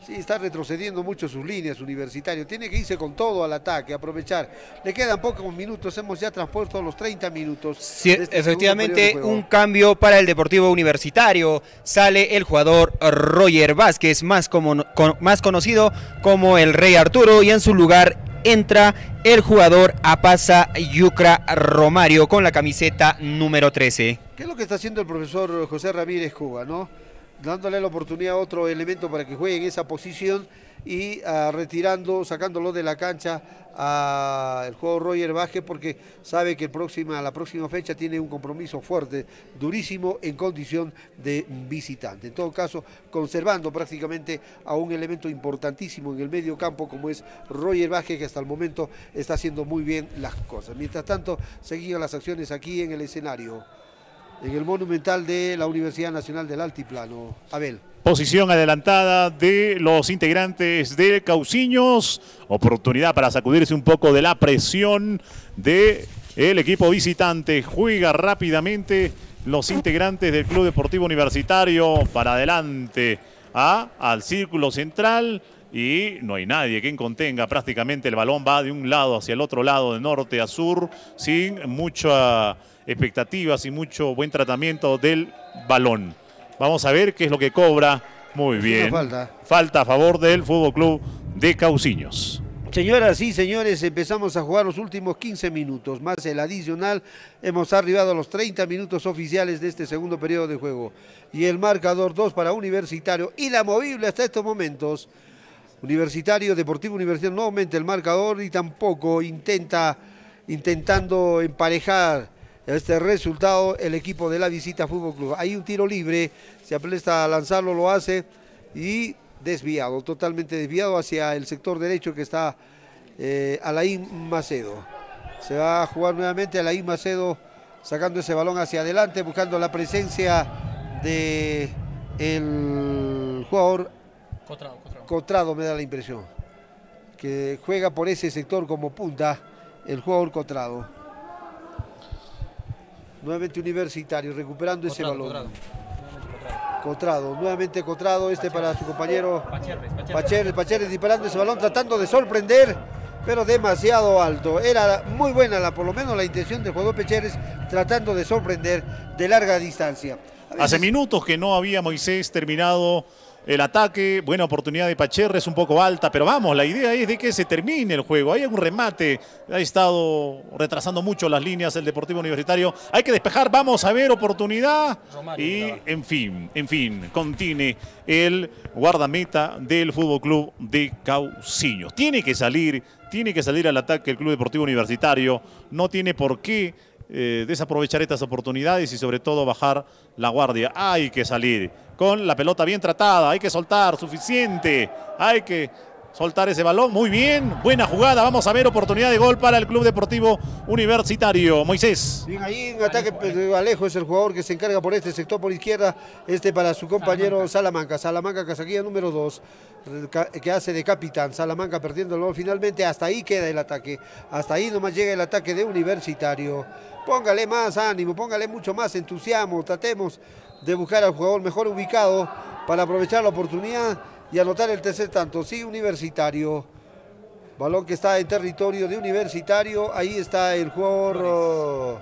Sí, está retrocediendo mucho sus líneas universitario. Tiene que irse con todo al ataque, aprovechar. Le quedan pocos minutos, hemos ya transpuesto los 30 minutos. Sí, este efectivamente, un cambio para el Deportivo Universitario. Sale el jugador Roger Vázquez, más, como, más conocido como el Rey Arturo, y en su lugar entra el jugador Apasa Yucra Romario con la camiseta número 13. ¿Qué es lo que está haciendo el profesor José Ramírez Cuba, no? dándole la oportunidad a otro elemento para que juegue en esa posición y ah, retirando, sacándolo de la cancha al juego Roger Vázquez porque sabe que la próxima fecha tiene un compromiso fuerte, durísimo en condición de visitante. En todo caso, conservando prácticamente a un elemento importantísimo en el medio campo como es Roger Vázquez que hasta el momento está haciendo muy bien las cosas. Mientras tanto, seguían las acciones aquí en el escenario en el Monumental de la Universidad Nacional del Altiplano. Abel. Posición adelantada de los integrantes de Cauciños. Oportunidad para sacudirse un poco de la presión de el equipo visitante. Juega rápidamente los integrantes del Club Deportivo Universitario para adelante a, al círculo central y no hay nadie quien contenga prácticamente el balón va de un lado hacia el otro lado de norte a sur sin mucha expectativas y mucho buen tratamiento del balón. Vamos a ver qué es lo que cobra. Muy bien. falta. a favor del Fútbol Club de Cauciños. Señoras y señores, empezamos a jugar los últimos 15 minutos, más el adicional. Hemos arribado a los 30 minutos oficiales de este segundo periodo de juego. Y el marcador 2 para Universitario y la movible hasta estos momentos. Universitario, Deportivo Universitario no aumenta el marcador y tampoco intenta, intentando emparejar este resultado el equipo de la visita Fútbol Club. Hay un tiro libre, se apresta a lanzarlo, lo hace y desviado, totalmente desviado hacia el sector derecho que está eh, Alain Macedo. Se va a jugar nuevamente Alain Macedo sacando ese balón hacia adelante, buscando la presencia de jugador Cotrado me da la impresión, que juega por ese sector como punta el jugador Cotrado nuevamente Universitario, recuperando ese balón. Cotrado, nuevamente Cotrado, este para su compañero Pacheres. Pacheres disparando ese balón, tratando de sorprender, pero demasiado alto. Era muy buena, la, por lo menos la intención del jugador Pecheres, tratando de sorprender de larga distancia. Hace minutos que no había Moisés terminado el ataque, buena oportunidad de Pacherre, es un poco alta, pero vamos, la idea es de que se termine el juego. Hay un remate, ha estado retrasando mucho las líneas el Deportivo Universitario. Hay que despejar, vamos a ver oportunidad. y en fin, en fin, contiene el guardameta del Fútbol Club de Cauciño. Tiene que salir, tiene que salir al ataque el Club Deportivo Universitario. No tiene por qué eh, desaprovechar estas oportunidades y sobre todo bajar la guardia. Hay que salir con la pelota bien tratada. Hay que soltar, suficiente. Hay que soltar ese balón. Muy bien, buena jugada. Vamos a ver oportunidad de gol para el Club Deportivo Universitario. Moisés. Bien, ahí en ataque pues, Alejo es el jugador que se encarga por este sector por izquierda. Este para su compañero Salamanca. Salamanca, Casaquilla número 2 que hace de capitán. Salamanca perdiendo el gol finalmente. Hasta ahí queda el ataque. Hasta ahí nomás llega el ataque de Universitario. Póngale más ánimo, póngale mucho más entusiasmo. Tratemos de buscar al jugador mejor ubicado para aprovechar la oportunidad y anotar el tercer tanto. sí, Universitario. Balón que está en territorio de Universitario. Ahí está el jugador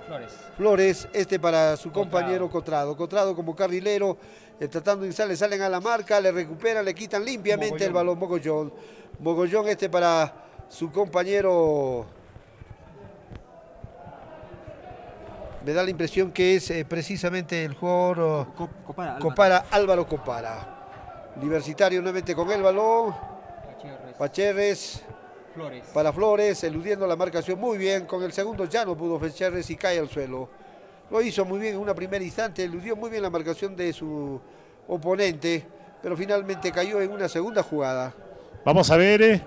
Flores. Oh, este para su compañero Cotrado. Cotrado como carrilero, eh, tratando de le salen a la marca, le recuperan, le quitan limpiamente el balón Mogollón. Mogollón este para su compañero me da la impresión que es eh, precisamente el jugador oh, Copara, Copara Álvaro. Copara. Universitario nuevamente con el balón. Pacherres. Flores. Para Flores, eludiendo la marcación muy bien. Con el segundo ya no pudo Pacherres y cae al suelo. Lo hizo muy bien en una primera instante, eludió muy bien la marcación de su oponente, pero finalmente cayó en una segunda jugada. Vamos a ver. Eh,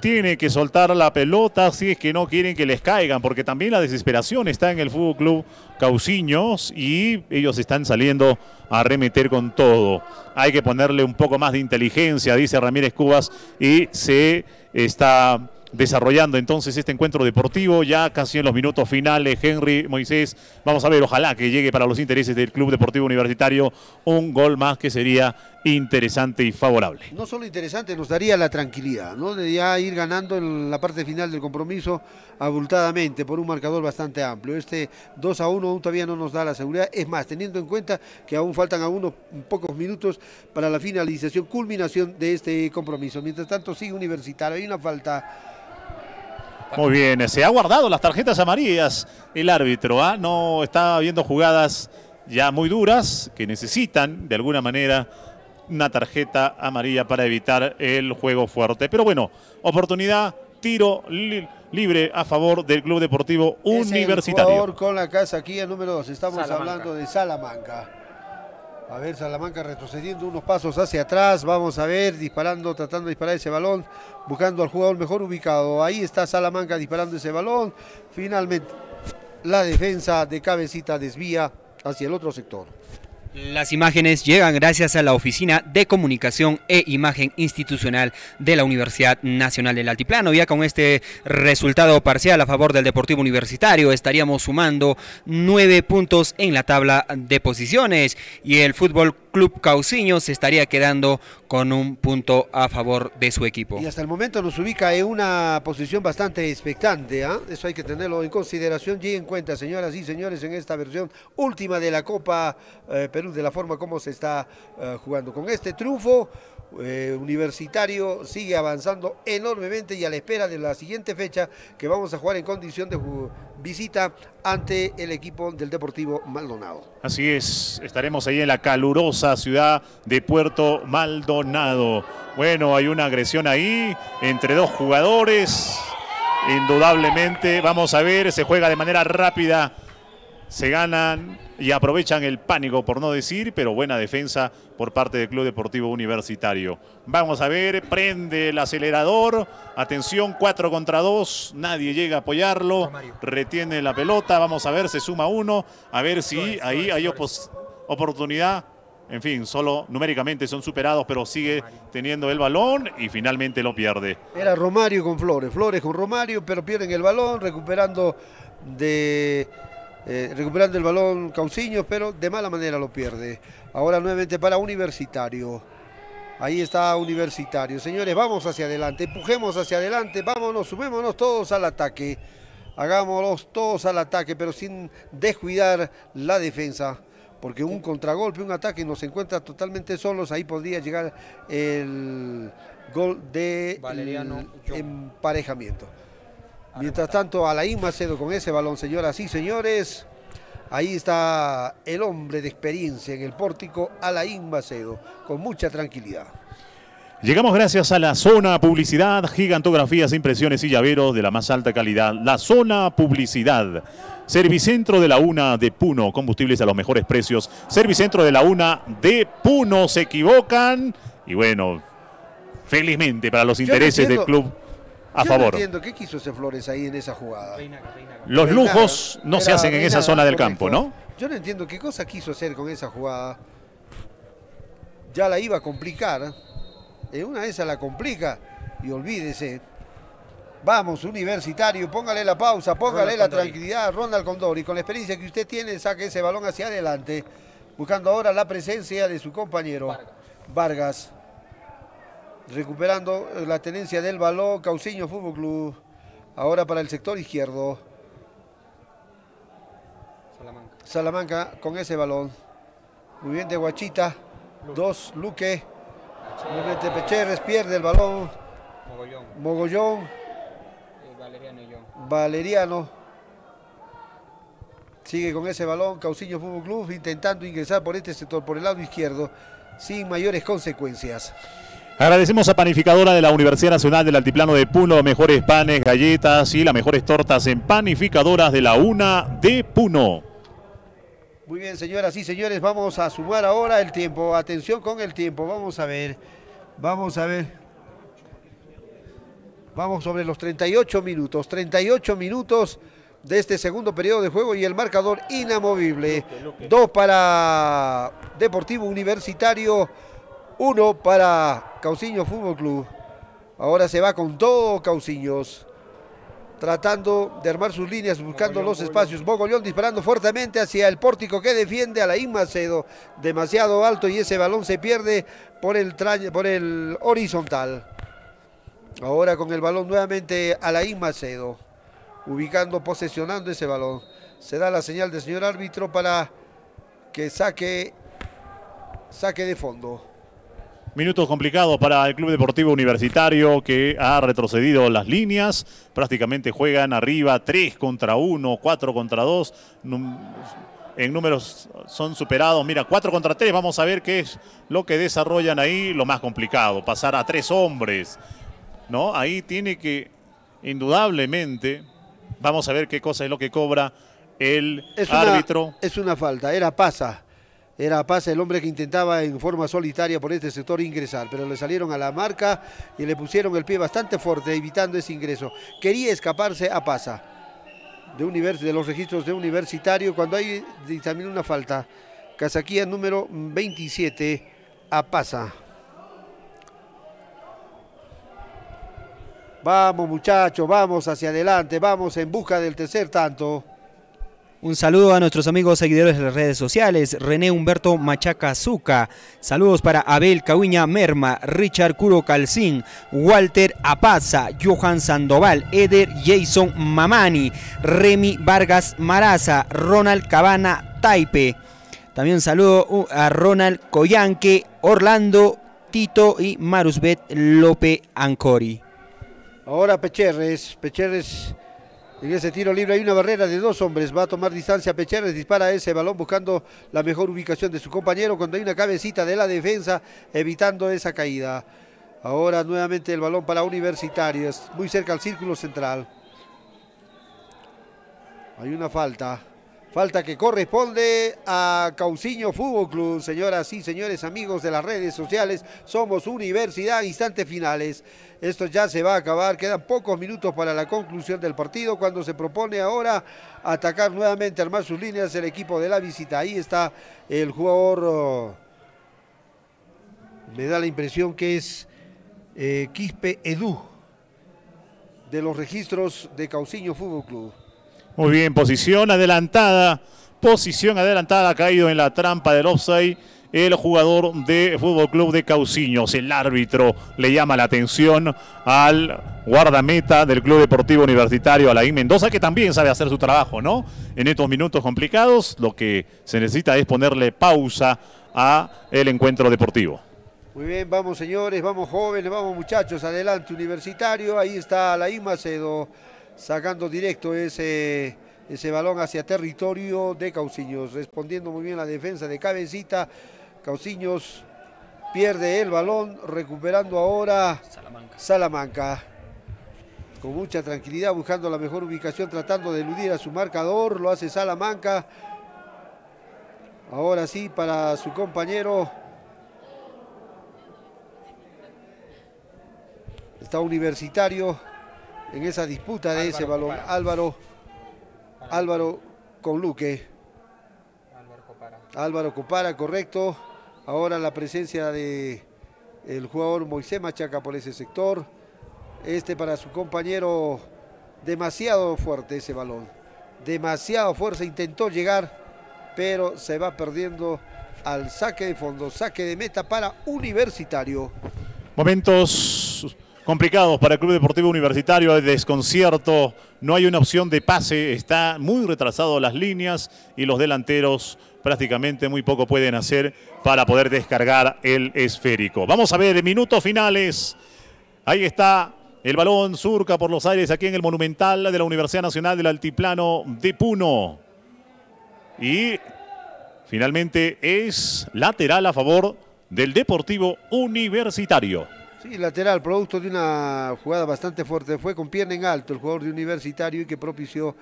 tiene que soltar la pelota si es que no quieren que les caigan, porque también la desesperación está en el Fútbol Club Cauciños y ellos están saliendo a remeter con todo. Hay que ponerle un poco más de inteligencia, dice Ramírez Cubas, y se está desarrollando entonces este encuentro deportivo. Ya casi en los minutos finales, Henry Moisés, vamos a ver, ojalá que llegue para los intereses del Club Deportivo Universitario un gol más que sería interesante y favorable. No solo interesante, nos daría la tranquilidad, ¿no? De ya ir ganando en la parte final del compromiso abultadamente por un marcador bastante amplio. Este 2 a 1 aún todavía no nos da la seguridad. Es más, teniendo en cuenta que aún faltan algunos pocos minutos para la finalización, culminación de este compromiso. Mientras tanto, sigue universitario. Hay una falta. Muy bien, se ha guardado las tarjetas amarillas el árbitro, ¿ah? no está viendo jugadas ya muy duras que necesitan de alguna manera una tarjeta amarilla para evitar el juego fuerte. Pero bueno, oportunidad, tiro libre a favor del Club Deportivo Universitario. El con la casa aquí, el número 2. Estamos hablando de Salamanca. A ver, Salamanca retrocediendo unos pasos hacia atrás. Vamos a ver, disparando, tratando de disparar ese balón, buscando al jugador mejor ubicado. Ahí está Salamanca disparando ese balón. Finalmente, la defensa de cabecita desvía hacia el otro sector. Las imágenes llegan gracias a la Oficina de Comunicación e Imagen Institucional de la Universidad Nacional del Altiplano. Ya con este resultado parcial a favor del Deportivo Universitario estaríamos sumando nueve puntos en la tabla de posiciones y el fútbol Club Cauciño se estaría quedando con un punto a favor de su equipo. Y hasta el momento nos ubica en una posición bastante expectante, ¿ah? eso hay que tenerlo en consideración y en cuenta, señoras y señores, en esta versión última de la Copa eh, Perú, de la forma como se está eh, jugando. Con este triunfo, eh, universitario sigue avanzando enormemente y a la espera de la siguiente fecha que vamos a jugar en condición de visita ante el equipo del Deportivo Maldonado. Así es, estaremos ahí en la calurosa ciudad de Puerto Maldonado. Bueno, hay una agresión ahí entre dos jugadores. Indudablemente, vamos a ver, se juega de manera rápida. Se ganan y aprovechan el pánico, por no decir, pero buena defensa por parte del Club Deportivo Universitario. Vamos a ver, prende el acelerador, atención, 4 contra 2, nadie llega a apoyarlo, retiene la pelota, vamos a ver, se suma uno, a ver si ahí hay oportunidad en fin, solo numéricamente son superados, pero sigue teniendo el balón y finalmente lo pierde. Era Romario con Flores, Flores con Romario, pero pierden el balón, recuperando eh, recuperando el balón Cauciño, pero de mala manera lo pierde. Ahora nuevamente para Universitario. Ahí está Universitario. Señores, vamos hacia adelante, empujemos hacia adelante, vámonos, sumémonos todos al ataque. Hagámoslos todos al ataque, pero sin descuidar la defensa porque un contragolpe, un ataque, nos encuentra totalmente solos, ahí podría llegar el gol de Valeriano emparejamiento. Mientras tanto, Alain Macedo con ese balón, señoras y señores. Ahí está el hombre de experiencia en el pórtico, Alain Macedo, con mucha tranquilidad. Llegamos gracias a la zona publicidad, gigantografías, impresiones y llaveros de la más alta calidad. La zona publicidad Servicentro de la UNA de Puno, combustibles a los mejores precios. Servicentro de la UNA de Puno, se equivocan. Y bueno, felizmente para los intereses del club a Yo favor. No entiendo qué quiso hacer Flores ahí en esa jugada. Los lujos no se hacen en esa zona del campo, ¿no? Yo no entiendo qué cosa quiso hacer con esa jugada. Ya la iba a complicar. ¿eh? una de esas la complica y olvídese. Vamos, universitario, póngale la pausa, póngale la tranquilidad Ronald condor y Con la experiencia que usted tiene, saque ese balón hacia adelante, buscando ahora la presencia de su compañero Vargas. Recuperando eh, la tenencia del balón, Cauciño Fútbol Club. Ahora para el sector izquierdo. Salamanca. con ese balón. Muy bien de Guachita. Luque. Dos, Luque. de Pecheres pierde el balón. Mogollón. Mogollón Valeriano sigue con ese balón, Cauciño Fútbol Club intentando ingresar por este sector, por el lado izquierdo, sin mayores consecuencias. Agradecemos a Panificadora de la Universidad Nacional del Altiplano de Puno, mejores panes, galletas y las mejores tortas en Panificadoras de la UNA de Puno. Muy bien, señoras y señores, vamos a sumar ahora el tiempo. Atención con el tiempo, vamos a ver, vamos a ver. Vamos sobre los 38 minutos, 38 minutos de este segundo periodo de juego y el marcador inamovible. Dos para Deportivo Universitario, uno para Cauciño Fútbol Club. Ahora se va con todo Cauciños, tratando de armar sus líneas, buscando los espacios. Bogollón disparando fuertemente hacia el pórtico que defiende a la Macedo. Demasiado alto y ese balón se pierde por el horizontal. Ahora con el balón nuevamente a Alain Macedo. Ubicando, posesionando ese balón. Se da la señal del señor árbitro para que saque, saque de fondo. Minutos complicados para el Club Deportivo Universitario que ha retrocedido las líneas. Prácticamente juegan arriba 3 contra 1, 4 contra 2. En números son superados. Mira, 4 contra 3. Vamos a ver qué es lo que desarrollan ahí. Lo más complicado, pasar a tres hombres ¿no? Ahí tiene que, indudablemente, vamos a ver qué cosa es lo que cobra el árbitro. es una falta, era pasa. Era pasa. el hombre que intentaba en forma solitaria por este sector ingresar, pero le salieron a la marca y le pusieron el pie bastante fuerte, evitando ese ingreso. Quería escaparse a Pasa de, de los registros de universitario cuando hay también una falta. Casaquía número 27 a Pasa. Vamos muchachos, vamos hacia adelante, vamos en busca del tercer tanto. Un saludo a nuestros amigos seguidores de las redes sociales, René Humberto Machaca saludos para Abel Cahuña Merma, Richard Curo Calcín, Walter Apaza, Johan Sandoval, Eder Jason Mamani, Remy Vargas Maraza, Ronald Cabana Taipe. También un saludo uh, a Ronald Coyanque, Orlando Tito y Marusbet Lope Ancori. Ahora Pecherres, Pecherres en ese tiro libre hay una barrera de dos hombres, va a tomar distancia Pecherres, dispara ese balón buscando la mejor ubicación de su compañero cuando hay una cabecita de la defensa evitando esa caída. Ahora nuevamente el balón para Universitarios, muy cerca al círculo central. Hay una falta. Falta que corresponde a Cauciño Fútbol Club. Señoras y señores, amigos de las redes sociales, somos Universidad, instantes finales. Esto ya se va a acabar, quedan pocos minutos para la conclusión del partido, cuando se propone ahora atacar nuevamente, armar sus líneas el equipo de la visita. Ahí está el jugador, oh, me da la impresión que es eh, Quispe Edu, de los registros de Cauciño Fútbol Club. Muy bien, posición adelantada. Posición adelantada, ha caído en la trampa del offside el jugador de Fútbol Club de Cauciños. El árbitro le llama la atención al guardameta del Club Deportivo Universitario, Alain Mendoza, que también sabe hacer su trabajo, ¿no? En estos minutos complicados, lo que se necesita es ponerle pausa a el encuentro deportivo. Muy bien, vamos señores, vamos jóvenes, vamos muchachos, adelante universitario, ahí está Alain Macedo sacando directo ese, ese balón hacia territorio de Cauciños, respondiendo muy bien la defensa de Cabecita, Cauciños pierde el balón, recuperando ahora Salamanca. Salamanca. Con mucha tranquilidad, buscando la mejor ubicación, tratando de eludir a su marcador, lo hace Salamanca. Ahora sí, para su compañero. Está universitario en esa disputa de ese balón. Álvaro, Álvaro con Luque. Álvaro Copara. Álvaro Copara, correcto. Ahora la presencia de el jugador Moisés Machaca por ese sector. Este para su compañero, demasiado fuerte ese balón. Demasiado fuerza, intentó llegar, pero se va perdiendo al saque de fondo, saque de meta para Universitario. Momentos complicados para el Club Deportivo Universitario, hay desconcierto, no hay una opción de pase, está muy retrasado las líneas y los delanteros prácticamente muy poco pueden hacer para poder descargar el esférico. Vamos a ver, minutos finales. Ahí está el balón surca por los aires aquí en el Monumental de la Universidad Nacional del Altiplano de Puno. Y finalmente es lateral a favor del Deportivo Universitario y lateral, producto de una jugada bastante fuerte. Fue con pierna en alto el jugador de Universitario y que propició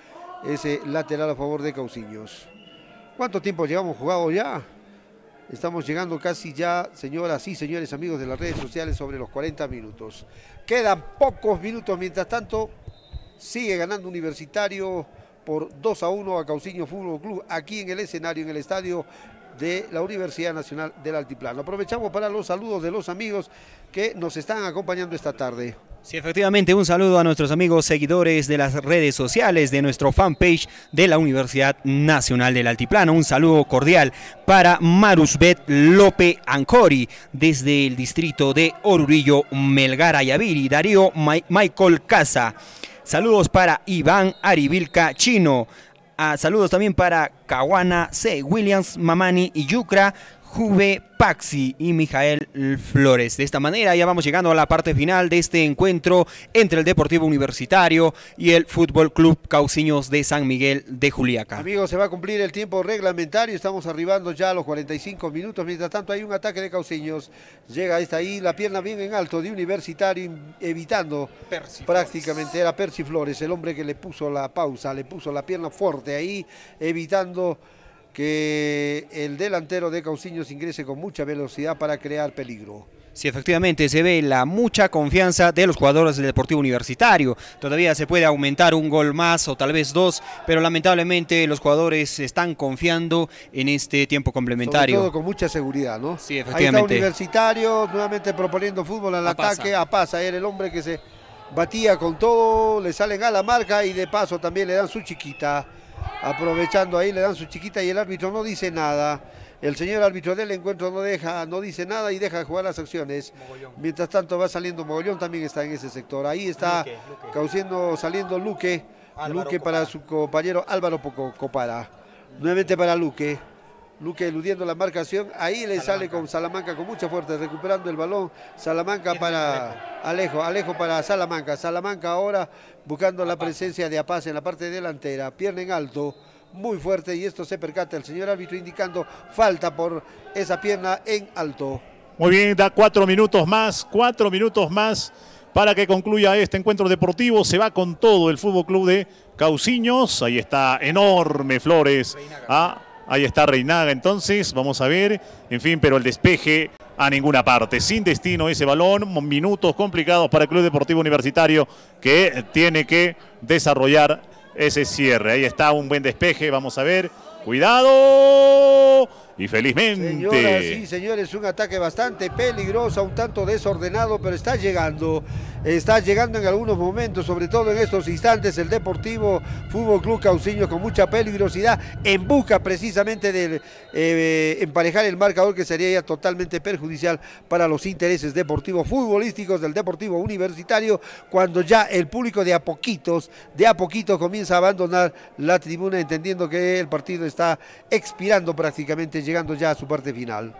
ese lateral a favor de Cauciños. ¿Cuánto tiempo llevamos jugado ya? Estamos llegando casi ya, señoras y señores amigos de las redes sociales, sobre los 40 minutos. Quedan pocos minutos, mientras tanto, sigue ganando Universitario por 2 a 1 a Cauciño Fútbol Club, aquí en el escenario, en el estadio de la Universidad Nacional del Altiplano. Aprovechamos para los saludos de los amigos que nos están acompañando esta tarde. Sí, efectivamente, un saludo a nuestros amigos seguidores de las redes sociales, de nuestro fanpage de la Universidad Nacional del Altiplano. Un saludo cordial para Marusbet López Ancori, desde el distrito de Orurillo, Melgar, Ayaviri, Darío Michael Casa. Saludos para Iván Arivilca Chino, Ah, saludos también para Kawana C. Williams, Mamani y Yucra. Juve Paxi y Mijael Flores. De esta manera ya vamos llegando a la parte final de este encuentro entre el Deportivo Universitario y el Fútbol Club Cauciños de San Miguel de Juliaca. Amigos, se va a cumplir el tiempo reglamentario, estamos arribando ya a los 45 minutos, mientras tanto hay un ataque de Cauciños, llega esta ahí, la pierna bien en alto de Universitario, evitando prácticamente, era Percy Flores, el hombre que le puso la pausa, le puso la pierna fuerte ahí, evitando que el delantero de Cauciños ingrese con mucha velocidad para crear peligro. Sí, efectivamente, se ve la mucha confianza de los jugadores del Deportivo Universitario. Todavía se puede aumentar un gol más o tal vez dos, pero lamentablemente los jugadores están confiando en este tiempo complementario. todo con mucha seguridad, ¿no? Sí, efectivamente. Ahí está Universitario nuevamente proponiendo fútbol al ataque. A ah, pasa, era el hombre que se batía con todo, le salen a la marca y de paso también le dan su chiquita aprovechando ahí, le dan su chiquita y el árbitro no dice nada. El señor árbitro del encuentro no deja, no dice nada y deja jugar las acciones. Mientras tanto va saliendo Mogollón, también está en ese sector. Ahí está saliendo Luque. Luque para su compañero Álvaro Poco Copara. Nuevamente para Luque. Luque eludiendo la marcación. Ahí le sale con Salamanca con mucha fuerza, recuperando el balón. Salamanca para Alejo, Alejo para Salamanca. Salamanca ahora buscando la presencia de Apaz en la parte delantera. Pierna en alto, muy fuerte y esto se percata el señor árbitro indicando falta por esa pierna en alto. Muy bien, da cuatro minutos más, cuatro minutos más para que concluya este encuentro deportivo. Se va con todo el Fútbol Club de Cauciños. Ahí está, enorme Flores. Ahí está Reinaga entonces, vamos a ver. En fin, pero el despeje a ninguna parte. Sin destino ese balón, minutos complicados para el Club Deportivo Universitario que tiene que desarrollar ese cierre. Ahí está un buen despeje, vamos a ver. Cuidado. Y felizmente. Señoras señores, un ataque bastante peligroso, un tanto desordenado, pero está llegando está llegando en algunos momentos, sobre todo en estos instantes, el Deportivo Fútbol Club Cauciño con mucha peligrosidad en busca precisamente de eh, emparejar el marcador que sería ya totalmente perjudicial para los intereses deportivos futbolísticos del Deportivo Universitario cuando ya el público de a poquitos, de a poquitos comienza a abandonar la tribuna entendiendo que el partido está expirando prácticamente, llegando ya a su parte final.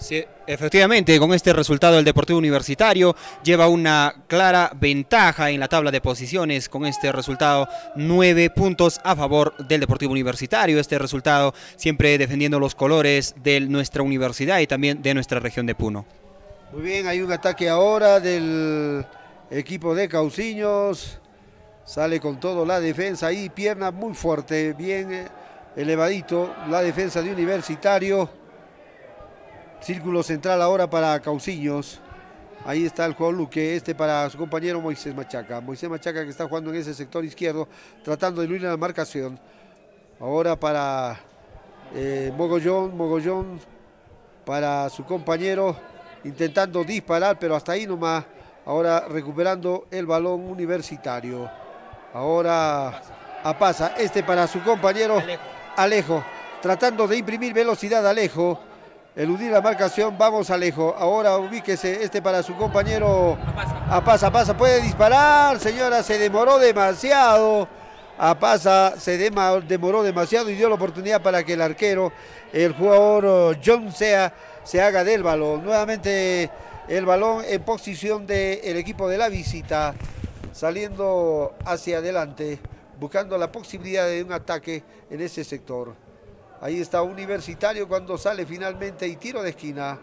Sí, efectivamente, con este resultado el Deportivo Universitario lleva una clara ventaja en la tabla de posiciones con este resultado, nueve puntos a favor del Deportivo Universitario, este resultado siempre defendiendo los colores de nuestra universidad y también de nuestra región de Puno. Muy bien, hay un ataque ahora del equipo de Cauciños, sale con todo la defensa y pierna muy fuerte, bien eh, elevadito la defensa de Universitario Círculo central ahora para Cauciños. Ahí está el Juan Luque, este para su compañero Moisés Machaca. Moisés Machaca que está jugando en ese sector izquierdo, tratando de diluir la marcación. Ahora para eh, Mogollón, Mogollón para su compañero, intentando disparar, pero hasta ahí nomás. Ahora recuperando el balón universitario. Ahora a pasa, este para su compañero Alejo tratando de imprimir velocidad Alejo eludir la marcación, vamos a lejos, ahora ubíquese, este para su compañero, ah, a ah, pasa, pasa, puede disparar, señora, se demoró demasiado, a ah, pasa, se demoró demasiado y dio la oportunidad para que el arquero, el jugador oh, John Sea, se haga del balón, nuevamente el balón en posición del el equipo de la visita, saliendo hacia adelante, buscando la posibilidad de un ataque en ese sector. Ahí está Universitario cuando sale finalmente y tiro de esquina.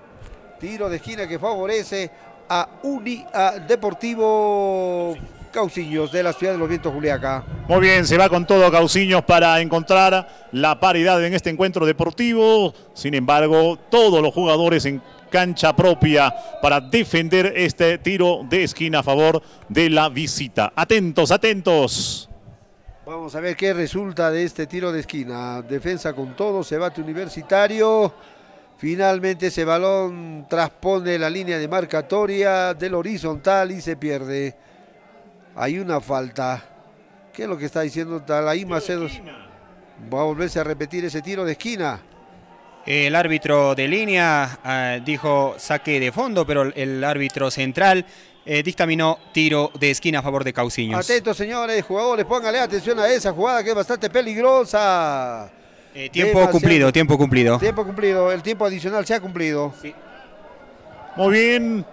Tiro de esquina que favorece a, Uni, Deportivo Cauciños de la ciudad de Los Vientos Juliaca. Muy bien, se va con todo Cauciños para encontrar la paridad en este encuentro deportivo. Sin embargo, todos los jugadores en cancha propia para defender este tiro de esquina a favor de la visita. Atentos, atentos. Vamos a ver qué resulta de este tiro de esquina. Defensa con todo, se bate universitario. Finalmente ese balón traspone la línea de marcatoria del horizontal y se pierde. Hay una falta. ¿Qué es lo que está diciendo Talaí Macedo? Va a volverse a repetir ese tiro de esquina. El árbitro de línea eh, dijo saque de fondo, pero el árbitro central eh, dictaminó tiro de esquina a favor de Cauciños. Atentos, señores, jugadores, pónganle atención a esa jugada que es bastante peligrosa. Eh, tiempo cumplido, tiempo cumplido. Tiempo cumplido, el tiempo adicional se ha cumplido. Muy bien,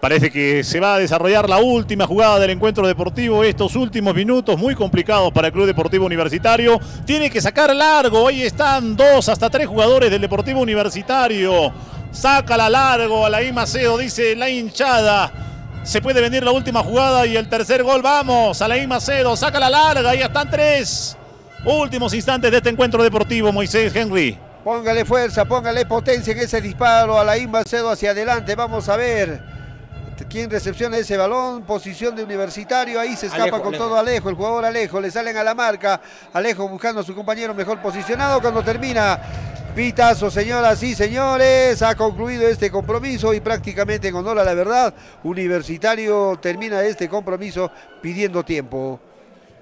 Parece que se va a desarrollar la última jugada del encuentro deportivo. Estos últimos minutos muy complicados para el Club Deportivo Universitario. Tiene que sacar largo. Ahí están dos hasta tres jugadores del Deportivo Universitario. Sácala largo. a Alain Macedo dice la hinchada. Se puede venir la última jugada y el tercer gol. Vamos, Alain Macedo saca la larga. ahí están tres. Últimos instantes de este encuentro deportivo, Moisés Henry. Póngale fuerza, póngale potencia en ese disparo. Alain Macedo hacia adelante. Vamos a ver quién recepciona ese balón, posición de universitario, ahí se escapa con todo Alejo, el jugador Alejo, le salen a la marca, Alejo buscando a su compañero mejor posicionado, cuando termina Pitazo, señoras y señores, ha concluido este compromiso y prácticamente en honor a la verdad, Universitario termina este compromiso pidiendo tiempo.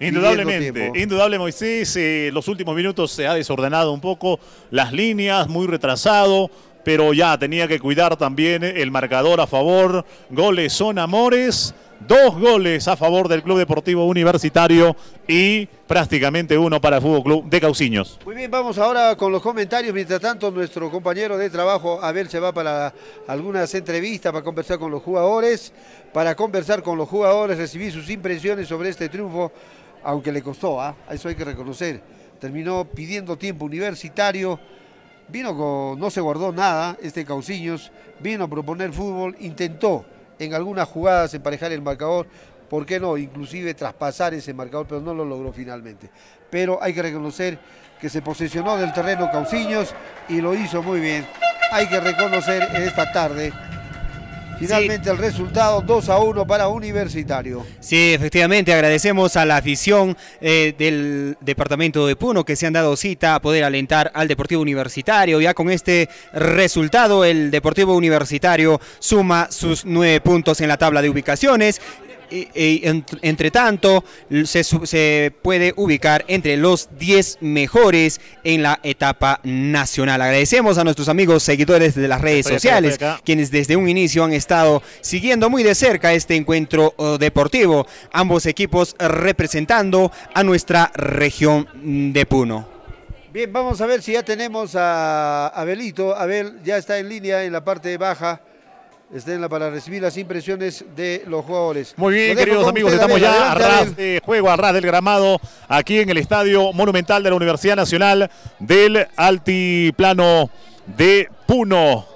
Indudablemente, indudable Moisés, eh, los últimos minutos se ha desordenado un poco, las líneas muy retrasado, pero ya tenía que cuidar también el marcador a favor, goles son amores dos goles a favor del Club Deportivo Universitario y prácticamente uno para el Fútbol Club de Cauciños. Muy bien, vamos ahora con los comentarios. Mientras tanto, nuestro compañero de trabajo, Abel, se va para algunas entrevistas para conversar con los jugadores, para conversar con los jugadores, recibir sus impresiones sobre este triunfo, aunque le costó, ¿ah? eso hay que reconocer. Terminó pidiendo tiempo universitario, vino con, no se guardó nada, este Cauciños, vino a proponer fútbol, intentó en algunas jugadas emparejar el marcador, ¿por qué no? Inclusive traspasar ese marcador, pero no lo logró finalmente. Pero hay que reconocer que se posesionó del terreno Cauciños y lo hizo muy bien. Hay que reconocer esta tarde Finalmente el resultado 2 a 1 para Universitario. Sí, efectivamente, agradecemos a la afición eh, del departamento de Puno que se han dado cita a poder alentar al Deportivo Universitario. Ya con este resultado, el Deportivo Universitario suma sus nueve puntos en la tabla de ubicaciones y, entre tanto, se, puede ubicar entre los 10 mejores en la etapa nacional. Agradecemos a nuestros amigos seguidores de las redes sociales, quienes desde un inicio han estado siguiendo muy de cerca este encuentro deportivo. Ambos equipos representando a nuestra región de Puno. Bien, vamos a ver si ya tenemos a Abelito. Abel ya está en línea en la parte baja estén para recibir las impresiones de los jugadores. Muy bien, queridos amigos, estamos ya a ras de juego, a ras del gramado, aquí en el Estadio Monumental de la Universidad Nacional del Altiplano de Puno.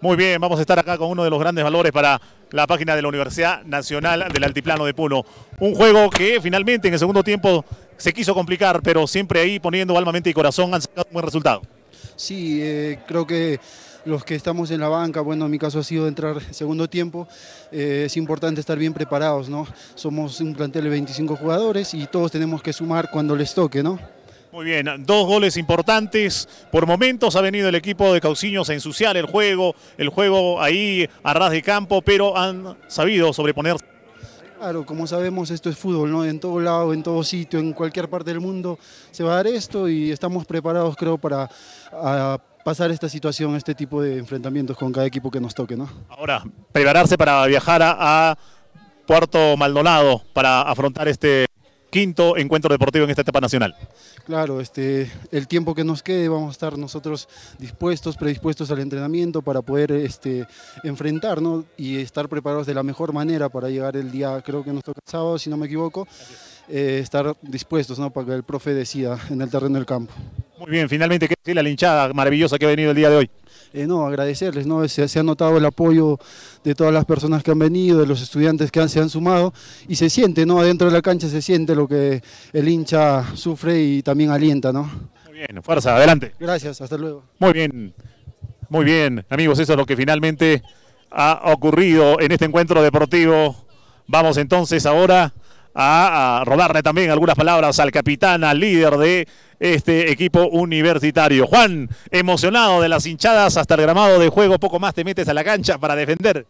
Muy bien, vamos a estar acá con uno de los grandes valores para la página de la Universidad Nacional del Altiplano de Puno. Un juego que finalmente en el segundo tiempo se quiso complicar, pero siempre ahí poniendo alma, mente y corazón han sacado un buen resultado. Sí, eh, creo que los que estamos en la banca, bueno, en mi caso ha sido entrar segundo tiempo, eh, es importante estar bien preparados, ¿no? Somos un plantel de 25 jugadores y todos tenemos que sumar cuando les toque, ¿no? Muy bien, dos goles importantes. Por momentos ha venido el equipo de Cauciños a ensuciar el juego, el juego ahí a ras de campo, pero han sabido sobreponerse. Claro, como sabemos esto es fútbol, ¿no? En todo lado, en todo sitio, en cualquier parte del mundo se va a dar esto y estamos preparados creo para pasar esta situación, este tipo de enfrentamientos con cada equipo que nos toque. ¿no? Ahora, prepararse para viajar a, Puerto Maldonado para afrontar este quinto encuentro deportivo en esta etapa nacional. Claro, este, el tiempo que nos quede vamos a estar nosotros dispuestos, predispuestos al entrenamiento para poder este, enfrentarnos y estar preparados de la mejor manera para llegar el día, creo que nos toca el sábado, si no me equivoco. Eh, estar dispuestos ¿no? para que el profe decida en el terreno del campo. Muy bien, finalmente, ¿qué es la linchada maravillosa que ha venido el día de hoy? Eh, no, agradecerles, ¿no? Se, ha notado el apoyo de todas las personas que han venido, de los estudiantes que se han sumado, y se siente, ¿no? Adentro de la cancha se siente lo que el hincha sufre y también alienta, ¿no? Muy bien, fuerza, adelante. Gracias, hasta luego. Muy bien, muy bien, amigos, eso es lo que finalmente ha ocurrido en este encuentro deportivo. Vamos entonces ahora a, rodarle robarle también algunas palabras al capitán, al líder de este equipo universitario. Juan, emocionado de las hinchadas hasta el gramado de juego, poco más te metes a la cancha para defender.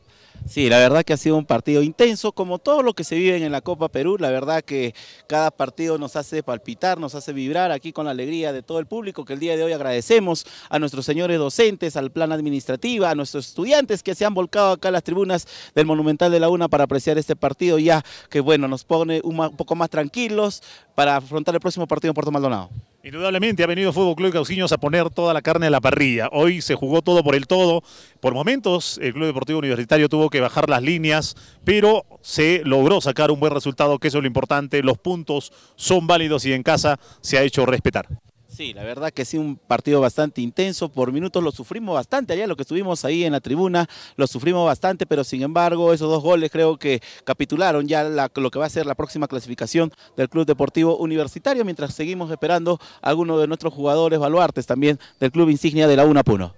Sí, la verdad que ha sido un partido intenso, como todo lo que se vive en la Copa Perú, la verdad que cada partido nos hace palpitar, nos hace vibrar aquí con la alegría de todo el público, que el día de hoy agradecemos a nuestros señores docentes, al plan administrativa, a nuestros estudiantes que se han volcado acá a las tribunas del Monumental de la Una para apreciar este partido ya que bueno, nos pone un poco más tranquilos para afrontar el próximo partido en Puerto Maldonado. Indudablemente ha venido Fútbol Club Cauciños a poner toda la carne a la parrilla. Hoy se jugó todo por el todo. Por momentos el Club Deportivo Universitario tuvo que bajar las líneas, pero se logró sacar un buen resultado, que eso es lo importante. Los puntos son válidos y en casa se ha hecho respetar. Sí, la verdad que sí, un partido bastante intenso. Por minutos lo sufrimos bastante allá, lo que estuvimos ahí en la tribuna, lo sufrimos bastante, pero sin embargo, esos dos goles creo que capitularon ya lo que va a ser la próxima clasificación del Club Deportivo Universitario, mientras seguimos esperando a alguno de nuestros jugadores baluartes también del Club Insignia de la UNA Puno.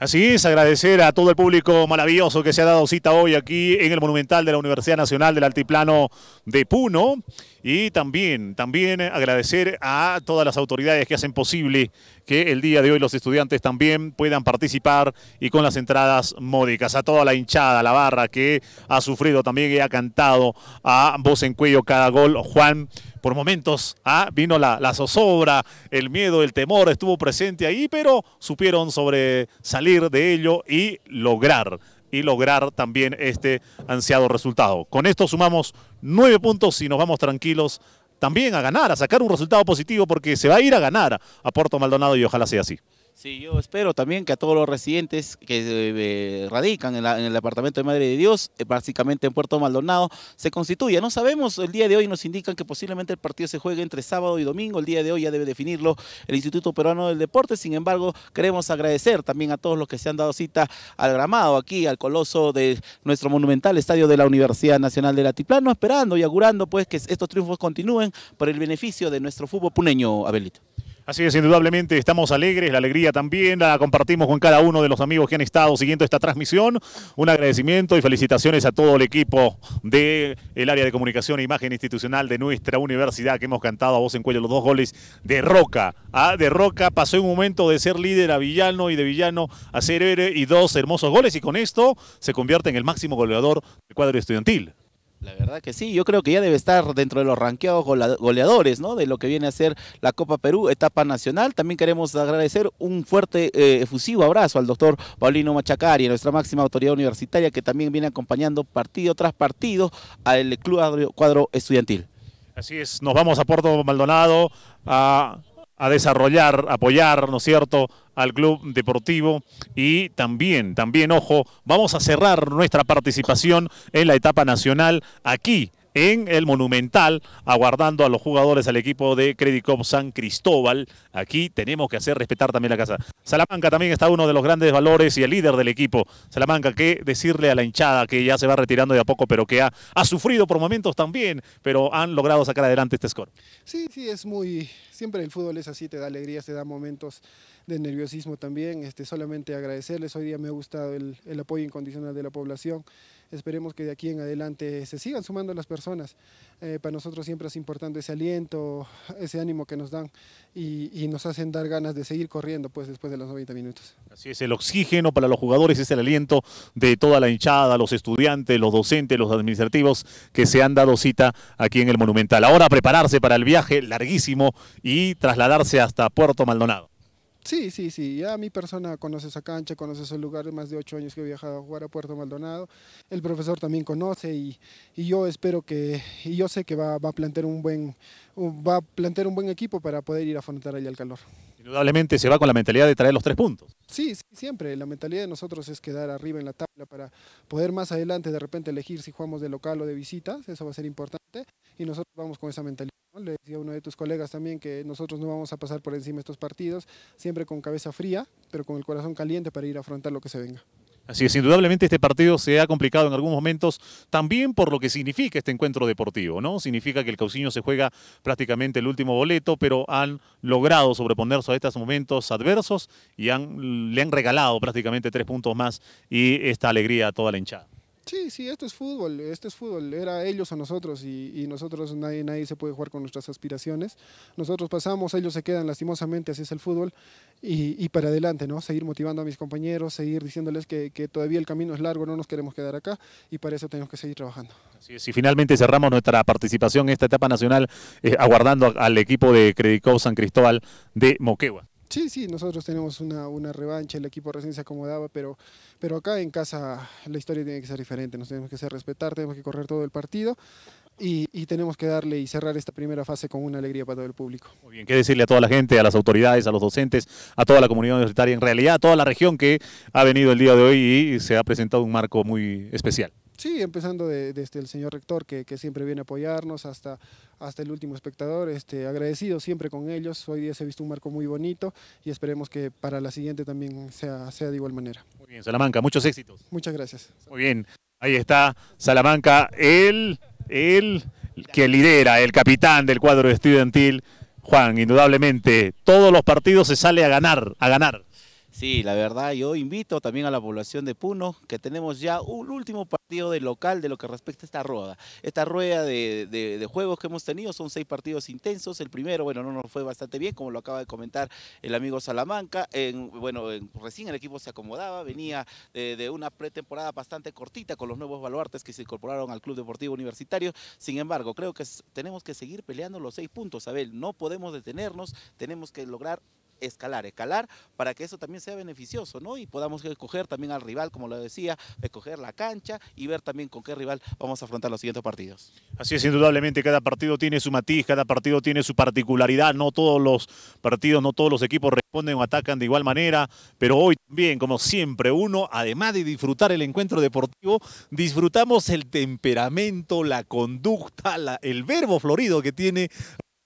Así es, agradecer a todo el público maravilloso que se ha dado cita hoy aquí en el Monumental de la Universidad Nacional del Altiplano de Puno y también, también agradecer a todas las autoridades que hacen posible que el día de hoy los estudiantes también puedan participar y con las entradas módicas, a toda la hinchada, la barra que ha sufrido también y ha cantado a voz en cuello cada gol Juan por momentos ¿ah? vino la, la, zozobra, el miedo, el temor, estuvo presente ahí, pero supieron sobre salir de ello y lograr y lograr también este ansiado resultado. Con esto sumamos nueve puntos y nos vamos tranquilos también a ganar, a sacar un resultado positivo porque se va a ir a ganar a Puerto Maldonado y ojalá sea así. Sí, yo espero también que a todos los residentes que eh, eh, radican en, el departamento de Madre de Dios, eh, básicamente en Puerto Maldonado, se constituya. No sabemos, el día de hoy nos indican que posiblemente el partido se juegue entre sábado y domingo, el día de hoy ya debe definirlo el Instituto Peruano del Deporte, sin embargo, queremos agradecer también a todos los que se han dado cita al gramado aquí, al coloso de nuestro monumental estadio de la Universidad Nacional de Latiplano, esperando y augurando pues que estos triunfos continúen por el beneficio de nuestro fútbol puneño, Abelito. Así es, indudablemente estamos alegres, la alegría también la compartimos con cada uno de los amigos que han estado siguiendo esta transmisión. Un agradecimiento y felicitaciones a todo el equipo del el área de comunicación e imagen institucional de nuestra universidad que hemos cantado a voz en cuello los dos goles de Roca. Ah, de Roca pasó un momento de ser líder a Villano y de Villano a ser héroe y dos hermosos goles y con esto se convierte en el máximo goleador del cuadro estudiantil. La verdad que sí, yo creo que ya debe estar dentro de los ranqueados goleadores, ¿no? De lo que viene a ser la Copa Perú, etapa nacional. También queremos agradecer un fuerte, eh, efusivo abrazo al doctor Paulino Machacari, nuestra máxima autoridad universitaria, que también viene acompañando partido tras partido al club cuadro estudiantil. Así es, nos vamos a Puerto Maldonado, a a desarrollar, apoyar, ¿no es cierto?, al Club Deportivo. Y también, también, ojo, vamos a cerrar nuestra participación en la etapa nacional aquí en el Monumental, aguardando a los jugadores al equipo de Credit San Cristóbal. Aquí tenemos que hacer respetar también la casa. Salamanca también está uno de los grandes valores y el líder del equipo. Salamanca, ¿qué decirle a la hinchada que ya se va retirando de a poco, pero que ha, ha sufrido por momentos también, pero han logrado sacar adelante este score? Sí, sí, es muy... Siempre el fútbol es así, te da alegría, te da momentos de nerviosismo también. Este, solamente agradecerles, hoy día me ha gustado el, el apoyo incondicional de la población. Esperemos que de aquí en adelante se sigan sumando las personas. Eh, para nosotros siempre es importante ese aliento, ese ánimo que nos dan y, nos hacen dar ganas de seguir corriendo pues, después de los 90 minutos. Así es, el oxígeno para los jugadores es el aliento de toda la hinchada, los estudiantes, los docentes, los administrativos que se han dado cita aquí en el Monumental. Ahora prepararse para el viaje larguísimo y trasladarse hasta Puerto Maldonado. Sí, sí, sí. Ya mi persona conoce esa cancha, conoce ese lugar, de más de ocho años que he viajado a jugar a Puerto Maldonado. El profesor también conoce y, yo espero que, y yo sé que va, va a plantear un buen, va a plantear un buen equipo para poder ir a afrontar allá el calor. Indudablemente se va con la mentalidad de traer los tres puntos. Sí, sí, siempre. La mentalidad de nosotros es quedar arriba en la tabla para poder más adelante de repente elegir si jugamos de local o de visitas. Eso va a ser importante y nosotros vamos con esa mentalidad. Le decía a uno de tus colegas también que nosotros no vamos a pasar por encima de estos partidos, siempre con cabeza fría, pero con el corazón caliente para ir a afrontar lo que se venga. Así es, indudablemente este partido se ha complicado en algunos momentos también por lo que significa este encuentro deportivo, ¿no? Significa que el Cauciño se juega prácticamente el último boleto, pero han logrado sobreponerse a estos momentos adversos y han, le han regalado prácticamente tres puntos más y esta alegría a toda la hinchada sí, sí, esto es fútbol, esto es fútbol, era ellos o nosotros y, nosotros nadie, nadie se puede jugar con nuestras aspiraciones. Nosotros pasamos, ellos se quedan lastimosamente, así es el fútbol y, para adelante, ¿no? Seguir motivando a mis compañeros, seguir diciéndoles que, todavía el camino es largo, no nos queremos quedar acá y para eso tenemos que seguir trabajando. Así es, finalmente cerramos nuestra participación en esta etapa nacional eh, aguardando al equipo de Credicop San Cristóbal de Moquegua. Sí, sí, nosotros tenemos una, una, revancha, el equipo recién se acomodaba, pero, pero acá en casa la historia tiene que ser diferente, nos tenemos que hacer respetar, tenemos que correr todo el partido y, y, tenemos que darle y cerrar esta primera fase con una alegría para todo el público. Muy bien, ¿qué decirle a toda la gente, a las autoridades, a los docentes, a toda la comunidad universitaria, en realidad a toda la región que ha venido el día de hoy y se ha presentado un marco muy especial? Sí, empezando desde este, el señor rector, que, siempre viene a apoyarnos, hasta, hasta el último espectador, este, agradecido siempre con ellos. Hoy día se ha visto un marco muy bonito y esperemos que para la siguiente también sea, sea de igual manera. Muy bien, Salamanca, muchos éxitos. Muchas gracias. Muy bien, ahí está Salamanca, el, el que lidera, el capitán del cuadro estudiantil. Juan, indudablemente, todos los partidos se sale a ganar, a ganar. Sí, la verdad, yo invito también a la población de Puno, que tenemos ya un último partido de local de lo que respecta a esta rueda. Esta rueda de, juegos que hemos tenido son seis partidos intensos. El primero, bueno, no nos fue bastante bien, como lo acaba de comentar el amigo Salamanca. En, bueno, recién el equipo se acomodaba, venía de, de, una pretemporada bastante cortita con los nuevos baluartes que se incorporaron al Club Deportivo Universitario. Sin embargo, creo que tenemos que seguir peleando los seis puntos, Abel. No podemos detenernos, tenemos que lograr escalar, escalar para que eso también sea beneficioso, ¿no? Y podamos escoger también al rival, como lo decía, escoger la cancha y ver también con qué rival vamos a afrontar los siguientes partidos. Así es, indudablemente, cada partido tiene su matiz, cada partido tiene su particularidad, no todos los partidos, no todos los equipos responden o atacan de igual manera, pero hoy también, como siempre, uno, además de disfrutar el encuentro deportivo, disfrutamos el temperamento, la conducta, el verbo florido que tiene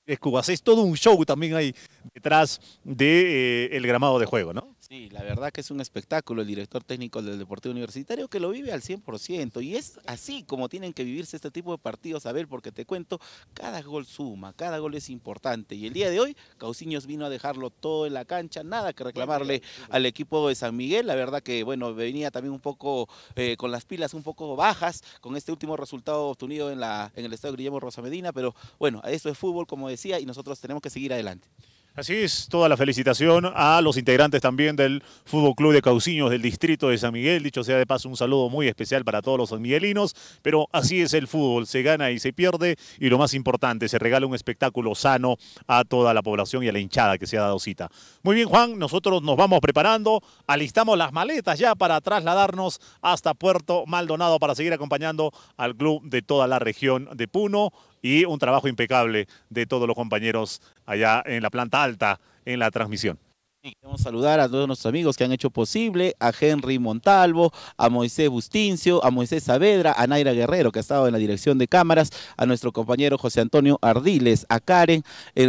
es Es todo un show también ahí detrás del de, eh, el gramado de juego, ¿no? Sí, la verdad que es un espectáculo el director técnico del Deportivo Universitario que lo vive al 100% y es así como tienen que vivirse este tipo de partidos, a ver, porque te cuento, cada gol suma, cada gol es importante y el día de hoy Cauciños vino a dejarlo todo en la cancha, nada que reclamarle al equipo de San Miguel, la verdad que bueno, venía también un poco eh, con las pilas un poco bajas con este último resultado obtenido en, en el estado Guillermo Rosa Medina, pero bueno, esto es fútbol como decía y nosotros tenemos que seguir adelante. Así es, toda la felicitación a los integrantes también del Fútbol Club de Cauciños del Distrito de San Miguel. Dicho sea de paso, un saludo muy especial para todos los sanmiguelinos, pero así es el fútbol, se gana y se pierde, y lo más importante, se regala un espectáculo sano a toda la población y a la hinchada que se ha dado cita. Muy bien, Juan, nosotros nos vamos preparando, alistamos las maletas ya para trasladarnos hasta Puerto Maldonado para seguir acompañando al club de toda la región de Puno y un trabajo impecable de todos los compañeros allá en la planta alta en la transmisión. queremos saludar a todos nuestros amigos que han hecho posible, a Henry Montalvo, a Moisés Bustincio, a Moisés Saavedra, a Naira Guerrero, que ha estado en la dirección de cámaras, a nuestro compañero José Antonio Ardiles, a Karen,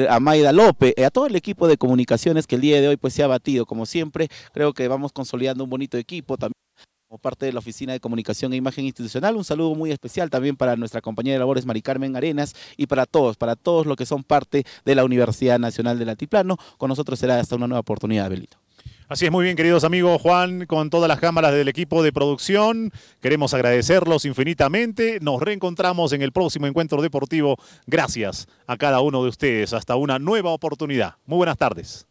a Maida López, eh, a todo el equipo de comunicaciones que el día de hoy pues se ha batido. Como siempre, creo que vamos consolidando un bonito equipo también parte de la Oficina de Comunicación e Imagen Institucional. Un saludo muy especial también para nuestra compañera de labores Mari Carmen Arenas y para todos, para todos los que son parte de la Universidad Nacional del Altiplano. Con nosotros será hasta una nueva oportunidad, Belito. Así es, muy bien queridos amigos, Juan, con todas las cámaras del equipo de producción, queremos agradecerlos infinitamente, nos reencontramos en el próximo encuentro deportivo, gracias a cada uno de ustedes, hasta una nueva oportunidad. Muy buenas tardes.